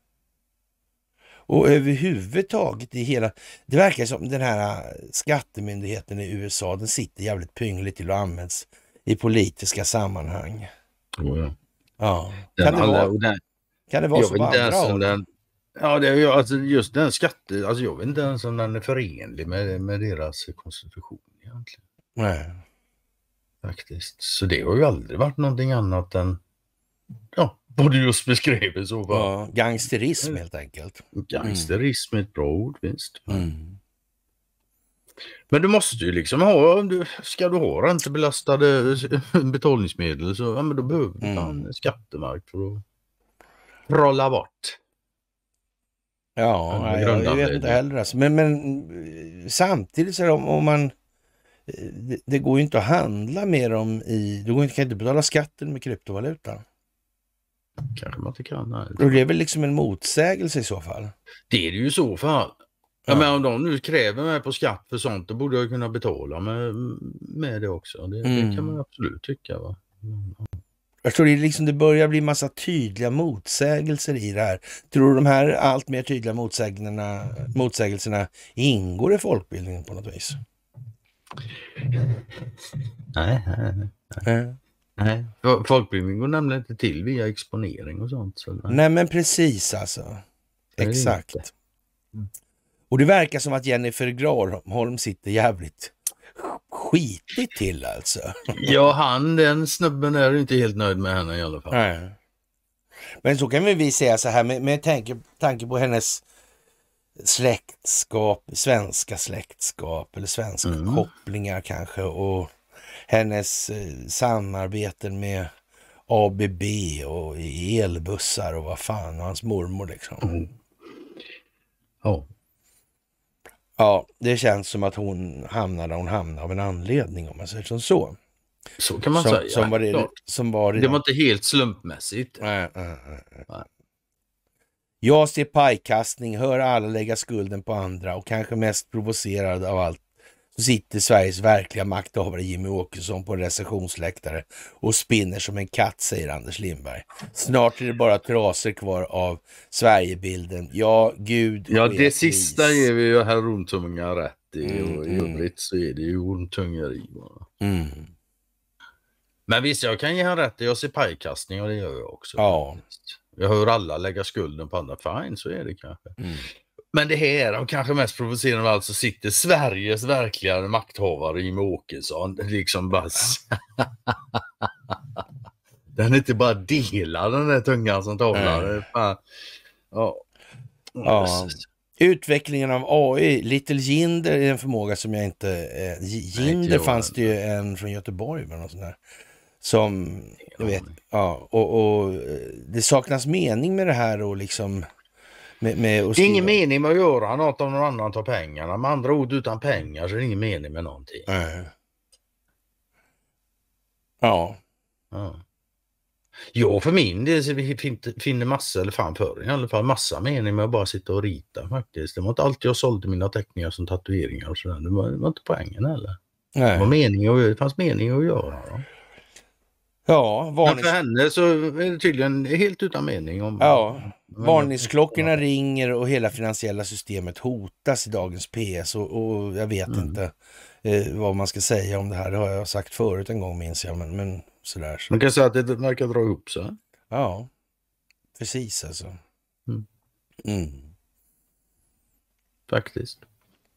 och överhuvudtaget i hela... Det verkar som den här äh, skattemyndigheten i USA, den sitter jävligt pyngligt till och används i politiska sammanhang. ja. ja. Kan, det alla, vara, den, kan det vara så på andra den, Ja, det, är, alltså, just den skatten, alltså, jag vet inte ens om den är förenlig med, med deras konstitution egentligen. Nej. Faktiskt. Så det har ju aldrig varit någonting annat än ja, vad du just beskrev i så fall. Ja, gangsterism mm. helt enkelt. Gangsterism är ett bra ord visst. Mm. Men du måste ju liksom ha, ska du ha räntebelastade betalningsmedel så ja, men då behöver du mm. en skattemark för att rolla bort. Ja, nej, jag, jag vet inte heller alltså. men, men samtidigt så är det om, om man eh, det, det, går ju inte att handla med dem i, du kan inte betala skatten med kryptovaluta kanske man inte kan. Och det är väl liksom en motsägelse i så fall? Det är det ju i så fall. Ja. ja. men om de nu kräver mig på skatt för sånt, då borde jag kunna betala med, med det också. Det, mm. det kan man absolut tycka. Va? Mm. Jag tror det, liksom, det börjar bli massa tydliga motsägelser i det här. Tror du de här allt mer tydliga motsägelserna, motsägelserna ingår i folkbildningen på något vis? Nej, nej, nej. nej. Nej, folkbildning går nämligen inte till via exponering och sånt. Så nej. nej men precis alltså. Exakt. Mm. Och det verkar som att Jennifer Grarholm sitter jävligt skitigt till alltså. ja, han den snubben är inte helt nöjd med henne i alla fall. Nej. Men så kan vi säga så här med, med tanke, tanke på hennes släktskap, svenska släktskap eller svenska mm. kopplingar kanske och hennes eh, samarbeten med ABB och elbussar och vad fan, och hans mormor liksom. Mm. Oh. Ja, det känns som att hon hamnade där hon hamnade av en anledning om man säger som så. Så kan man som, säga. Som var det, som var det, det var inte helt slumpmässigt. Nej, nej, nej. Jag ser pajkastning, hör alla lägga skulden på andra och kanske mest provocerad av allt så sitter Sveriges verkliga makthavare Jimmy Åkesson på en recessionsläktare och spinner som en katt, säger Anders Lindberg. Snart är det bara traser kvar av Sverigebilden. Ja, Gud Ja, det vis. sista ger vi ju herr Rundtunga rätt i. Mm, och i mm, mm. övrigt mm. så är det ju rundtungeri. Mm. Men visst, jag kan ge honom rätt. Jag ser pajkastning och det gör jag också. Ja. Jag hör alla lägga skulden på andra. Fine, så är det kanske. Mm. Men det här, och kanske mest provocerande av allt, så sitter Sveriges verkliga makthavare Jimmie Åkesson liksom bara... Ja. den är inte bara delad den där tungan som tavlar. Ja. ja. Utvecklingen av AI, Little Jinder är en förmåga som jag inte... Eh, Jinder fanns det ju en från Göteborg med någon sån där. Som, du vet, ja, och, och eh, det saknas mening med det här och liksom med, med det är ingen mening med att göra något om någon annan tar pengarna. Med andra ord, utan pengar så är det ingen mening med någonting. Äh. Ja. ja. Jag för min del finner massa, eller fan förr i alla fall, massa mening med att bara sitta och rita faktiskt. Det var inte alltid jag sålde mina teckningar som tatueringar och sådär. Det var, det var inte poängen heller. Nej. Det, var mening att, det fanns mening att göra. Då. Ja, varnings... Men för henne så är det tydligen helt utan mening. Om... Ja. Varningsklockorna ja. ringer och hela finansiella systemet hotas i dagens PS och, och jag vet mm. inte eh, vad man ska säga om det här. Det har jag sagt förut en gång minns jag, men, men sådär. Så. Man kan säga att det verkar dra ihop sig. Ja, precis alltså. Mm. Mm. Faktiskt.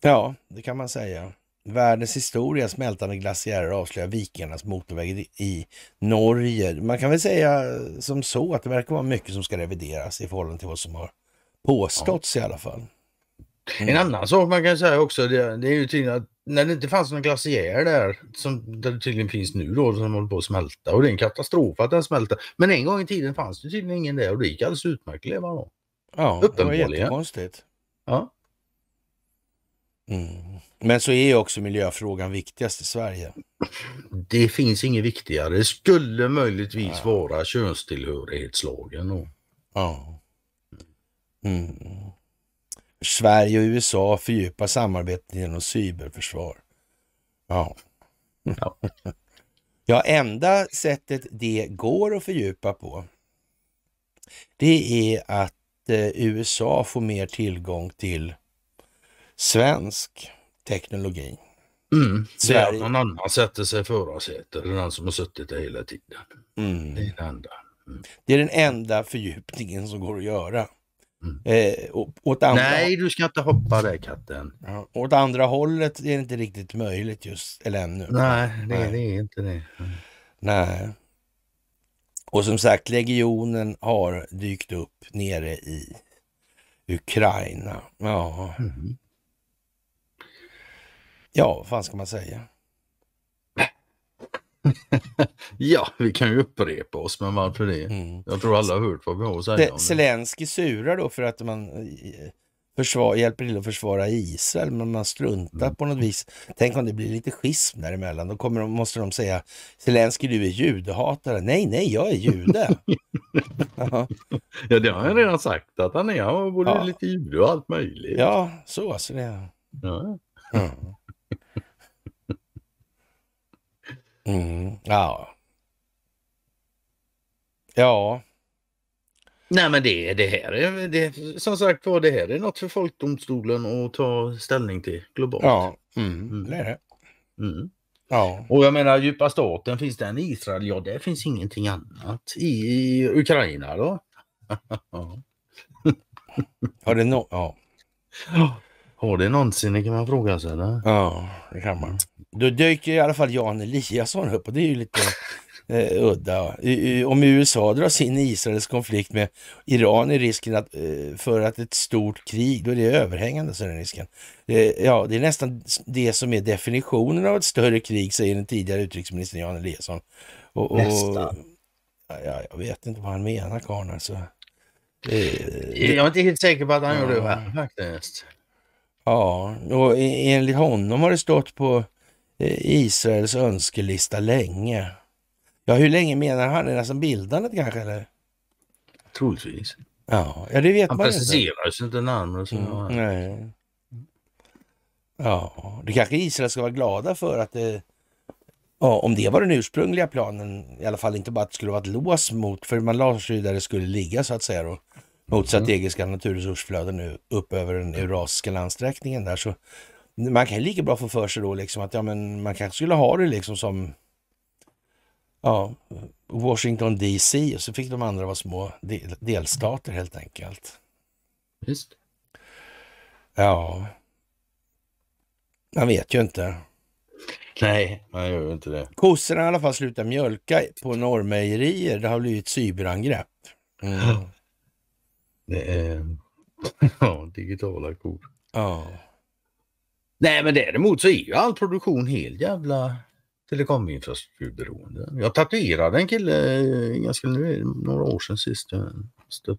Ja, det kan man säga världens historia, smältande glaciärer avslöjar vikingarnas motorväg i Norge. Man kan väl säga eh, som så att det verkar vara mycket som ska revideras i förhållande till vad som har påståtts ja. i alla fall. Mm. En annan sak man kan säga också, det, det är ju tydligen att när det inte fanns någon glaciär där, som där det tydligen finns nu då, som håller på att smälta och det är en katastrof att den smälter. Men en gång i tiden fanns det tydligen ingen där och det gick alldeles utmärkt att leva då. Ja, det var jättekonstigt. Ja. Mm. Men så är ju också miljöfrågan viktigast i Sverige. Det finns inget viktigare. Det skulle möjligtvis ja. vara könstillhörighetslagen. Och... Ja. Mm. Sverige och USA fördjupar samarbetet genom cyberförsvar. Ja. Ja. ja, enda sättet det går att fördjupa på det är att eh, USA får mer tillgång till svensk teknologin. Mm. Det är någon annan sätter sig i förarsätet, någon som har suttit där hela tiden. Mm. Det, är den enda. Mm. det är den enda fördjupningen som går att göra. Mm. Eh, åt andra... Nej, du ska inte hoppa där katten. Ja, åt andra hållet är det inte riktigt möjligt just, eller ännu. Nej, det, Nej. det är inte det. Mm. Nej. Och som sagt, legionen har dykt upp nere i Ukraina. Ja. Mm. Ja, vad fan ska man säga? ja, vi kan ju upprepa oss, men varför det? Mm. Jag tror alla har hört vad vi har att säga. Det, om det. Zelensky surar då för att man eh, försvar, hjälper till att försvara Israel, men man struntar mm. på något vis. Tänk om det blir lite schism däremellan. Då kommer de, måste de säga Zelenskyj, du är judehatare. Nej, nej, jag är jude. ja. det har jag redan sagt att han är. Han var både ja. lite jude och allt möjligt. Ja, så alltså. Det... Ja. Mm. Mm, ja. Ja. Nej men det, det här är det, som sagt var det här är något för folkdomstolen att ta ställning till globalt. Ja, mm, mm. det är det. Mm. Ja. Och jag menar djupa staten, finns den i Israel? Ja, det finns ingenting annat. I Ukraina då? Har det no ja. Har det någonsin, det kan man fråga sig. Eller? Ja, det kan man. Då dyker i alla fall Jan Eliasson upp och det är ju lite eh, udda. om USA dras in i Israels konflikt med Iran är risken att, eh, för att ett stort krig, då är det överhängande. Så den risken. Eh, ja, det är nästan det som är definitionen av ett större krig, säger den tidigare utrikesministern Jan Eliasson. Och, och, nästan. Ja, jag vet inte vad han menar, karln alltså. Eh, jag är inte helt säker på att han ja. gjorde det faktiskt. Ja, och e-, enligt honom har det stått på eh, Israels önskelista länge. Ja, hur länge menar han? Är det som bildandet kanske? Eller? Troligtvis. Ja, ja det vet han man inte. Han preciserar sig inte närmare. Mm, nej. Ja, det kanske Israel ska vara glada för att det, eh, ja, om det var den ursprungliga planen, i alla fall inte bara att det skulle vara ett lås mot, för man lade sig där det skulle ligga så att säga då mot mm. strategiska mm. naturresursflöden nu upp över den eurasiska landsträckningen där. Så man kan lika bra få för sig då liksom att ja, men man kanske skulle ha det liksom som ja, Washington DC och så fick de andra vara små delstater helt enkelt. Just. Ja. Man vet ju inte. Nej, man gör ju inte det. Kossorna har i alla fall slutat mjölka på Norrmejerier. Det har blivit cyberangrepp. Mm. Det är ja, digitala kort. Ja. Nej men däremot så är ju all produktion helt jävla telekominfrastrukturberoende. Jag tatuerade en kille eh, ganska nu, några år sedan sist.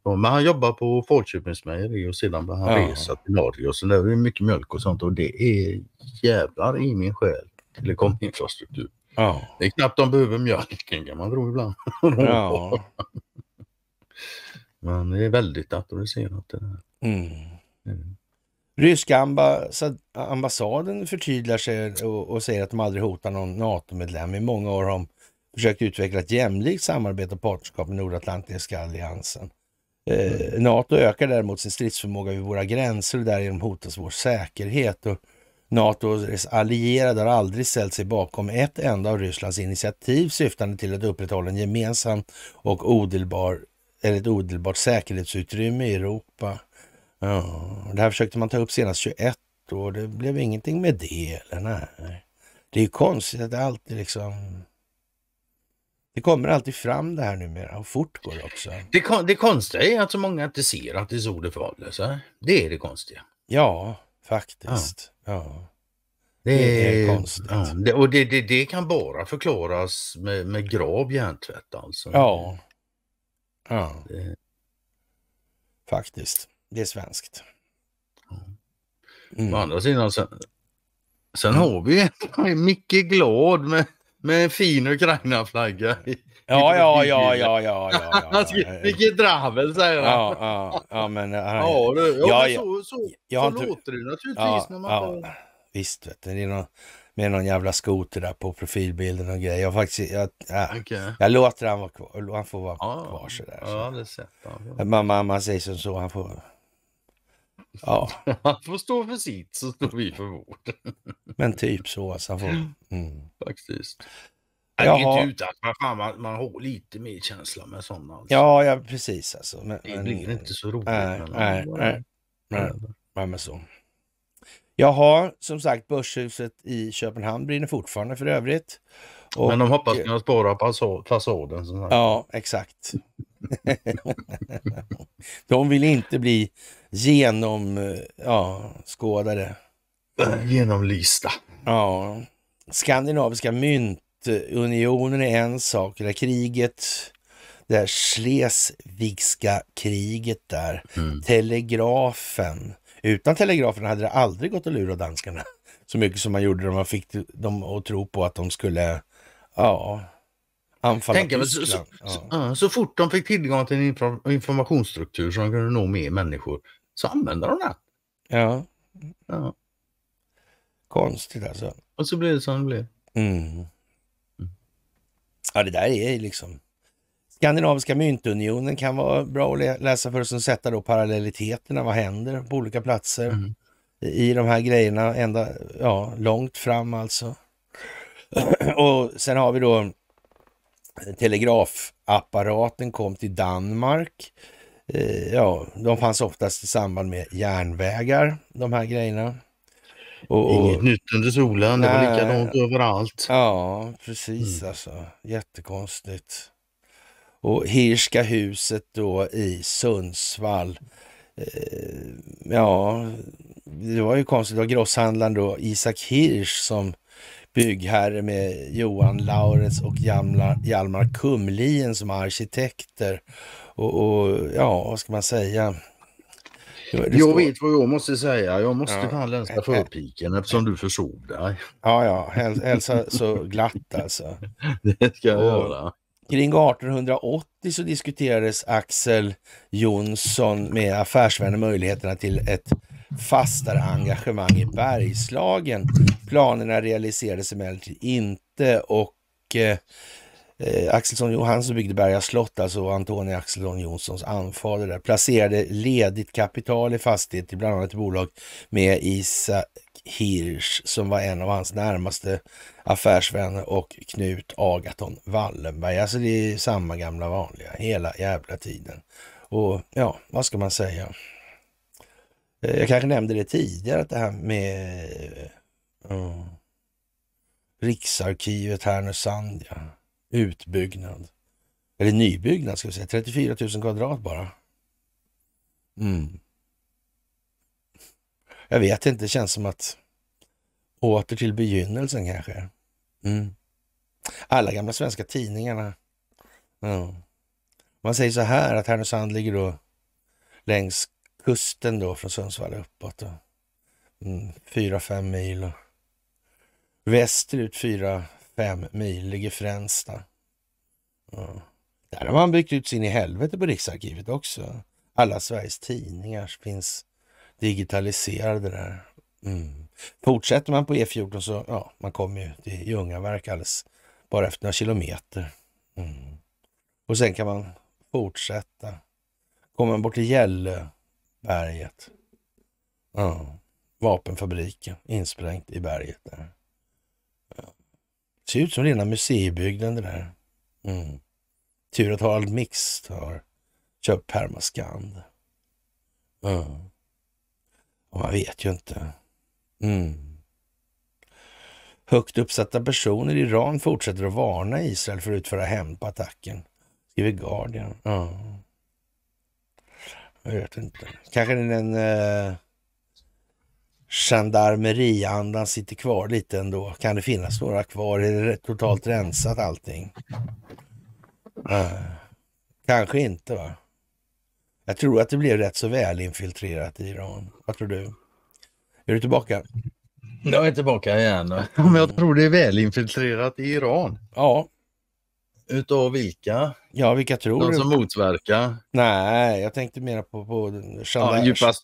på. Men han jobbar på Falköpingsmejeri och sedan började han ja. resa till Norge och så där. Det är mycket mjölk och sånt och det är jävlar i min själ telekominfrastruktur. Ja. Det är knappt de behöver mjölken kan man tro ibland. Ja. Men det är väldigt datoriserat det där. Mm. Mm. Ryska ambassad, ambassaden förtydligar sig och, och, säger att de aldrig hotar någon NATO-medlem. I många år har de försökt utveckla ett jämlikt samarbete och partnerskap med Nordatlantiska alliansen. Eh, mm. NATO ökar däremot sin stridsförmåga vid våra gränser och därigenom hotas vår säkerhet. Och NATOs allierade har aldrig ställt sig bakom ett enda av Rysslands initiativ syftande till att upprätthålla en gemensam och odelbar eller ett odelbart säkerhetsutrymme i Europa. Ja, det här försökte man ta upp senast 21 och det blev ingenting med det. Eller nej. Det är konstigt att det alltid liksom... Det kommer alltid fram det här numera och fort går det också. Det, det konstiga är att så många inte ser att det är så det förhåller sig. Det är det konstiga. Ja, faktiskt. Ja. ja. Det, det, är konstigt. Ja, det, och det, det, kan bara förklaras med, med grav hjärntvätt alltså. Ja, Ja. Det... Faktiskt. Det är svenskt. Mm. Å andra sidan, sen, sen mm. har vi en Micke Glad med, med en fin Ukraina-flagga. Ja, ja, ja, ja, ja, ja. Vilket dravel säger han. Ja, men, ja, du, ja, ja, så, så, så, så låter det naturligtvis. när man ja, visst, vet du, det är någon med någon jävla skoter där på profilbilden och grejer. Jag, faktiskt, jag, äh, okay. jag låter han vara kvar. Han får vara ah, kvar sådär. Så. Ja, man, man, man säger som så, han får... Ja. han får stå för sitt så står vi för vårt. Men typ så alltså. Han får, mm. Faktiskt. Jaha. Inte utan man, man, man har lite mer känsla med sådana. Alltså. Ja, ja, precis alltså. Men, det blir men, inte så roligt. Nej, nej, nej. nej. nej. nej. Jag har som sagt Börshuset i Köpenhamn brinner fortfarande för övrigt. Och, Men de hoppas kunna spåra fasaden. Ja, exakt. de vill inte bli genomskådade. Eh, ja, Genomlysta. Ja. Skandinaviska myntunionen är en sak. Det där kriget, det här Schleswigska kriget där. Mm. Telegrafen. Utan telegraferna hade det aldrig gått att lura danskarna så mycket som man gjorde dem. Man fick dem att tro på att de skulle ja, anfalla Tänk, Tyskland. Så, så, ja. så, fort de fick tillgång till en informationsstruktur som kunde nå mer människor så använde de den. Ja. ja. Konstigt alltså. Och så blev det som det blev. Mm. mm. Ja, det där är liksom Skandinaviska myntunionen kan vara bra att läsa för att sätta då parallelliteterna. Vad händer på olika platser mm. i de här grejerna ända ja, långt fram alltså. Och sen har vi då telegrafapparaten kom till Danmark. Eh, ja, de fanns oftast i samband med järnvägar, de här grejerna. Och, och, Inget nytt under solen, det var likadant överallt. Ja, precis mm. alltså. Jättekonstigt och Hirska huset då i Sundsvall. Eh, ja, det var ju konstigt. Det var grosshandlaren då, Isak Hirsch som byggherre med Johan Laurens och Hjalmar, Kumlien som arkitekter. Och, och, ja, vad ska man säga? det jag står... vet vad jag måste säga. Jag måste ja. fan länsa förpiken eftersom du försov dig. Ja, ja. Hälsa så glatt alltså. Det ska jag och, göra. Kring 1880 så diskuterades Axel Jonsson med affärsvärden möjligheterna till ett fastare engagemang i Bergslagen. Planerna realiserades emellertid inte och eh, Axelsson Johansson byggde Berga slott, alltså Antonia Axelsson Jonssons anfader där, placerade ledigt kapital i fastighet bland annat bolag med Isa Hirsch som var en av hans närmaste affärsvänner och Knut Agaton Wallenberg. Alltså det är samma gamla vanliga hela jävla tiden. Och ja, vad ska man säga? Eh, jag kanske nämnde det tidigare att det här med uh, Riksarkivet Härnösand, utbyggnad. Eller nybyggnad ska vi säga, 34 000 kvadrat bara. Mm. Jag vet inte, det känns som att åter till begynnelsen kanske. Mm. Alla gamla svenska tidningarna. Ja. Man säger så här att Härnösand ligger då längs kusten då från Sundsvall uppåt. Mm, fyra, fem mil. Och västerut fyra, fem mil ligger Fränsta. Ja. Där har man byggt ut sin i helvete på Riksarkivet också. Alla Sveriges tidningar finns digitaliserade det där. Mm. Fortsätter man på E14 så, ja, man kommer ju till Ljungaverk alldeles bara efter några kilometer. Mm. Och sen kan man fortsätta. Kommer man bort till Gällöberget. Ja. Vapenfabriken insprängt i berget där. Ja. Ser ut som rena museibygden det där. Mm. Tur att Harald Mixt har köpt Permaskand. Mm. Och man vet ju inte. Mm. Högt uppsatta personer i Iran fortsätter att varna Israel för att utföra hämnd på attacken, skriver Guardian. Ja. Jag vet inte. Kanske den eh, gendarmeriandan sitter kvar lite ändå. Kan det finnas några kvar? Är det totalt rensat allting? Eh. Kanske inte va? Jag tror att det blev rätt så väl infiltrerat i Iran. Vad tror du? Är du tillbaka? Jag är tillbaka igen. Men jag tror det är väl infiltrerat i Iran. Ja. Utav vilka? Ja, vilka tror Någon du? som motverkar? Nej, jag tänkte mera på, på Chandar, ja, djupast...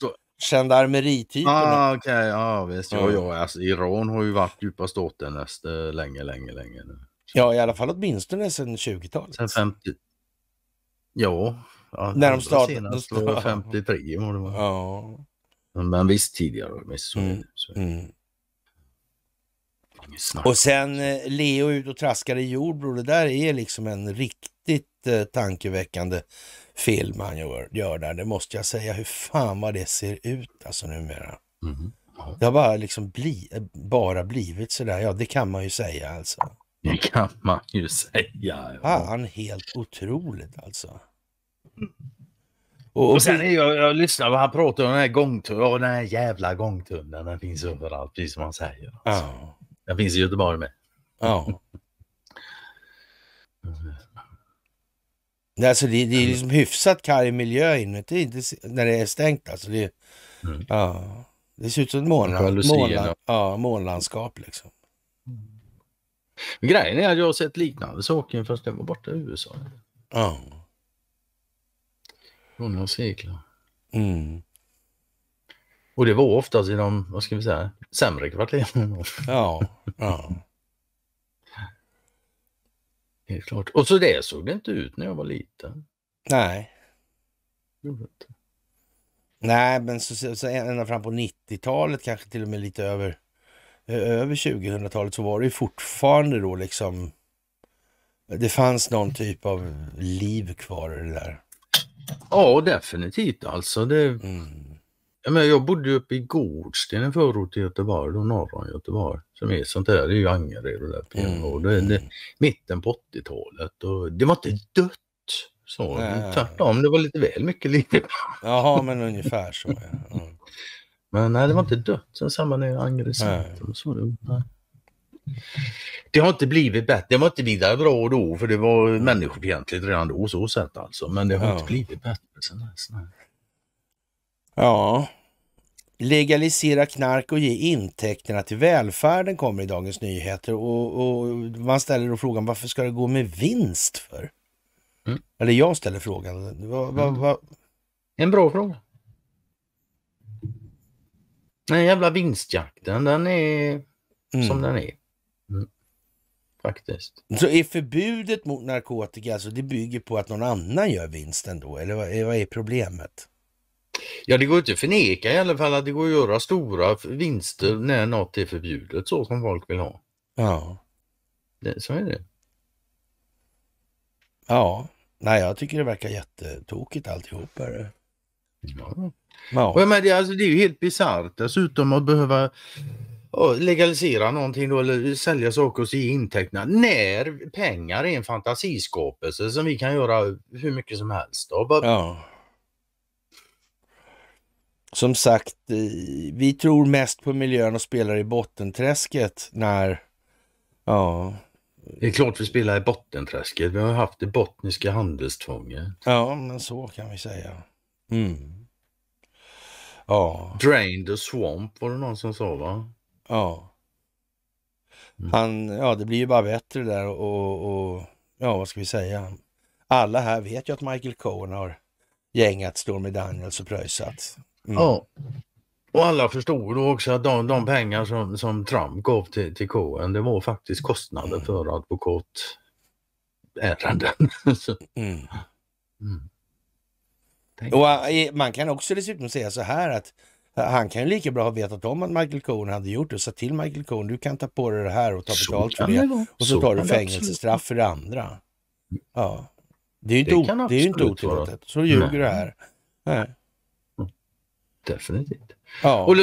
gendarmeritypen. Ah, Okej, okay. ja visst. Ja, ja, alltså, Iran har ju varit djupa staten eh, länge, länge, länge nu. Ja, i alla fall åtminstone sedan 20-talet. Sen 50... Ja, när de startade. Senast 53 må det vara. Ja. Men visst tidigare, visst så, mm. Mm. Och sen eh, Leo ut och traskar i Jordbro. Det där är liksom en riktigt eh, tankeväckande film han gör, gör där. Det måste jag säga. Hur fan vad det ser ut alltså numera. Mm. Ja. Det har bara liksom bli, eh, bara blivit sådär. Ja, det kan man ju säga alltså. Det kan man ju säga. Ja. Fan, helt otroligt alltså. Och, och sen är jag, jag lyssnar vad han pratar om den här gångtunneln. Och den här jävla gångtunneln. Den finns överallt, precis som han säger. Alltså. Ja. Den finns i Göteborg med. Ja. Alltså det, det är liksom hyfsat karg miljö inuti inte, när det är stängt. Alltså det, mm. ja, det ser ut som ett månland, månland, ja, månlandskap. Liksom. Mm. Grejen är att jag har sett liknande saker fast jag var borta i USA. Ja. Gångna sekler. Mm. Och det var oftast i de, vad ska vi säga, sämre kvarteren. Ja, ja. Helt klart. Och så det såg det inte ut när jag var liten. Nej. Nej, men så, så ända fram på 90-talet, kanske till och med lite över, över 2000-talet, så var det ju fortfarande då liksom... Det fanns någon typ av liv kvar i det där. Ja, definitivt alltså. Det... Mm. Jag, menar, jag bodde ju uppe i Gårdsten, en förort till Göteborg, då, norr om Göteborg, som är sånt där. Det är ju Angered och där. Mm. Och det, mm. det, mitten på 80-talet och det var inte dött. Så, tvärtom, det var lite väl mycket liv. Jaha, men ungefär så. Ja. Mm. Men nej, det var inte dött. Sen samma ner Angered det har inte blivit bättre. Det var inte vidare bra då för det var människofientligt redan då så sett alltså. Men det har ja. inte blivit bättre sen dess. Ja. Legalisera knark och ge intäkterna till välfärden kommer i Dagens Nyheter och, och man ställer då frågan varför ska det gå med vinst för? Mm. Eller jag ställer frågan. Va, va, mm. va? En bra fråga. Den jävla vinstjakten den är mm. som den är faktiskt. Så är förbudet mot narkotika, alltså det bygger på att någon annan gör vinsten då? Eller vad är, vad är problemet? Ja, det går inte att förneka i alla fall att det går att göra stora vinster när något är förbjudet så som folk vill ha. Ja. Det, så är det. Ja, nej jag tycker det verkar jättetokigt alltihop. Här. Ja. Ja. Men det, alltså, det är ju helt bisarrt dessutom att behöva legalisera någonting då eller sälja saker och se intäkterna när pengar är en fantasiskapelse som vi kan göra hur mycket som helst. Då. Bara... Ja. Som sagt, eh, vi tror mest på miljön och spelar i bottenträsket när... Ja. Det är klart vi spelar i bottenträsket. Vi har haft det bottniska handelstvånget. Ja, men så kan vi säga. Mm. Ja. Drain the swamp var det någon som sa va? Ja. Mm. Han, ja, det blir ju bara bättre där och, och ja, vad ska vi säga? Alla här vet ju att Michael Cohen har gängat Stormy Daniels och pröjsat. Mm. Ja, och alla förstod då också att de, de pengar som, som Trump gav till, till Cohen, det var faktiskt kostnader mm. för advokatärenden. mm. mm. Eh, man kan också dessutom säga så här att han kan ju lika bra ha vetat om att Michael Cohen hade gjort det och sagt till Michael Cohen, du kan ta på dig det här och ta betalt för det. Och så tar du fängelsestraff för det andra. Ja. Det är ju inte, det det inte otillåtet. Så ljuger du här. Nej. Mm. Definitivt. Ja. Och,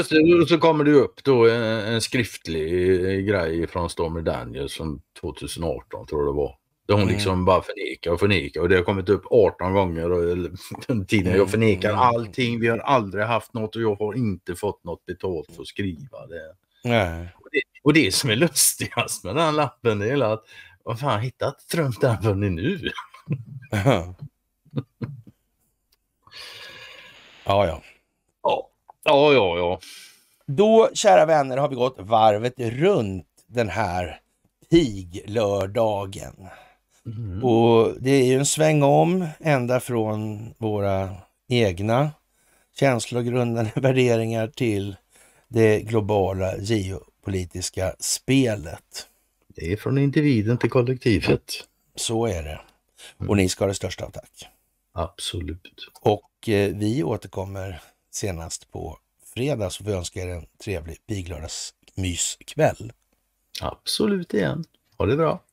så kommer det upp då en skriftlig grej från Stormy Daniels från 2018 tror jag det var. Där hon mm. liksom bara förnekar och förnekar och det har kommit upp 18 gånger och, den tiden. Jag förnekar mm. allting, vi har aldrig haft något och jag har inte fått något betalt för att skriva det. Nej. Och, det och det som är lustigast med den lappen det är att vad fan hittat Trump den för nu? ja. Ja, ja, ja. ja. Då, kära vänner, har vi gått varvet runt den här piglördagen. Mm. Och det är ju en sväng om ända från våra egna känslogrundande värderingar till det globala geopolitiska spelet. Det är från individen till kollektivet. Så är det. Mm. Och ni ska ha det största av tack. Absolut. Och eh, vi återkommer senast på fredag så vi önskar er en trevlig piglördagsmyskväll. Absolut igen. Ha det bra.